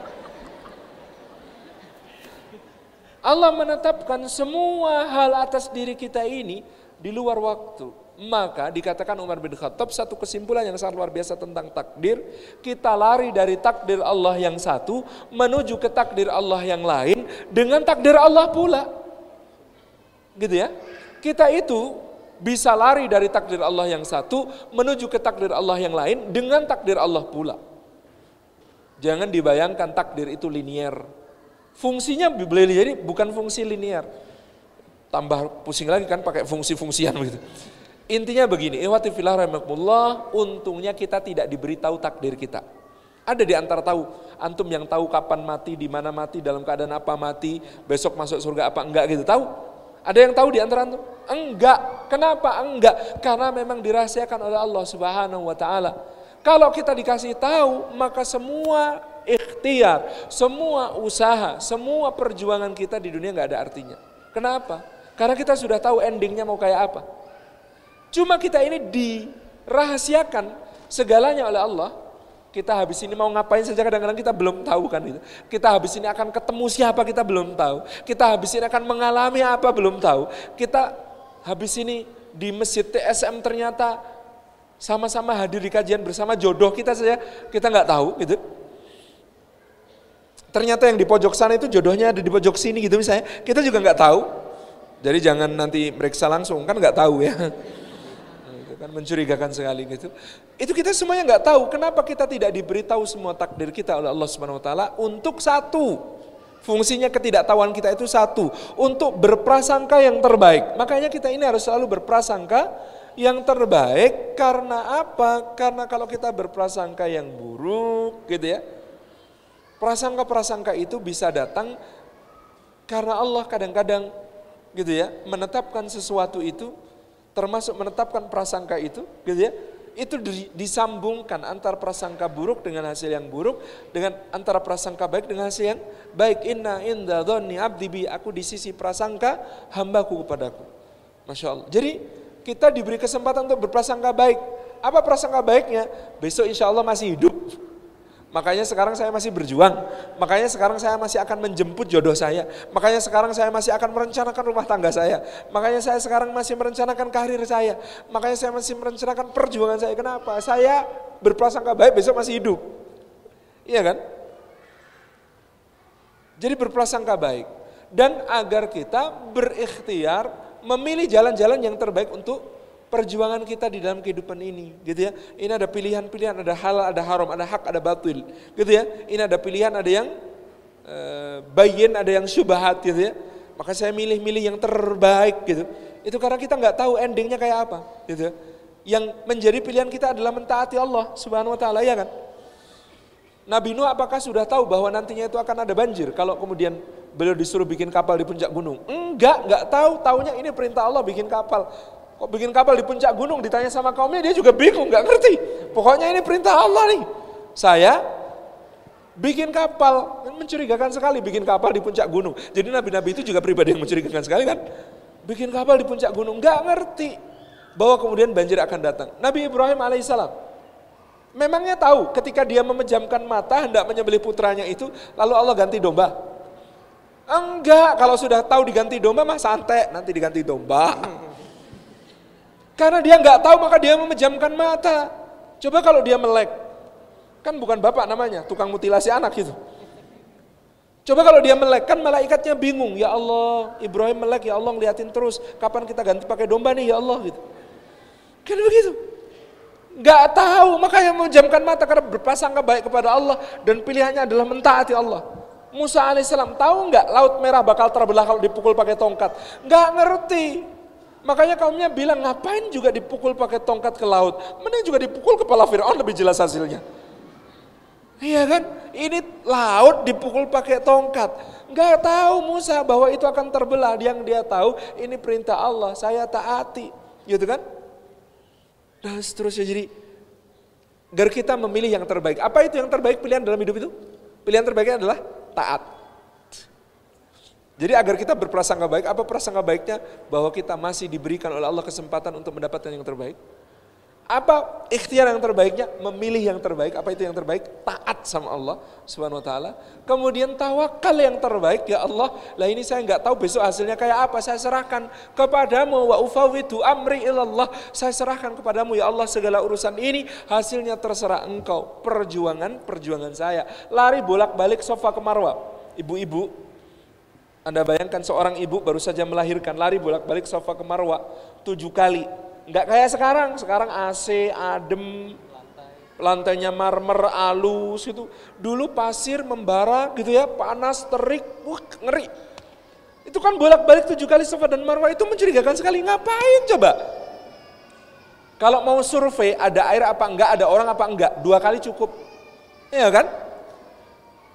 Speaker 3: Allah menetapkan semua hal atas diri kita ini di luar waktu. Maka dikatakan Umar bin Khattab satu kesimpulan yang sangat luar biasa tentang takdir. Kita lari dari takdir Allah yang satu menuju ke takdir Allah yang lain dengan takdir Allah pula. Gitu ya. Kita itu bisa lari dari takdir Allah yang satu menuju ke takdir Allah yang lain dengan takdir Allah pula. Jangan dibayangkan takdir itu linier. Fungsinya boleh jadi bukan fungsi linier. Tambah pusing lagi kan pakai fungsi-fungsian begitu. Intinya begini, ihwatifillah rahimakumullah, untungnya kita tidak diberitahu takdir kita. Ada di antara tahu, antum yang tahu kapan mati, di mana mati, dalam keadaan apa mati, besok masuk surga apa enggak gitu, tahu? Ada yang tahu di antara antum? Enggak. Kenapa enggak? Karena memang dirahasiakan oleh Allah Subhanahu wa taala. Kalau kita dikasih tahu, maka semua ikhtiar, semua usaha, semua perjuangan kita di dunia enggak ada artinya. Kenapa? Karena kita sudah tahu endingnya mau kayak apa. Cuma kita ini dirahasiakan segalanya oleh Allah. Kita habis ini mau ngapain saja kadang-kadang kita belum tahu kan itu. Kita habis ini akan ketemu siapa kita belum tahu. Kita habis ini akan mengalami apa belum tahu. Kita habis ini di masjid TSM ternyata sama-sama hadir di kajian bersama jodoh kita saja kita nggak tahu gitu. Ternyata yang di pojok sana itu jodohnya ada di pojok sini gitu misalnya. Kita juga nggak tahu. Jadi jangan nanti periksa langsung kan nggak tahu ya kan mencurigakan sekali gitu. Itu kita semuanya nggak tahu kenapa kita tidak diberitahu semua takdir kita oleh Allah Subhanahu wa taala untuk satu. Fungsinya ketidaktahuan kita itu satu, untuk berprasangka yang terbaik. Makanya kita ini harus selalu berprasangka yang terbaik karena apa? Karena kalau kita berprasangka yang buruk gitu ya. Prasangka-prasangka itu bisa datang karena Allah kadang-kadang gitu ya, menetapkan sesuatu itu termasuk menetapkan prasangka itu, gitu ya, itu disambungkan antara prasangka buruk dengan hasil yang buruk dengan antara prasangka baik dengan hasil yang baik inna inda doni abdi bi aku di sisi prasangka hambaku kepadaku Masya Allah jadi kita diberi kesempatan untuk berprasangka baik apa prasangka baiknya besok insya Allah masih hidup Makanya sekarang saya masih berjuang. Makanya sekarang saya masih akan menjemput jodoh saya. Makanya sekarang saya masih akan merencanakan rumah tangga saya. Makanya saya sekarang masih merencanakan karir saya. Makanya saya masih merencanakan perjuangan saya. Kenapa? Saya berprasangka baik besok masih hidup. Iya kan? Jadi berprasangka baik. Dan agar kita berikhtiar memilih jalan-jalan yang terbaik untuk perjuangan kita di dalam kehidupan ini, gitu ya. Ini ada pilihan-pilihan, ada halal, ada haram, ada hak, ada batil, gitu ya. Ini ada pilihan, ada yang e, bayin, ada yang syubhat, gitu ya. Maka saya milih-milih yang terbaik, gitu. Itu karena kita nggak tahu endingnya kayak apa, gitu. Ya. Yang menjadi pilihan kita adalah mentaati Allah Subhanahu Wa Taala, ya kan? Nabi Nuh apakah sudah tahu bahwa nantinya itu akan ada banjir kalau kemudian beliau disuruh bikin kapal di puncak gunung? Enggak, enggak tahu. Taunya ini perintah Allah bikin kapal. Kok bikin kapal di puncak gunung ditanya sama kaumnya dia juga bingung nggak ngerti. Pokoknya ini perintah Allah nih. Saya bikin kapal mencurigakan sekali bikin kapal di puncak gunung. Jadi nabi-nabi itu juga pribadi yang mencurigakan sekali kan. Bikin kapal di puncak gunung nggak ngerti bahwa kemudian banjir akan datang. Nabi Ibrahim alaihissalam Memangnya tahu ketika dia memejamkan mata hendak menyembelih putranya itu lalu Allah ganti domba? Enggak, kalau sudah tahu diganti domba mah santai, nanti diganti domba. Karena dia nggak tahu maka dia memejamkan mata. Coba kalau dia melek, kan bukan bapak namanya, tukang mutilasi anak gitu. Coba kalau dia melek, kan malaikatnya bingung. Ya Allah, Ibrahim melek, ya Allah ngeliatin terus. Kapan kita ganti pakai domba nih, ya Allah gitu. Kan begitu. Nggak tahu, maka yang menjamkan mata karena berpasang baik kepada Allah dan pilihannya adalah mentaati Allah. Musa alaihissalam tahu nggak laut merah bakal terbelah kalau dipukul pakai tongkat? Nggak ngerti. Makanya kaumnya bilang ngapain juga dipukul pakai tongkat ke laut. Mending juga dipukul kepala Fir'aun lebih jelas hasilnya. Iya kan? Ini laut dipukul pakai tongkat. Gak tahu Musa bahwa itu akan terbelah. Yang dia tahu ini perintah Allah, saya taati. Gitu kan? Dan nah, seterusnya jadi agar kita memilih yang terbaik. Apa itu yang terbaik pilihan dalam hidup itu? Pilihan terbaiknya adalah taat. Jadi agar kita berprasangka baik, apa prasangka baiknya? Bahwa kita masih diberikan oleh Allah kesempatan untuk mendapatkan yang terbaik. Apa ikhtiar yang terbaiknya? Memilih yang terbaik. Apa itu yang terbaik? Taat sama Allah subhanahu wa ta'ala. Kemudian tawakal yang terbaik. Ya Allah, lah ini saya nggak tahu besok hasilnya kayak apa. Saya serahkan kepadamu. Wa ufawidu amri ilallah. Saya serahkan kepadamu ya Allah segala urusan ini. Hasilnya terserah engkau. Perjuangan, perjuangan saya. Lari bolak-balik sofa ke Ibu-ibu anda bayangkan seorang ibu baru saja melahirkan, lari bolak-balik sofa ke Marwa tujuh kali. Nggak kayak sekarang, sekarang AC, adem, lantainya marmer, alus gitu. Dulu pasir membara gitu ya, panas, terik, wuk, ngeri. Itu kan bolak-balik tujuh kali sofa dan marwa itu mencurigakan sekali. Ngapain coba? Kalau mau survei ada air apa enggak, ada orang apa enggak, dua kali cukup. Iya kan?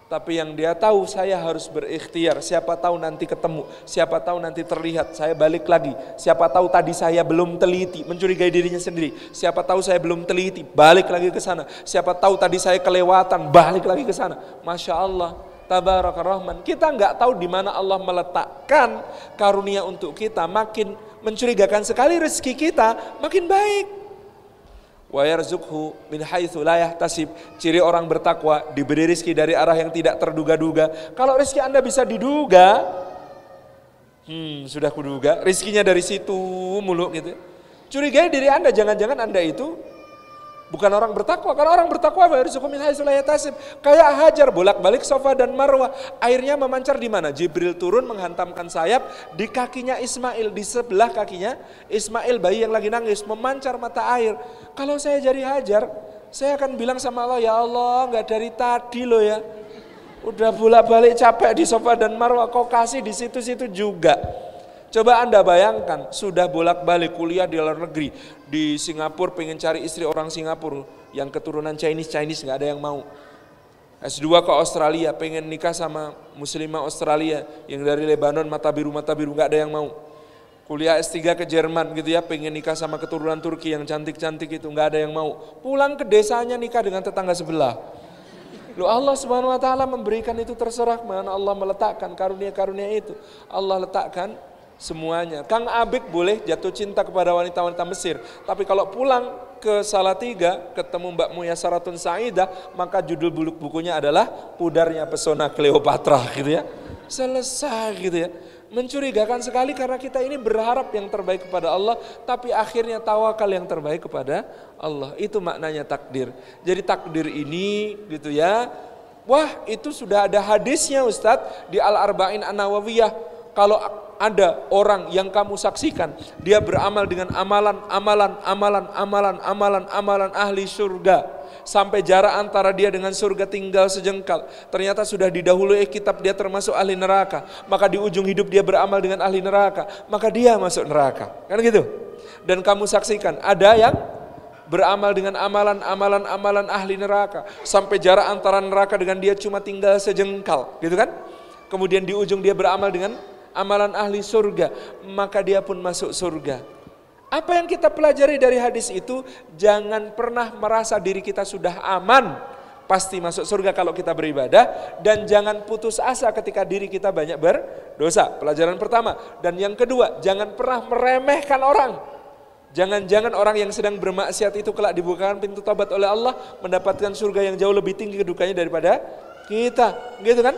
Speaker 3: Tapi yang dia tahu saya harus berikhtiar. Siapa tahu nanti ketemu, siapa tahu nanti terlihat, saya balik lagi. Siapa tahu tadi saya belum teliti, mencurigai dirinya sendiri. Siapa tahu saya belum teliti, balik lagi ke sana. Siapa tahu tadi saya kelewatan, balik lagi ke sana. Masya Allah, tabarakar rahman. Kita nggak tahu di mana Allah meletakkan karunia untuk kita. Makin mencurigakan sekali rezeki kita, makin baik wa yarzuqhu min haitsu la yahtasib. Ciri orang bertakwa diberi rezeki dari arah yang tidak terduga-duga. Kalau rezeki Anda bisa diduga, hmm, sudah kuduga, rizkinya dari situ mulu gitu. Ya. curiga diri Anda, jangan-jangan Anda itu Bukan orang bertakwa, karena orang bertakwa harus tasib. Kayak hajar bolak-balik sofa dan marwah. Airnya memancar di mana? Jibril turun menghantamkan sayap di kakinya Ismail, di sebelah kakinya Ismail bayi yang lagi nangis, memancar mata air. Kalau saya jadi hajar, saya akan bilang sama Allah, ya Allah nggak dari tadi loh ya. Udah bolak-balik capek di sofa dan marwah, kok kasih di situ-situ juga. Coba Anda bayangkan, sudah bolak-balik kuliah di luar negeri, di Singapura pengen cari istri orang Singapura, yang keturunan Chinese-Chinese nggak ada yang mau. S2 ke Australia, pengen nikah sama muslimah Australia, yang dari Lebanon mata biru-mata biru nggak ada yang mau. Kuliah S3 ke Jerman gitu ya, pengen nikah sama keturunan Turki yang cantik-cantik itu, nggak ada yang mau. Pulang ke desanya nikah dengan tetangga sebelah. Lu Allah Subhanahu wa taala memberikan itu terserah mana Allah meletakkan karunia-karunia itu. Allah letakkan semuanya. Kang Abik boleh jatuh cinta kepada wanita-wanita Mesir, tapi kalau pulang ke Salatiga ketemu Mbak Muya Saratun Saidah, maka judul buluk bukunya adalah Pudarnya Pesona Cleopatra gitu ya. Selesai gitu ya. Mencurigakan sekali karena kita ini berharap yang terbaik kepada Allah, tapi akhirnya tawakal yang terbaik kepada Allah. Itu maknanya takdir. Jadi takdir ini gitu ya, Wah itu sudah ada hadisnya Ustadz di Al-Arba'in An-Nawawiyah kalau ada orang yang kamu saksikan, dia beramal dengan amalan, amalan, amalan, amalan, amalan, amalan ahli surga. Sampai jarak antara dia dengan surga tinggal sejengkal. Ternyata sudah didahului eh, kitab dia termasuk ahli neraka. Maka di ujung hidup dia beramal dengan ahli neraka. Maka dia masuk neraka. Kan gitu? Dan kamu saksikan, ada yang beramal dengan amalan-amalan amalan ahli neraka sampai jarak antara neraka dengan dia cuma tinggal sejengkal gitu kan kemudian di ujung dia beramal dengan amalan ahli surga, maka dia pun masuk surga. Apa yang kita pelajari dari hadis itu? Jangan pernah merasa diri kita sudah aman, pasti masuk surga kalau kita beribadah dan jangan putus asa ketika diri kita banyak berdosa. Pelajaran pertama dan yang kedua, jangan pernah meremehkan orang. Jangan-jangan orang yang sedang bermaksiat itu kelak dibukakan pintu tobat oleh Allah mendapatkan surga yang jauh lebih tinggi kedudukannya daripada kita, gitu kan?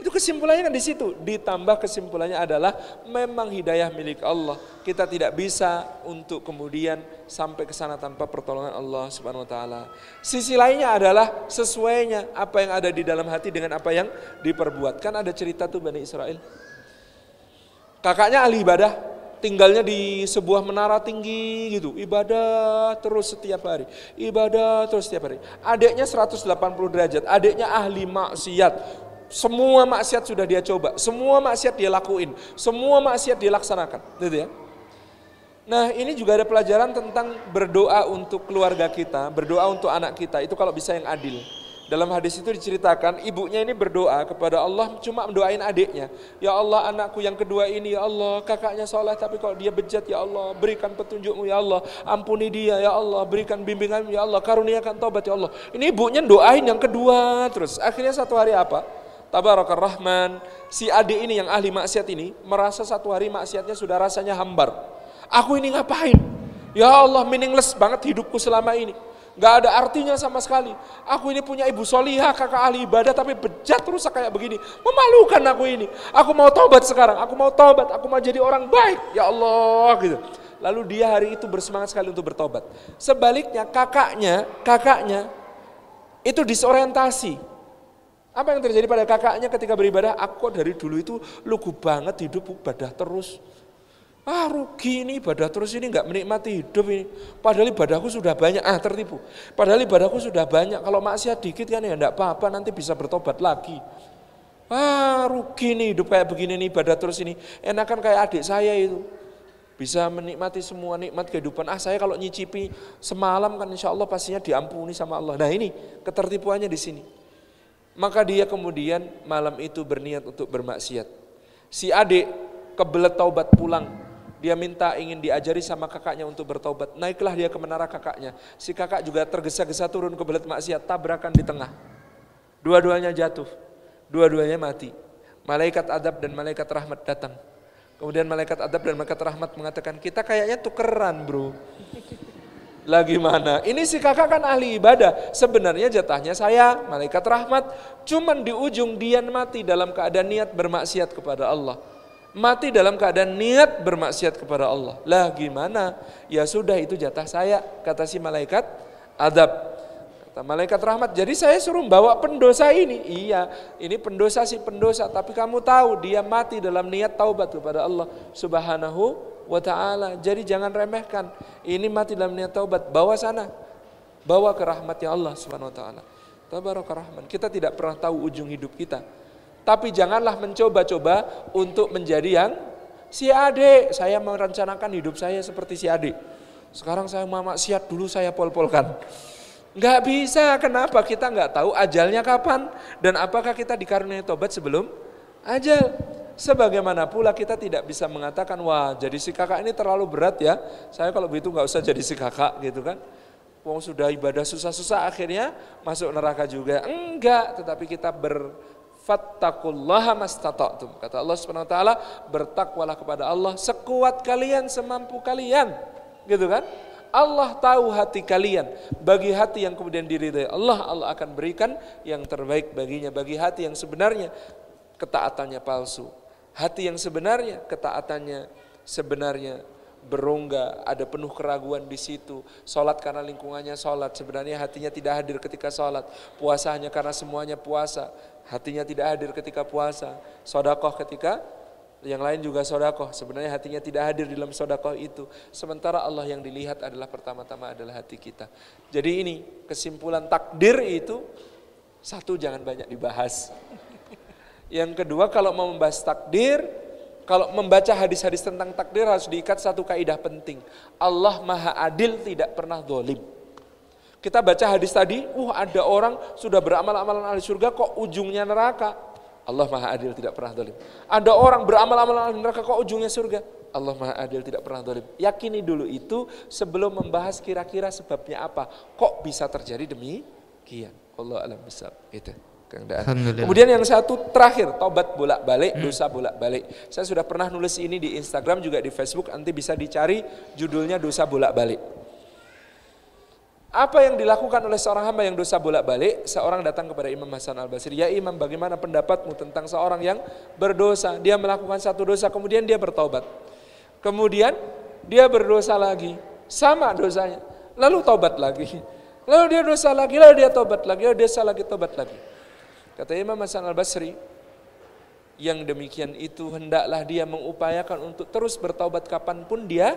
Speaker 3: Itu kesimpulannya kan di situ. Ditambah kesimpulannya adalah memang hidayah milik Allah. Kita tidak bisa untuk kemudian sampai ke sana tanpa pertolongan Allah Subhanahu wa taala. Sisi lainnya adalah sesuainya apa yang ada di dalam hati dengan apa yang diperbuatkan ada cerita tuh Bani Israel. Kakaknya ahli ibadah, tinggalnya di sebuah menara tinggi gitu, ibadah terus setiap hari, ibadah terus setiap hari. Adiknya 180 derajat, adiknya ahli maksiat, semua maksiat sudah dia coba, semua maksiat dia lakuin, semua maksiat dia laksanakan, gitu ya. Nah, ini juga ada pelajaran tentang berdoa untuk keluarga kita, berdoa untuk anak kita. Itu kalau bisa yang adil. Dalam hadis itu diceritakan ibunya ini berdoa kepada Allah cuma mendoain adiknya. Ya Allah anakku yang kedua ini ya Allah kakaknya soleh tapi kalau dia bejat ya Allah berikan petunjukmu ya Allah ampuni dia ya Allah berikan bimbingan ya Allah karuniakan tobat, ya Allah. Ini ibunya doain yang kedua terus akhirnya satu hari apa? tabarakar rahman, si adik ini yang ahli maksiat ini merasa satu hari maksiatnya sudah rasanya hambar. Aku ini ngapain? Ya Allah meaningless banget hidupku selama ini. Gak ada artinya sama sekali. Aku ini punya ibu soliha, kakak ahli ibadah, tapi bejat rusak kayak begini. Memalukan aku ini. Aku mau tobat sekarang, aku mau tobat, aku mau jadi orang baik. Ya Allah gitu. Lalu dia hari itu bersemangat sekali untuk bertobat. Sebaliknya kakaknya, kakaknya itu disorientasi apa yang terjadi pada kakaknya ketika beribadah? Aku dari dulu itu lugu banget hidup ibadah terus. Ah rugi ini ibadah terus ini nggak menikmati hidup ini. Padahal ibadahku sudah banyak. Ah tertipu. Padahal ibadahku sudah banyak. Kalau maksiat dikit kan ya enggak apa-apa nanti bisa bertobat lagi. Ah rugi nih hidup kayak begini nih ibadah terus ini. Enakan kayak adik saya itu. Bisa menikmati semua nikmat kehidupan. Ah saya kalau nyicipi semalam kan insya Allah pastinya diampuni sama Allah. Nah ini ketertipuannya di sini. Maka dia kemudian malam itu berniat untuk bermaksiat. Si adik kebelet taubat pulang. Dia minta ingin diajari sama kakaknya untuk bertaubat. Naiklah dia ke menara kakaknya. Si kakak juga tergesa-gesa turun kebelet maksiat, tabrakan di tengah. Dua-duanya jatuh, dua-duanya mati. Malaikat adab dan malaikat rahmat datang. Kemudian malaikat adab dan malaikat rahmat mengatakan, kita kayaknya tukeran bro. Lagi mana? Ini si kakak kan ahli ibadah, sebenarnya jatahnya saya, malaikat rahmat. Cuman di ujung dia mati dalam keadaan niat bermaksiat kepada Allah. Mati dalam keadaan niat bermaksiat kepada Allah. Lah gimana? Ya sudah itu jatah saya, kata si malaikat adab. Kata malaikat rahmat, jadi saya suruh bawa pendosa ini. Iya, ini pendosa si pendosa, tapi kamu tahu dia mati dalam niat taubat kepada Allah Subhanahu wa taala. Jadi jangan remehkan. Ini mati dalam niat taubat, bawa sana. Bawa ke rahmatnya Allah Subhanahu wa taala. Tabarokah rahman. Kita tidak pernah tahu ujung hidup kita. Tapi janganlah mencoba-coba untuk menjadi yang si adik. Saya merencanakan hidup saya seperti si adik. Sekarang saya mama siap dulu saya pol-polkan. Nggak bisa, kenapa? Kita nggak tahu ajalnya kapan. Dan apakah kita dikaruniai tobat sebelum ajal. Sebagaimana pula kita tidak bisa mengatakan, wah jadi si kakak ini terlalu berat ya, saya kalau begitu nggak usah jadi si kakak gitu kan. Wong sudah ibadah susah-susah akhirnya masuk neraka juga. Enggak, tetapi kita ber fattakullaha mastata'tum. Kata Allah Subhanahu wa taala, bertakwalah kepada Allah sekuat kalian, semampu kalian. Gitu kan? Allah tahu hati kalian. Bagi hati yang kemudian diridai Allah, Allah akan berikan yang terbaik baginya. Bagi hati yang sebenarnya ketaatannya palsu, Hati yang sebenarnya ketaatannya sebenarnya berongga, ada penuh keraguan di situ. solat karena lingkungannya solat sebenarnya hatinya tidak hadir ketika solat Puasa hanya karena semuanya puasa, hatinya tidak hadir ketika puasa. Sodakoh ketika yang lain juga sodakoh, sebenarnya hatinya tidak hadir di dalam sodakoh itu. Sementara Allah yang dilihat adalah pertama-tama adalah hati kita. Jadi ini kesimpulan takdir itu, satu jangan banyak dibahas. Yang kedua kalau mau membahas takdir, kalau membaca hadis-hadis tentang takdir harus diikat satu kaidah penting. Allah Maha Adil tidak pernah dolim. Kita baca hadis tadi, uh ada orang sudah beramal amalan ahli surga kok ujungnya neraka. Allah Maha Adil tidak pernah dolim. Ada orang beramal amalan ahli neraka kok ujungnya surga. Allah Maha Adil tidak pernah dolim. Yakini dulu itu sebelum membahas kira-kira sebabnya apa. Kok bisa terjadi demi kian Allah alam besar. Itu. Kemudian yang satu terakhir, tobat bolak-balik, hmm. dosa bolak-balik. Saya sudah pernah nulis ini di Instagram juga di Facebook, nanti bisa dicari judulnya dosa bolak-balik. Apa yang dilakukan oleh seorang hamba yang dosa bolak-balik? Seorang datang kepada Imam Hasan Al-Basri, "Ya Imam, bagaimana pendapatmu tentang seorang yang berdosa? Dia melakukan satu dosa, kemudian dia bertobat. Kemudian dia berdosa lagi, sama dosanya. Lalu tobat lagi. Lalu dia dosa lagi, lalu dia tobat lagi, lalu dia salah lagi, tobat lagi Kata Imam Hasan al-Basri, yang demikian itu hendaklah dia mengupayakan untuk terus bertaubat kapanpun dia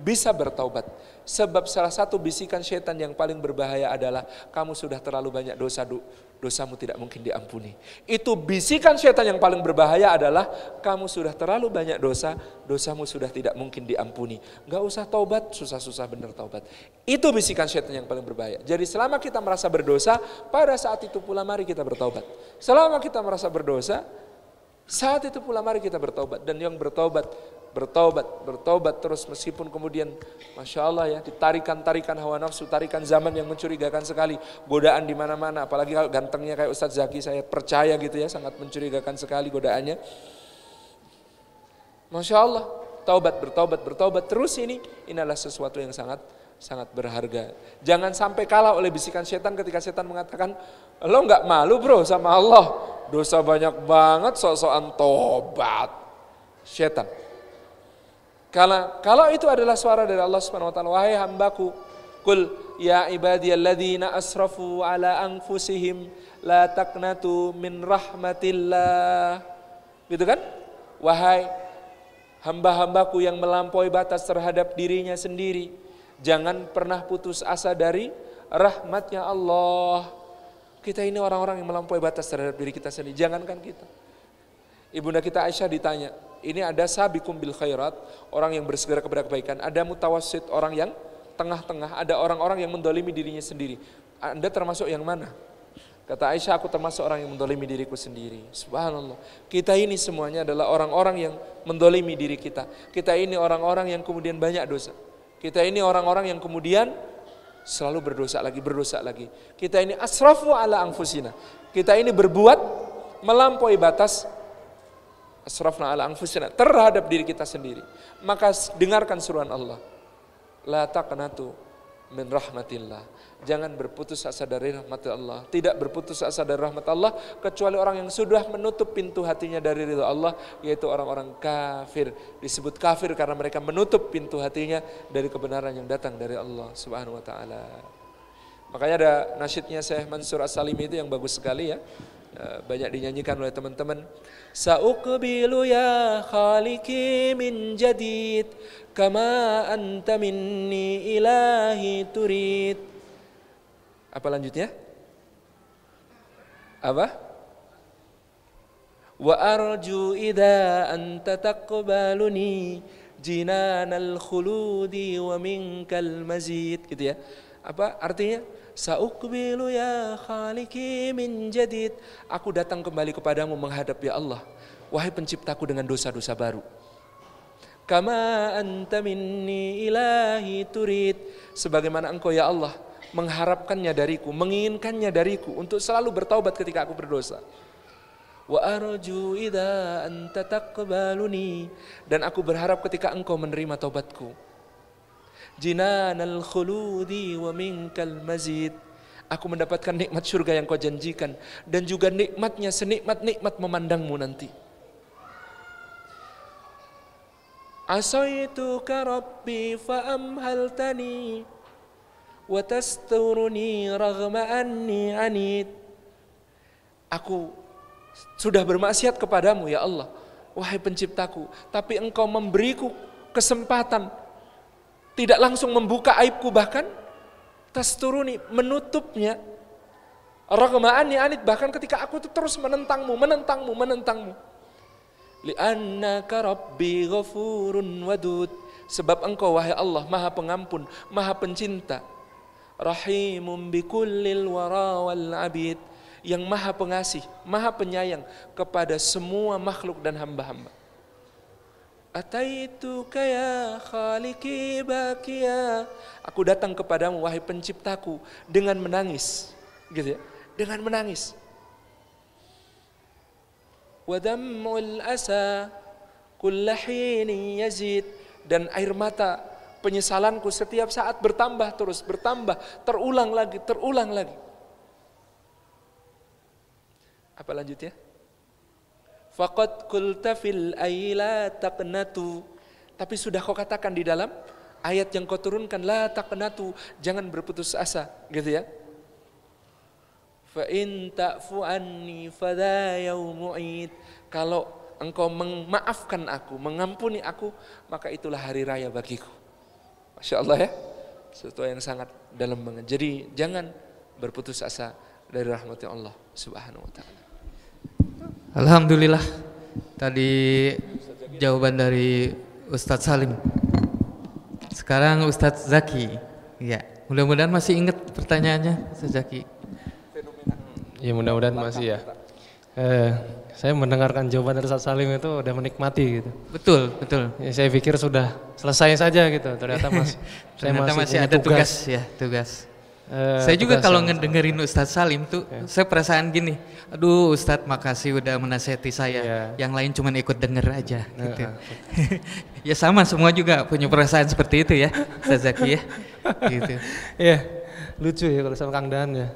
Speaker 3: bisa bertaubat. Sebab salah satu bisikan setan yang paling berbahaya adalah kamu sudah terlalu banyak dosa, du, dosamu tidak mungkin diampuni. Itu bisikan setan yang paling berbahaya adalah kamu sudah terlalu banyak dosa, dosamu sudah tidak mungkin diampuni. Gak usah taubat, susah-susah benar taubat. Itu bisikan setan yang paling berbahaya. Jadi selama kita merasa berdosa, pada saat itu pula mari kita bertaubat. Selama kita merasa berdosa, saat itu pula mari kita bertobat dan yang bertobat bertobat, bertobat terus meskipun kemudian Masya Allah ya ditarikan-tarikan hawa nafsu, tarikan zaman yang mencurigakan sekali, godaan di mana-mana, apalagi kalau gantengnya kayak Ustadz Zaki saya percaya gitu ya, sangat mencurigakan sekali godaannya. Masya Allah, taubat, bertobat, bertobat, terus ini, inilah sesuatu yang sangat sangat berharga. Jangan sampai kalah oleh bisikan setan ketika setan mengatakan, lo nggak malu bro sama Allah, dosa banyak banget sok-sokan tobat. Setan. Karena kalau itu adalah suara dari Allah Subhanahu wa taala, wahai hambaku, kul ya ibadiyalladzina asrafu ala anfusihim la taqnatu min rahmatillah. Gitu kan? Wahai hamba-hambaku yang melampaui batas terhadap dirinya sendiri, Jangan pernah putus asa dari rahmatnya Allah. Kita ini orang-orang yang melampaui batas terhadap diri kita sendiri. Jangankan kita. Ibunda kita Aisyah ditanya, ini ada sabikum bil khairat, orang yang bersegera kepada kebaikan. Ada mutawasit orang yang tengah-tengah. Ada orang-orang yang mendolimi dirinya sendiri. Anda termasuk yang mana? Kata Aisyah, aku termasuk orang yang mendolimi diriku sendiri. Subhanallah. Kita ini semuanya adalah orang-orang yang mendolimi diri kita. Kita ini orang-orang yang kemudian banyak dosa. Kita ini orang-orang yang kemudian selalu berdosa lagi, berdosa lagi. Kita ini asrafu ala angfusina. Kita ini berbuat melampaui batas asrafna ala angfusina terhadap diri kita sendiri. Maka dengarkan seruan Allah. La taqnatu min rahmatillah. Jangan berputus asa dari rahmat Allah. Tidak berputus asa dari rahmat Allah kecuali orang yang sudah menutup pintu hatinya dari ridha Allah yaitu orang-orang kafir. Disebut kafir karena mereka menutup pintu hatinya dari kebenaran yang datang dari Allah Subhanahu wa taala. Makanya ada nasyidnya Syekh Mansur As-Salimi itu yang bagus sekali ya. Eh, banyak dinyanyikan oleh teman-teman. Sa'uqbilu ya khaliki min jadid kama anta minni ilahi turid. Apa lanjutnya? Apa? Wa arju idza anta taqbaluni jinanal khuludi wa minkal mazid. Gitu ya. Apa artinya? Sa'ukbilu ya khaliki min jadid. Aku datang kembali kepadamu menghadap ya Allah. Wahai penciptaku dengan dosa-dosa baru. Kama anta minni ilahi turid. Sebagaimana engkau ya Allah mengharapkannya dariku, menginginkannya dariku untuk selalu bertaubat ketika aku berdosa. Wa arju idza anta taqbaluni dan aku berharap ketika engkau menerima taubatku al khuludi wa minkal mazid aku mendapatkan nikmat surga yang kau janjikan dan juga nikmatnya senikmat-nikmat memandangmu nanti. Asaituka Rabbi fa'amhaltani wa tasturuni raghma anni anid. Aku sudah bermaksiat kepadamu ya Allah, wahai penciptaku, tapi engkau memberiku kesempatan tidak langsung membuka aibku bahkan tas turuni menutupnya. Ragma'ani anit bahkan ketika aku itu terus menentangmu, menentangmu, menentangmu. Li'annaka rabbi ghafurun wadud. Sebab engkau wahai Allah maha pengampun, maha pencinta. Rahimum bikullil wara wal abid. Yang maha pengasih, maha penyayang kepada semua makhluk dan hamba-hamba. Ataituka ya khaliki bakia. Aku datang kepadamu wahai penciptaku dengan menangis. Gitu ya. Dengan menangis. Wadammul asa kullahini yazid. Dan air mata penyesalanku setiap saat bertambah terus, bertambah, terulang lagi, terulang lagi. Apa lanjutnya? Faqad qulta fil tak taqnatu. Tapi sudah kau katakan di dalam ayat yang kau turunkan la taqnatu, jangan berputus asa, gitu ya. Fa in ta'fu anni fadha yaumu'id. Kalau engkau memaafkan aku, mengampuni aku, maka itulah hari raya bagiku. Masya Allah ya, sesuatu yang sangat dalam banget. Jadi jangan berputus asa dari rahmat Allah subhanahu wa ta'ala.
Speaker 2: Alhamdulillah tadi jawaban dari Ustadz Salim. Sekarang Ustadz Zaki. Ya, mudah-mudahan
Speaker 1: masih ingat pertanyaannya Ustadz Zaki. Ya mudah-mudahan masih ya. Eh, saya mendengarkan jawaban dari Ustadz Salim itu udah menikmati gitu. Betul, betul. Ya, saya pikir sudah selesai saja gitu. Ternyata, mas, ternyata masih, saya masih, masih ada tugas. tugas ya, tugas. Eh, saya juga kalau ngedengerin Ustadz Salim
Speaker 2: tuh yeah. saya perasaan gini, aduh Ustadz makasih udah menasihati saya, yeah. yang lain cuma ikut denger aja eh, gitu. Eh, ya sama semua juga punya perasaan seperti itu ya Ustadz Zaki ya. gitu.
Speaker 1: Iya, yeah. lucu ya kalau sama Kang Dan ya.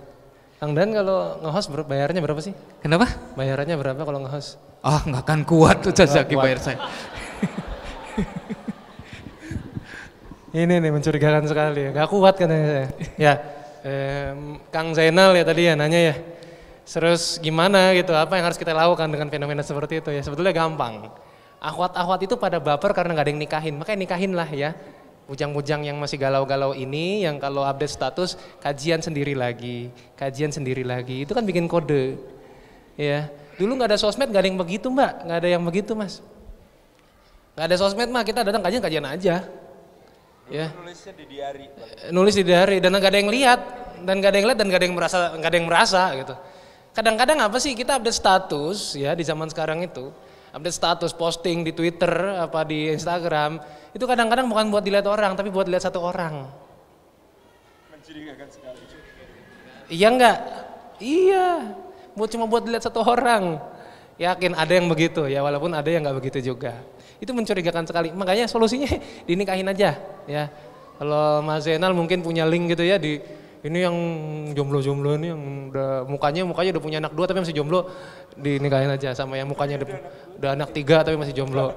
Speaker 1: Kang Dan kalau nge-host bayarnya berapa sih? Kenapa? Bayarannya berapa kalau nge Ah oh, nggak akan kuat Ustadz Zaki bayar saya. Ini nih mencurigakan sekali, nggak kuat katanya saya. ya eh, Kang Zainal ya tadi ya nanya ya. Terus gimana gitu, apa yang harus kita lakukan dengan fenomena seperti itu ya? Sebetulnya gampang. Akhwat-akhwat itu pada baper karena gak ada yang nikahin, makanya nikahin lah ya. Ujang-ujang yang masih galau-galau ini, yang kalau update status, kajian sendiri lagi, kajian sendiri lagi, itu kan bikin kode. Ya, dulu gak ada sosmed, gak ada yang begitu mbak, Gak ada yang begitu mas. Gak ada sosmed mah, kita datang kajian-kajian aja
Speaker 3: ya nulisnya di diari eh, nulis di diari dan
Speaker 1: nggak ada yang lihat dan nggak ada yang lihat dan nggak ada yang merasa nggak ada yang merasa gitu kadang-kadang apa sih kita update status ya di zaman sekarang itu update status posting di Twitter apa di Instagram itu kadang-kadang bukan buat dilihat orang tapi buat dilihat satu orang
Speaker 4: mencurigakan sekali
Speaker 1: iya enggak iya buat cuma buat dilihat satu orang yakin ada yang begitu ya walaupun ada yang nggak begitu juga itu mencurigakan sekali. Makanya solusinya dinikahin aja ya. Kalau Mas Zainal mungkin punya link gitu ya di ini yang jomblo-jomblo ini yang udah mukanya mukanya udah punya anak dua tapi masih jomblo dinikahin aja sama yang mukanya udah, udah anak tiga tapi masih jomblo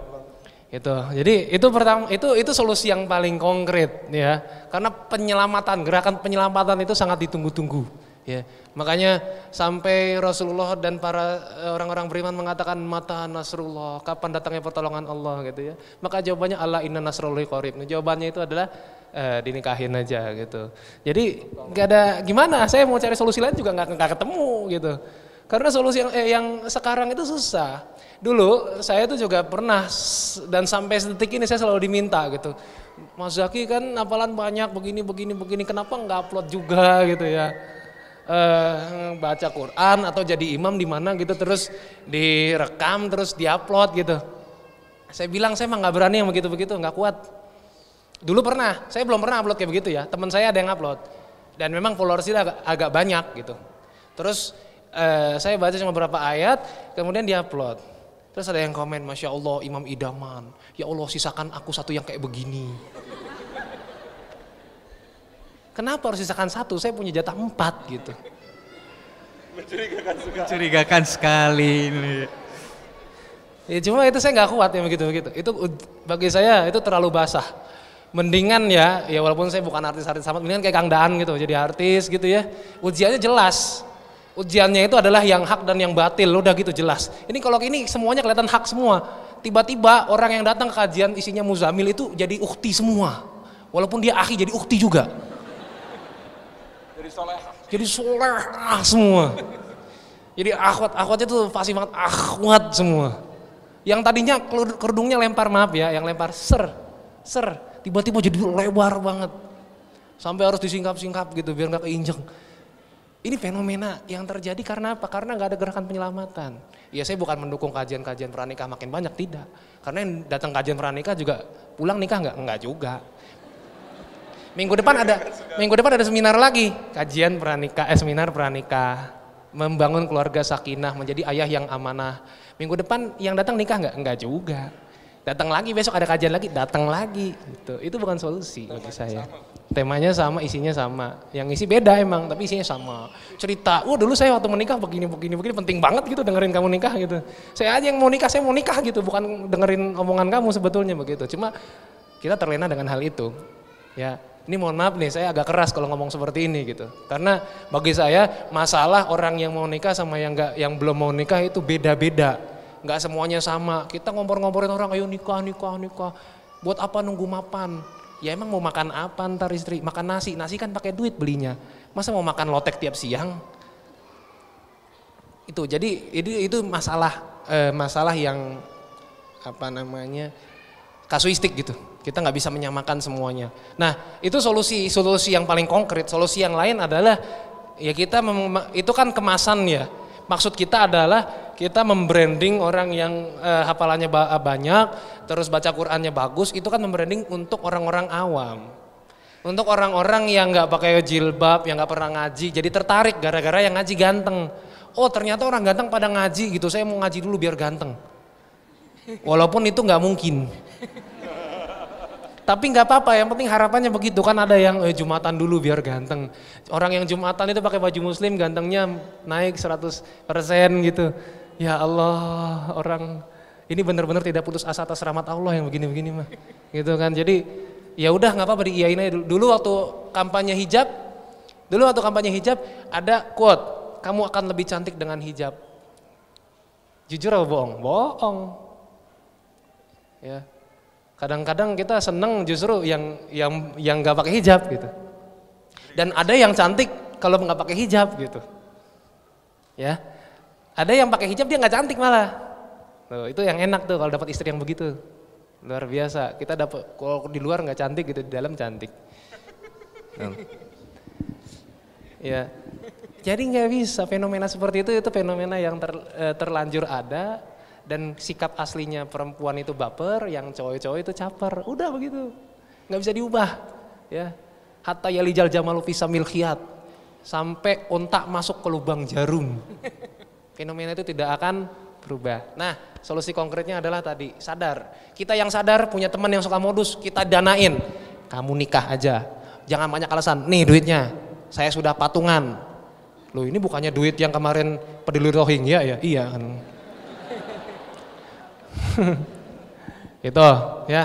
Speaker 1: itu jadi itu pertama itu itu solusi yang paling konkret ya karena penyelamatan gerakan penyelamatan itu sangat ditunggu-tunggu Ya, makanya sampai Rasulullah dan para eh, orang-orang beriman mengatakan mata nasrullah, kapan datangnya pertolongan Allah gitu ya. Maka jawabannya Allah inna nasrullahi qarib. Nah, jawabannya itu adalah eh, dinikahin aja gitu. Jadi gak ada gimana, saya mau cari solusi lain juga nggak ketemu gitu. Karena solusi yang, eh, yang sekarang itu susah. Dulu saya itu juga pernah dan sampai detik ini saya selalu diminta gitu. Mas Zaki kan apalan banyak begini begini begini kenapa nggak upload juga gitu ya uh, baca Quran atau jadi imam di mana gitu terus direkam terus diupload gitu. Saya bilang saya emang nggak berani yang begitu-begitu, nggak kuat. Dulu pernah, saya belum pernah upload kayak begitu ya. Teman saya ada yang upload dan memang followersnya agak, agak banyak gitu. Terus uh, saya baca cuma beberapa ayat, kemudian diupload. Terus ada yang komen, Masya Allah Imam Idaman, ya Allah sisakan aku satu yang kayak begini. Kenapa harus sisakan satu? Saya punya jatah empat gitu.
Speaker 4: Mencurigakan sekali. Mencurigakan
Speaker 1: sekali ini. Ya cuma itu saya nggak kuat ya begitu begitu. Itu bagi saya itu terlalu basah. Mendingan ya, ya walaupun saya bukan artis-artis sama, mendingan kayak Kang gitu, jadi artis gitu ya. Ujiannya jelas. Ujiannya itu adalah yang hak dan yang batil, udah gitu jelas. Ini kalau ini semuanya kelihatan hak semua. Tiba-tiba orang yang datang ke kajian isinya muzamil itu jadi ukti semua. Walaupun dia akhi jadi ukti juga. Jadi soleh ah, semua. Jadi akhwat, akhwatnya tuh pasti banget akhwat semua. Yang tadinya kerudungnya lempar maaf ya, yang lempar ser, ser, tiba-tiba jadi lebar banget. Sampai harus disingkap-singkap gitu biar nggak keinjek. Ini fenomena yang terjadi karena apa? Karena nggak ada gerakan penyelamatan. Iya, saya bukan mendukung kajian-kajian pernikah makin banyak, tidak. Karena yang datang kajian pernikah juga pulang nikah nggak? Nggak juga. Minggu depan ada minggu depan ada seminar lagi, kajian pranikah, eh, seminar pranikah, membangun keluarga sakinah, menjadi ayah yang amanah. Minggu depan yang datang nikah nggak? Enggak juga. Datang lagi besok ada kajian lagi, datang lagi gitu. Itu bukan solusi Temanya bagi saya. Sama. Temanya sama, isinya sama. Yang isi beda emang, tapi isinya sama. Cerita, "Wah, dulu saya waktu menikah begini begini begini penting banget gitu dengerin kamu nikah gitu." Saya aja yang mau nikah, saya mau nikah gitu, bukan dengerin omongan kamu sebetulnya begitu. Cuma kita terlena dengan hal itu. Ya, ini mohon maaf nih, saya agak keras kalau ngomong seperti ini gitu. Karena bagi saya masalah orang yang mau nikah sama yang enggak yang belum mau nikah itu beda-beda. nggak semuanya sama. Kita ngompor-ngomporin orang ayo nikah, nikah, nikah. Buat apa nunggu mapan? Ya emang mau makan apa ntar istri? Makan nasi. Nasi kan pakai duit belinya. Masa mau makan lotek tiap siang? Itu jadi itu itu masalah eh, masalah yang apa namanya? kasuistik gitu. Kita nggak bisa menyamakan semuanya. Nah, itu solusi solusi yang paling konkret. Solusi yang lain adalah ya kita itu kan kemasan ya. Maksud kita adalah kita membranding orang yang eh, hafalannya ba eh, banyak, terus baca Qurannya bagus, itu kan membranding untuk orang-orang awam. Untuk orang-orang yang nggak pakai jilbab, yang nggak pernah ngaji, jadi tertarik gara-gara yang ngaji ganteng. Oh ternyata orang ganteng pada ngaji gitu, saya mau ngaji dulu biar ganteng. Walaupun itu nggak mungkin. Tapi nggak apa-apa, yang penting harapannya begitu. Kan ada yang eh, Jumatan dulu biar ganteng. Orang yang Jumatan itu pakai baju muslim gantengnya naik 100% gitu. Ya Allah, orang ini benar-benar tidak putus asa atas rahmat Allah yang begini-begini mah. Gitu kan. Jadi ya udah nggak apa-apa diiyain aja dulu. waktu kampanye hijab, dulu waktu kampanye hijab ada quote, kamu akan lebih cantik dengan hijab. Jujur atau bohong? Bohong. Ya, Kadang-kadang kita seneng justru yang yang yang nggak pakai hijab gitu. Dan ada yang cantik kalau nggak pakai hijab gitu. Ya, ada yang pakai hijab dia nggak cantik malah. Tuh, itu yang enak tuh kalau dapat istri yang begitu. Luar biasa. Kita dapat kalau di luar nggak cantik gitu, di dalam cantik. Ya, jadi nggak bisa fenomena seperti itu itu fenomena yang ter, eh, terlanjur ada dan sikap aslinya perempuan itu baper, yang cowok-cowok itu caper. Udah begitu. nggak bisa diubah. Ya. Hatta yalijal jamalu fisamil khiyat. Sampai ontak masuk ke lubang jarum. Fenomena itu tidak akan berubah. Nah, solusi konkretnya adalah tadi, sadar. Kita yang sadar punya teman yang suka modus, kita danain. Kamu nikah aja. Jangan banyak alasan. Nih duitnya. Saya sudah patungan. Loh, ini bukannya duit yang kemarin peduli Rohingya ya? Iya kan. Itu ya.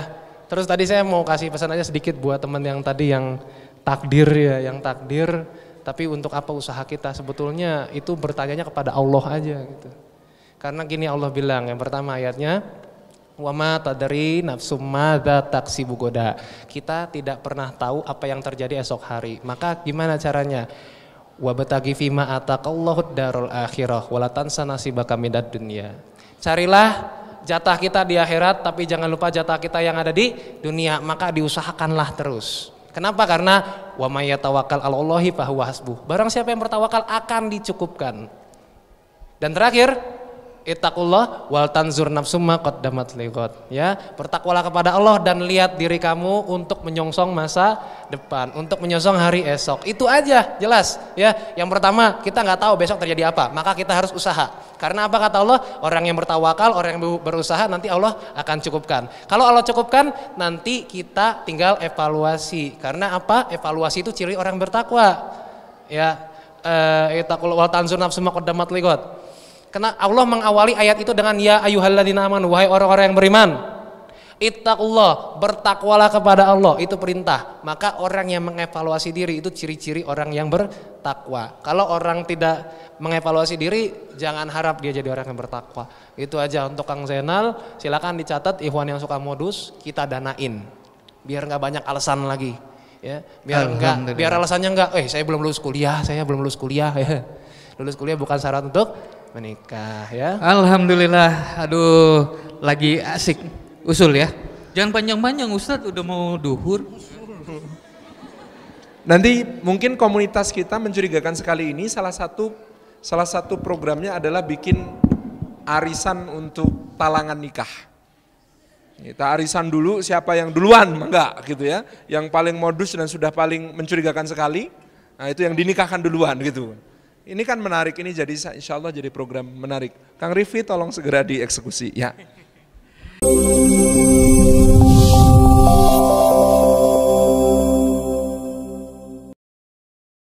Speaker 1: Terus tadi saya mau kasih pesan aja sedikit buat teman yang tadi yang takdir ya, yang takdir tapi untuk apa usaha kita sebetulnya itu bertanya kepada Allah aja gitu. Karena gini Allah bilang yang pertama ayatnya wama tadari nafsu madza taksibu goda. Kita tidak pernah tahu apa yang terjadi esok hari. Maka gimana caranya? Wa batagi fima ataqallahu darul akhirah wala tansa nasibaka minad dunya. Carilah jatah kita di akhirat tapi jangan lupa jatah kita yang ada di dunia maka diusahakanlah terus kenapa karena wa may yatawakkal 'alallahi fahuwa hasbuh barang siapa yang bertawakal akan dicukupkan dan terakhir Itakullah wal tanzur nafsuma qaddamat liqad. Ya, bertakwalah kepada Allah dan lihat diri kamu untuk menyongsong masa depan, untuk menyongsong hari esok. Itu aja, jelas ya. Yang pertama, kita nggak tahu besok terjadi apa, maka kita harus usaha. Karena apa kata Allah? Orang yang bertawakal, orang yang berusaha nanti Allah akan cukupkan. Kalau Allah cukupkan, nanti kita tinggal evaluasi. Karena apa? Evaluasi itu ciri orang bertakwa. Ya, eh, itakul wal tanzur nafsumma qaddamat liqad karena Allah mengawali ayat itu dengan ya ayyuhalladzina amanu wahai orang-orang yang beriman. Ittaqullah, bertakwalah kepada Allah, itu perintah. Maka orang yang mengevaluasi diri itu ciri-ciri orang yang bertakwa. Kalau orang tidak mengevaluasi diri, jangan harap dia jadi orang yang bertakwa. Itu aja untuk Kang Zainal, silakan dicatat Ikhwan yang suka modus, kita danain. Biar nggak banyak alasan lagi. Ya, biar enggak biar alasannya enggak eh saya belum lulus kuliah, saya belum lulus kuliah Lulus kuliah bukan syarat untuk menikah ya.
Speaker 2: Alhamdulillah. Aduh, lagi asik usul ya. Jangan
Speaker 3: panjang-panjang Ustadz, udah mau duhur. Nanti mungkin komunitas kita mencurigakan sekali ini salah satu salah satu programnya adalah bikin arisan untuk talangan nikah. Kita arisan dulu siapa yang duluan, enggak gitu ya. Yang paling modus dan sudah paling mencurigakan sekali, nah itu yang dinikahkan duluan gitu. Ini kan menarik, ini jadi insya Allah jadi program menarik. Kang Rifi tolong segera dieksekusi ya.